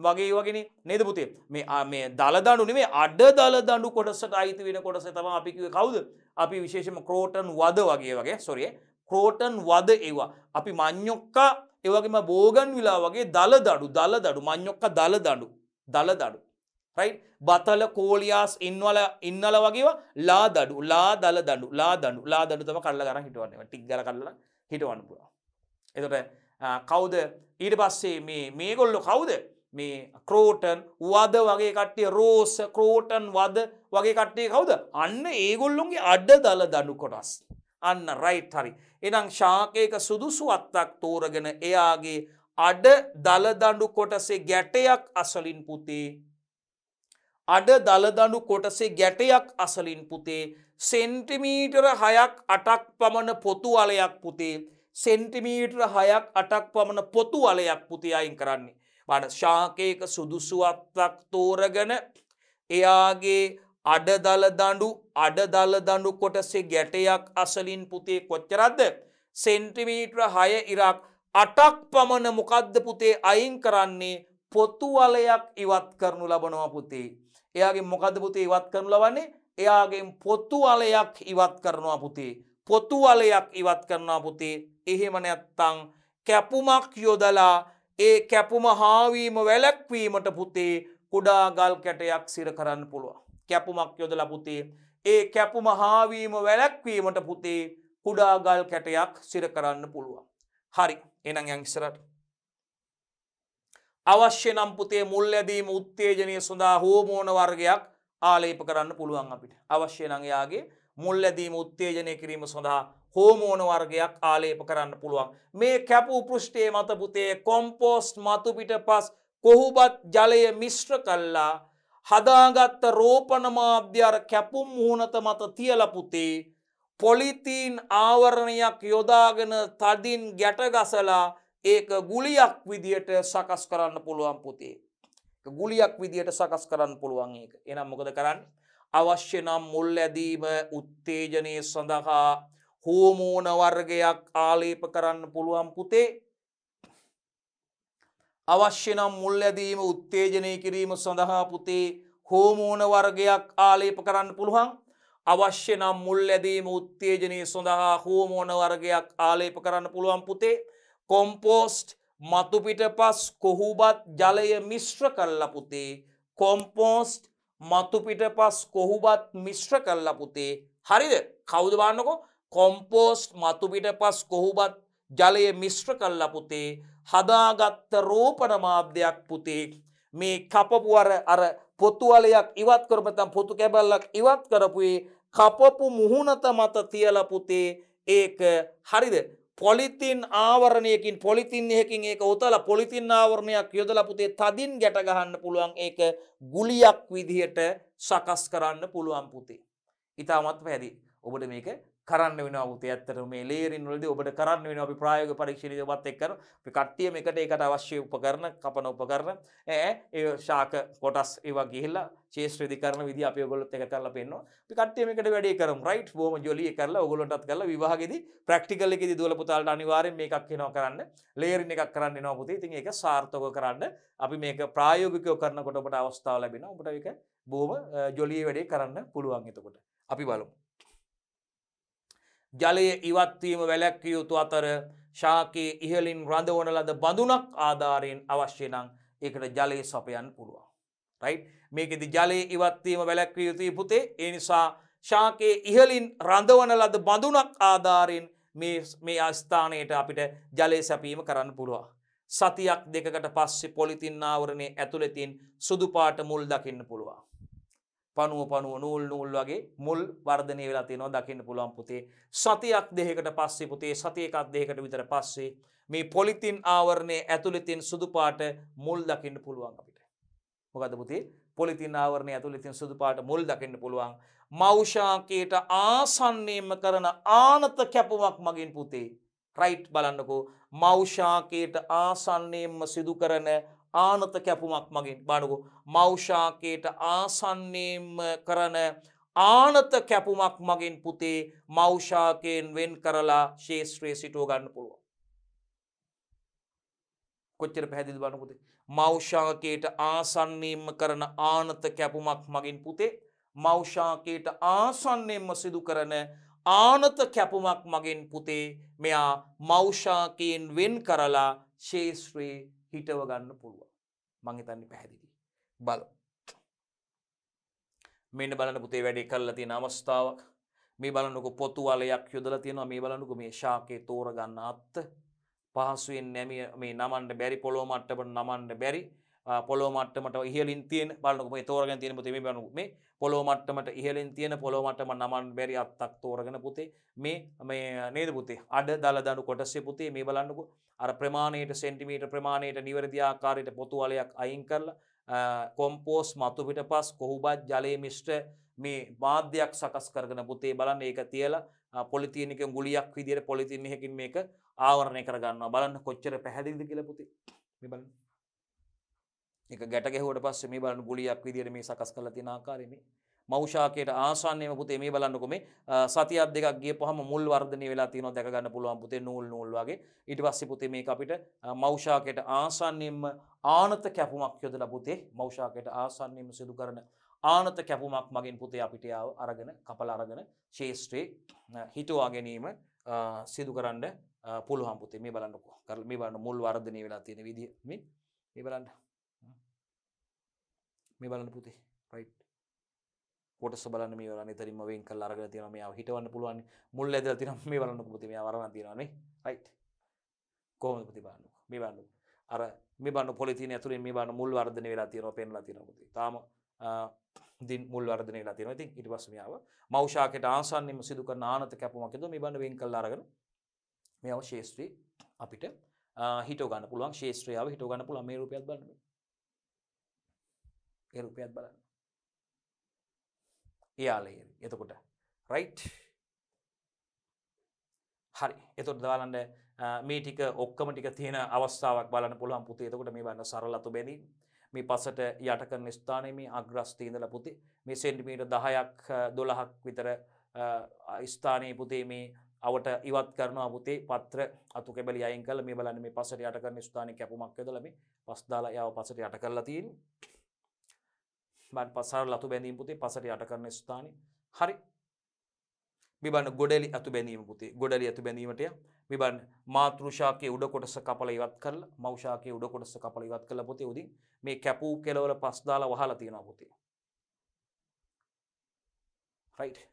වගේ වගෙන නේදපුතේ මේ මේ දළදඩුනේ මේ අඩ දල දඩු කොටසට අයිති වෙන කොටස තම අපි කවුද අපි විශේෂම ක්‍රෝටන් වද වගේ වගේ සොරිය ප්‍රෝටන් වද ඒවා. අපි මං්ඥොක්කා ඒවගේම බෝගන් විලා වගේ දළ දඩු දළ දඩු මං්ඥොක්ක දළ දඩු දළ දඩු. රයි බතල කෝලියස් ඉන්වල ඉන්නල වගේවා ලා දඩු ලා දල දඩු ලා දඩු ලා දඩු තම කරල ගන හිටුවන්න ටික්ගල කරල හිටවන්න පුරා. එතට කවුද ඊට පස්සේ මේ මේගොල්ලො කවුද මේ ක්‍රෝටන් වද වගේ කට්ටිය රෝස ක්‍රෝටන් වද වගේ කට්ටේ කවුද අන්න ඒගොල්ලුන්ගේ අඩ දල දඩු කොටස්. අන්න රයිට් හරි. එනම් ශාකයක සුදුසු අත්තක් තෝරගෙන එයාගේ අඩ දළදඩු කොටසේ ගැටයක් අසලින් පුතේ. අඩ දළදඩු කොටසේ ගැටයක් අසලින් පුතේ සෙන්ටිමීටර හයක් අටක් පමණ පොතු අලයක් පුතේ සෙන්ටිමීටර හයක් අටක් පමණ පොතු අලයක් පුතේ අයින් කරන්නේ. වන ශාකයක සුදුසුවත්තක් තෝරගන එයාගේ අඩදල දඩු අඩදල දඩු කොටසේ ගැටයක් අසලින් පුතේ කොච්චරද්ද සෙන්ට්‍රිමීට්‍ර හය ඉරක් අටක් පමණ මොකද්ද පුතේ අයින් කරන්නේ පොත්තුවලයක් ඉවත් කරනු ලබනවා පුතේ. එයාගේ මොකද පුතේ ඉවත් කරනු ලබන්නේ එයාගේ පොත්තුවලයක් ඉවත් කරනවා පුතේ. පොතුවලයක් ඉවත් කරනවා පුතේ එහෙම නැත්තං කැපුමක් යොදලා ඒ කැපුම හාවීම වැලැක්වීමට පුතේ කුඩා ගල් කැටයක් සිර කරන්න පුළුවන්. කැපුමක් යොදලා පුතේ ඒ කැපුම හාවීම වැලැක්වීමට පුතේ කුඩාගල් කැටයක් සිර කරන්න පුළුවන්. හරි එනං යංස්සරට. අවශ්‍ය නම් පුතේ මුල් ඇදීම උත්තේජනය සඳහා හෝමෝන වර්ගයක් ආලේප කරන්න පුළුවන් අපිට අවශ්‍ය නංයාගේ මුල් ඇදීම උත්තේජනය කිරීම සඳහා හෝමෝන වර්ගයක් ආලේප කරන්න පුළුවන් මේ කැපු පෘෂ්ටේ මත පුතේ කොම්පෝස්ට් මතුපිට පස් කොහුබත් ජලය මිශ්්‍ර කල්ලා හදාගත්ත රෝපණ මාධ්‍යර කැපුම් මුහුණත මත තියලපුතේ පොලිතීන් ආවරණයක් යොදාගෙන තදින් ගැටගසලා ඒක ගුලියක් විදියට සකස් කරන්න පුළුවන් පුතේ. ගුලියක් විදියට සකස් කරන්න පුළුවන් ඒක එනම් මොකද කරන්න. අවශ්‍ය නම් මුල් ඇදීම උත්තේජනය සඳහා හෝමෝන වර්ගයක් ආලේප කරන්න පුළුවන් පුතේ අවශ්‍ය නම් මුල්ලැදීම උත්තේජනය කිරීම සඳහා පුතේ හෝමෝන වර්ගයක් ආලේප කරන්න පුළුවන් අවශ්‍ය නම් මුල් ඇදීම උත්තේජනය සඳහා හෝමෝන වර්ගයක් ආලේප කරන්න පුළුවන් පුතේ කොම්පෝස්ට් මතුපිට පස් කොහුබත් ජලය මිශ්‍ර කල්ලා පුතේ කොම්පෝස්ට් මතුපිට පස් කොහුබත් මිශ්‍ර කල්ලා පුතේ හරිද කෞද බන්නකො කොම්පෝස්ට් මතුපිට පස් කොහුබත් ජලය මිශ්‍ර කල්ලා පුතේ හදාගත්ත රෝපණ මාධ්‍යයක් පුතේ මේ කපපුුවර අර පොතුවලයක් ඉවත් කරමතම් පොතු කැබල්ලක් ඉවත් කරපුේ කපපු මුහුණත මත තියල පුතේ ඒක හරිද පොලිතින් ආවරණයකින් පොලිතින් එහකින් ඒක උතල පොලිතින් ආවරණයක් යොදලා පුතේ තදින් ගැට ගහන්න පුළුවන් ඒක ගුලියක් විදිහට සකස් කරන්න පුළුවන් පුතේ. ඊටමත් පැහැදිලි. ඔබට මේක කරන්න වෙන පුති ඇත්තට මේ ලේරින් වලදී ඔබට කරන්න වෙන අපි ප්‍රායෝගික පරීක්ෂණයේ ඔබත් එක්කන අපි කට්ටියම එකට ඒකට අවශ්‍ය උපකරණ කපන උපකරණ ඈ ඒ ශාක කොටස් ඒවා ගිහිල්ලා ශේෂ්ත්‍රධිකරණ විදි අපි ඔයගොල්ලොත් එක කරලා පෙන්නවා අපි කට්ටියම එකට වැඩේ කරමු රයිට් බොහොම ජොලිය කරලා ඔයගොල්ලන්ටත් කරලා විවාහෙදී ප්‍රැක්ටිකල් එකේදී දුවල පුතාලට අනිවාර්යෙන් මේකක් එනවා කරන්න ලේරින් එකක් කරන්න එනවා පුතේ ඉතින් ඒක සාර්ථකව කරන්න අපි මේක ප්‍රායෝගිකව කරනකොට ඔබට අවස්ථාව ලැබෙනවා ඔබට ඒක බොහොම ජොලිය වැඩේ කරන්න පුළුවන් එතකොට අපි බලමු ජලය ඉවත්වීම වැලැක්විය යුතු අතර ශාකයේ ඉහලින් රඳවන ලද බඳුනක් ආධාරයෙන් අවශ්‍යනං ඒකට ජලය සපයන් පුළුවන්. රයි් මේකෙදි ජලය ඉවත්වීම වැලැක්විය යුතුයි පුතේ ඒ නිසා ශාකයේ ඉහලින් රඳවන ලද බඳුනක් ආධාරයෙන් මේ අස්ථානයට අපිට ජලය සැපීම කරන්න පුළුවන්. සතියක් දෙකට පස්සෙ පොලිතින් ආවරණය ඇතුළෙතින් සුදුපාට මුල් දකින්න පුළුවන්. පනුව පනුව නූල් නූල් වගේ මුල් වර්ධනය වෙලා තියෙනවා දකින්න පුළුවන් පුතේ සතියක් දෙහකට පස්සේ පුතේ සතියකක් දෙහකට විතර පස්සේ මේ පොලිතින් ආවරණය ඇතුළතින් සුදු පාට මුල් දකින්න පුළුවන් අපිට මොකද පුතේ පොලිතින් ආවරණය ඇතුළතින් සුදු පාට මුල් දකින්න පුළුවන් මෞෂාකයට ආසන්නේම කරන ආනත කැපුමක් මගින් පුතේ රයිට් බලන්නකෝ මෞෂාකයට ආසන්නේම සිදු කරන ආනත කැපුමක් මගින් බඩුකු මෞෂාකයට ආසන්නේම කරන ආනත කැපුමක් මගින් පුතේ මෞෂාකයෙන් වෙන් කරලා ශේෂත්‍රයේ සිටුව ගන්න පුළුව. කොච්චර පැදිල් බණපුතේ මෞෂාකයට ආසන්නේම කරන ආනත කැපුමක් මගින් පුතේ මෞෂාකයට ආසන්නයෙන්ම සිදු කරන ආනත කැපුමක් මගින් පුතේ මෙයා මෞෂාකයෙන් වෙන් කරලා ශේෂත්‍රයේ හිටව ගන්න පුළුවන් මංහිතන්නේ පැහැදිලි බල මෙන්න බලන පුතේ වැඩේ කල්ලා තියෙන අවස්ථාවක් මේ බලන්නක පොතුවලයක් යොදල තියෙනවා මේ බලන්නක මේ ශාකය තෝර ගන්න අත්ත පහසුවෙන් නැමිය මේ නමන්ට බැරි පොලෝ මට්ටමට නමන්ට බැරි පොලෝ මට්ටමට ඉහලින් තියෙන බලන්නක මේ තෝරගෙන තියෙන පුතේ මේ බලන්නක මේ පොලෝ මට්ටමට ඉහලින් තියෙන පොලෝ මට්ටම නමන්න බැරි අත්තක් තෝරගෙන පුතේ මේ මේ නේද පුතේ අඩ දල දණු කොටසේ පුතේ මේ බලන්නකෝ අර ප්‍රමාණයට සෙන්ටිමීට ප්‍රමාණයට නිවැරදිආකාරයට පොතුවලයක් අයින් කරලා කොම්පෝස් මතුපිට පස් කොහුබත් ජලය මිෂ්ට මේ මාධ්‍යයක් සකස් කරගෙන පුතේ බලන්න ඒක තියලා පොලිතියනික ගුලියක් විදිර පොලිතින් මෙහකින් මේක ආවරණය කරගන්න බලන්න කොච්චර පැහැදිල්ද කියල පුති මෙබල එක ගැටගෙහුවට පස්ස මේ බලන්න ගුලියක් විදිර මේ සකස් කල තිනාකාරීමේ මෞෂාකයට ආසන්නයම පුතේ මේ බලන්නකො මේ සතියක් දෙකක් ගියපුවහම මුල් වර්ධනය වෙලා තියෙනවා දැක ගන්න පුළුවන් පුතේ නූල් නූල් වගේ ඊට පස්සේ පුතේ මේක අපිට මෞෂාකයට ආසන්නයෙන්ම ආනත කැපුමක් යොදලා පුතේ මෞෂාකයට ආසන්නයෙන්ම සිදු කරන ආනත කැපුමක් මගින් පුතේ අපිට අරගෙන කපල අරගෙන ශේෂ්ත්‍රයේ හිතුවා ගැනීම සිදු කරන්න පුළුවන් පුතේ මේ බලන්නකෝ කරලා මේ බලන්න මුල් වර්ධනය වෙලා තියෙන විදිහ මේ බලන්න මේ බලන්න පුතේ කොටස බලන්න මේ වල නිතරින්ම වෙන් කරලා අරගෙන තියෙනවා මෙයාව හිටවන්න පුළුවන් මුල් ඇදලා තියෙනවා මේ බලන්නකෝ පුතේ මෙයා වරණ තියෙනවානේ රයිට් කොහොමද පුතේ බලන්නකෝ මේ බලන්නකෝ අර මේ බලන්න පොලිතීන ඇතුලේ මේ බලන්න මුල් වර්ධනය වෙලා තියෙනවා පෙන්ලා තියෙනවා පුතේ තාම දින් මුල් වර්ධනය වෙලා තියෙනවා ඉතින් ඊට පස්සේ මෙයාව මෞෂාකයට ආසන්නෙම සිදු කරන ආනත කැපුමක් හදුවා මේ බලන්න වෙන් කරලා අරගෙන මෙයාව ශේෂ්ත්‍රී අපිට හිට ගන්න පුළුවන් ශේත්‍රයාව හිට ගන්න පුළන් මේ රුපියත් බලන්න ඒ රුපියත් බලන්න එයාලේරි එතකොට රයිට් හරි එතුොට දවාලන්න මේ ටික ඔක්කම ටික තියෙන අවස්ථාවක් බලන්න පුළුවන් පුතේ එතකොට මේ බන්න සරලතු බැදී මේ පසට යටකරන ස්ථානයේ මේ අග්‍රස්තීදල පුති මේ සෙන්ටිමීට දහයක් දොළහක් විතර ස්ථානයේ පුතේ මේ අවට ඉවත් කරනවා පුතේ පත්‍ර අතු කැබල අයින් කල මේ බලන්න මේ පසට යටකරන ස්ථානය කැපුමක් දලම පස්දාලා යව පසට යට කරලා තියෙන් මට පසාර ලතු බැඳීම පුතේ පසට යට කරන ස්ථානය හරි මෙබන්න ගොඩලි ඇතු බැනීම පුතේ ගොඩලි ඇතු බැනීමටය මෙබන් මාතෘෂාකය උඩ කොටස කපල ඉවත් කරල මෞෂාකය උඩ කොටස කපල ඉවත් කළ පොතේ උදින් මේ කැපූ කෙලවල පස්දාල වහලා තියෙන පුතේ රයි්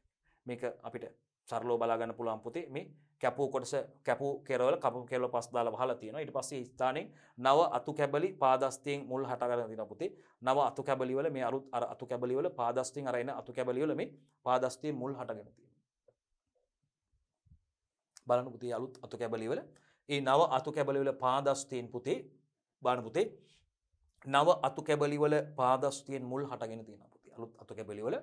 මේක අපිට සරලෝ බලාගන්න පුළුවන් පුතේ මේ කැපූ කොටස කැපූ කෙරවල කපු කෙල පස් දාල හලා තියෙන ඉට පස්සේ ස්ථානෙන් නව අතු කැබලි පාදස්තයෙන් මුල් හටකර දින පුතේ නව අතු කැබලිවල මේ අරුත් අර අතු කැබලිවල පාදස්තිං අරයින අතු කැබලිවල මේ පාදස්තය මුල් හටගෙන තියෙන බලන පුතේ අලුත් අතු කැබලිවල ඒ නව අතු කැබලිවල පාදස්තයෙන් පුතේ බාන පුතේ නව අතු කැබලිවල පාදස්තියෙන් මුල් හටගෙන තියෙන පුතේ අලුත් අතු කැබලිවල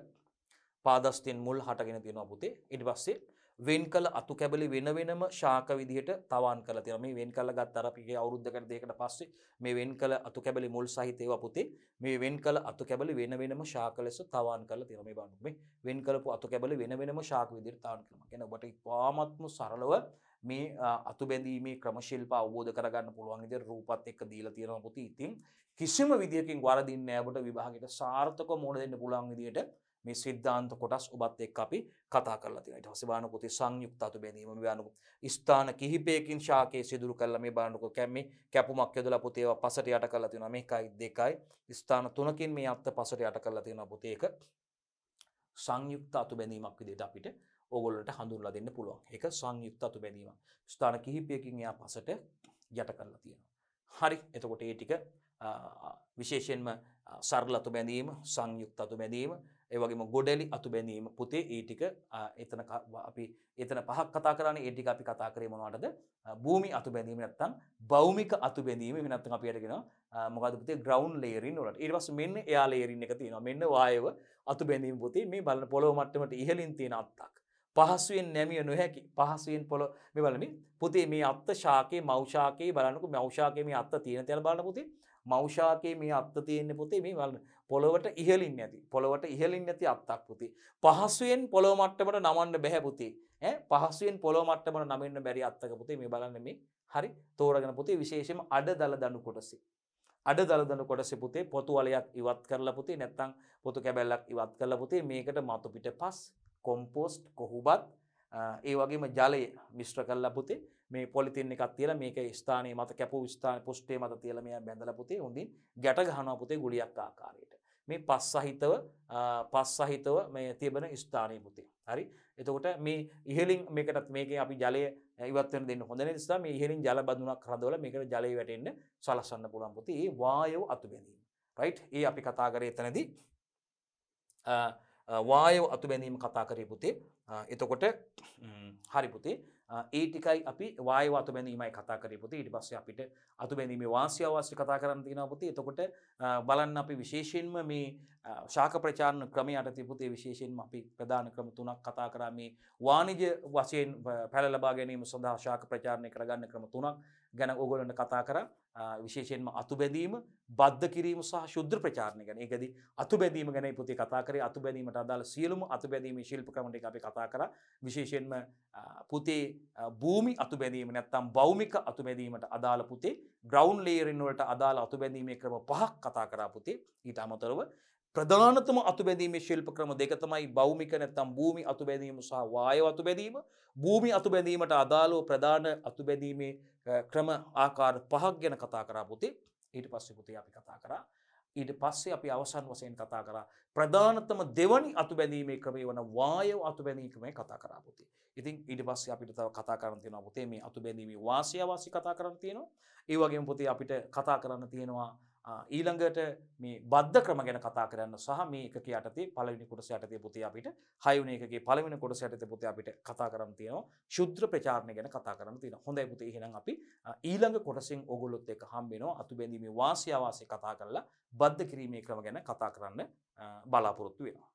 පාදස්තයෙන් මුල් හටගෙන තියෙනවා පුතේ ඉට පස්සේ වෙන් කළ අතු කැබලි වෙන වෙනම ශාක විදිහට තවන් කළ තියෙනවා. මේ වෙන් කළ ගත් අර පිගේ අවුරුද්දකට දෙකකට පස්සේ මේ වෙන් කළ අතු කැබලි මුල් සහිත ඒවා පුතේ මේ වෙන් කළ අතු කැබලි වෙන වෙනම ශාක ලෙස තවන් කළ තියෙනවා. මේ බලන්න මේ වෙන් කළපු අතු කැබලි වෙන වෙනම ශාක විදිහට තවන් කරනවා. කියන්නේ ඔබට ඉතාමත්ම සරලව මේ අතු බැඳීමේ ක්‍රමශිල්ප අවබෝධ කරගන්න පුළුවන් විදිහට රූපත් එක්ක දීලා තියෙනවා පුතේ. ඉතින් කිසිම විදියකින් වරදින්නේ නැහැ ඔබට විභාගයට සාර්ථකව මුහුණ දෙන්න පුළුවන් විදිහට මේ සිද්ධාන්ත කොටස් ඔබත් එක් අපි කතා කරලා තියෙනවා. ඊට පස්සේ බලන්නකො තේ සංයුක්ත අතු බැඳීම මේ බලන්නකො ස්ථාන කිහිපයකින් ශාකයේ සිදුරු කරලා මේ බලන්නකො කැම්මේ කැපුමක් යොදලා පුතේ ඒවා පසට යට කරලා තියෙනවා. මේකයි දෙකයි ස්ථාන තුනකින් මේ අත්ත පසට යට කරලා තියෙනවා පුතේ ඒක සංයුක්ත අතු බැඳීමක් විදිහට අපිට ඕගොල්ලන්ට හඳුන්ලා දෙන්න පුළුවන්. ඒක සංයුක්ත අතු බැඳීමක්. ස්ථාන කිහිපයකින් එයා පසට යට කරලා තියෙනවා. හරි. එතකොට ඒ ටික විශේෂයෙන්ම සරල අතු බැඳීම, සංයුක්ත අතු බැඳීම ඒවගේම ගොඩලි අතු බැඳීම පුතේ ඒටික එතන අපි එතන පහක් කතා කරන ඒටික අපි කතා කරේ මොනවටද භූමි අතු බැඳීම නැත්තම් බෞමික අතු බැඳීම වෙනත්ත අපි අයටගෙන මොකද පුතේ ග්‍රවන්් ලේරින් වලට ඉරවස් මෙන්න එයා ලේරින් එක තියෙනවා මෙන්න වායව අතු බැඳීම පුතේ මේ බලන පොලොව මට්ටමට ඉහලින් තියෙන අත්තක් පහසුවෙන් නැමිය නොහැකි පහසුවෙන් පොල මේ බලනි පුතේ මේ අත්ත ශාකයේ මෞෂාකයේ බලන්නකු මෞෂාකයේ මේ අත්ත තියෙන තැන බලන්න පුතේ මෞෂාකයේ මේ අත්ත තියෙන්න පුතේ මේ වල පොළොවට ඉහලින් නැති පොළොවට ඉහලින් නැති අත්තක් පුතේ පහසුවෙන් පොළොව මට්ටමට නමන්න බැහැ පුතේ ඈ පහසුවෙන් පොළොව මට්ටමට නමන්න බැරි අත්තක පුතේ මේ බලන්න මේ හරි තෝරගෙන පුතේ විශේෂයෙන්ම අඩදල දණු කොටසේ අඩ දළදන කොටස පුතේ පොතු වලයක් ඉවත් කරලා පුතේ නැත්තං පොතු කැබැල්ලක් ඉවත් කරලා පුතේ මේකට මතු පිට පස් කොම්පෝස්ට් කොහුබත් ඒ වගේම ජලය මිශ්‍ර කරලා පුතේ මේ පොලිතින් එකක් තියලා මේක ස්ථානයේ මත කැපූ ස්ථාන පුෂ්ටේ මත තියලා මෙයා බැඳලා පුතේ හොඳින් ගැට ගහනවා පුතේ ගුලියක් ආකාරයට. මේ පස් සහිතව පස් සහිතව මේ තිබෙන ස්ථානයේ පුතේ. හරි එතකොට මේ ඉහලින් මේකටත් මේක අපි ජලය ඉවත්වෙන දෙන්න හොඳ නිසා මේ ඉහලින් ජල බඳුනක් හදවල මේකට ජලය වැටෙන්න සලස්වන්න පුළුවන් පුතේ. ඒ වායව අතුබැඳීම. රයිට් ඒ අපි කතා කරේ එතනදී වායව අතුබැඳීම කතා කරේ පුතේ. එතකොට හරි පුතේ ඒ ටිකයි අපි වායව අතු බැඳීමයි කතා කරේ පුතේ ඊට පස්සේ අපිට අතු බැඳීමේ වාසිය අවශ්‍ය කතා කරන්න තියෙනවා පුතේ එතකොට බලන්න අපි විශේෂයෙන්ම මේ ශාක ප්‍රචාරණ ක්‍රමය යටතේ පුතේ විශේෂයෙන්ම අපි ප්‍රධාන ක්‍රම තුනක් කතා කරා මේ වාණිජ වශයෙන් පැළ ලබා ගැනීම සඳහා ශාක ප්‍රචාරණය කරගන්න ක්‍රම තුනක් ගැන ඕගොලන්න කතා කර විශේෂයෙන්ම අතුබැදීම බද්ධ කිරීම සහ ශුද්‍ර ප්‍රචාරණය ගැන එකද අතුබැදීම ගැන පුති කතාකර අතුබැදීමට අදාළ සියලුම අතුබැදීම ශිල්පකමට අපි කතා කර විශේෂයෙන්ම පුතේ භූමි අතුබැදීම නැත්තම් බෞමික අතුබැදීමට අදාළ පුතේ ග්‍රවන්් ලේරෙන්වලට අදාළ අතුබැදීමේ ක්‍රම පහක් කතා කරා පුතේ ඊට අමතරව ප්‍රධානතම අතුබැඳීමේ ශිල්ප ක්‍රම දෙක තමයි භෞමික නැත්නම් භූමි අතුබැඳීම සහ වායව අතුබැඳීම. භූමි අතුබැඳීමට අදාළව ප්‍රධාන අතුබැඳීමේ ක්‍රම ආකාර පහක් ගැන කතා කරා පුතේ. ඊට පස්සේ පුතේ අපි කතා කරා. ඊට පස්සේ අපි අවසන් වශයෙන් කතා කරා ප්‍රධානතම දෙවනි අතුබැඳීමේ ක්‍රමය වන වායව අතුබැඳීමේ කතා කරා පුතේ. ඉතින් ඊට පස්සේ අපිට තව කතා කරන්න තියෙනවා පුතේ මේ අතුබැඳීමේ වාසිය වාසි කතා කරන්න තියෙනවා. ඒ වගේම පුතේ අපිට කතා කරන්න තියෙනවා ඊළඟට මේ බද්ධ ක්‍රම ගැන කතා කරන්න සහ මේක යටතේ පළවෙනි කොටස යටතේ පුතේ අපිට හයුන එකේ පළවෙනි කොටස යටතේ පුතේ අපිට කතා කරන්න තියෙනවා ශුද්‍ර ප්‍රචාරණය ගැන කතා කරන්න තියෙනවා. හොඳයි පුතේ එහෙනම් අපි ඊළඟ කොටසෙන් ඕගොල්ලොත් එක්ක හම්බ වෙනවා අතුබැඳීමේ වාසිය වාසිය කතා කරලා බද්ධ කිරීමේ ක්‍රම ගැන කතා කරන්න බලාපොරොත්තු වෙනවා.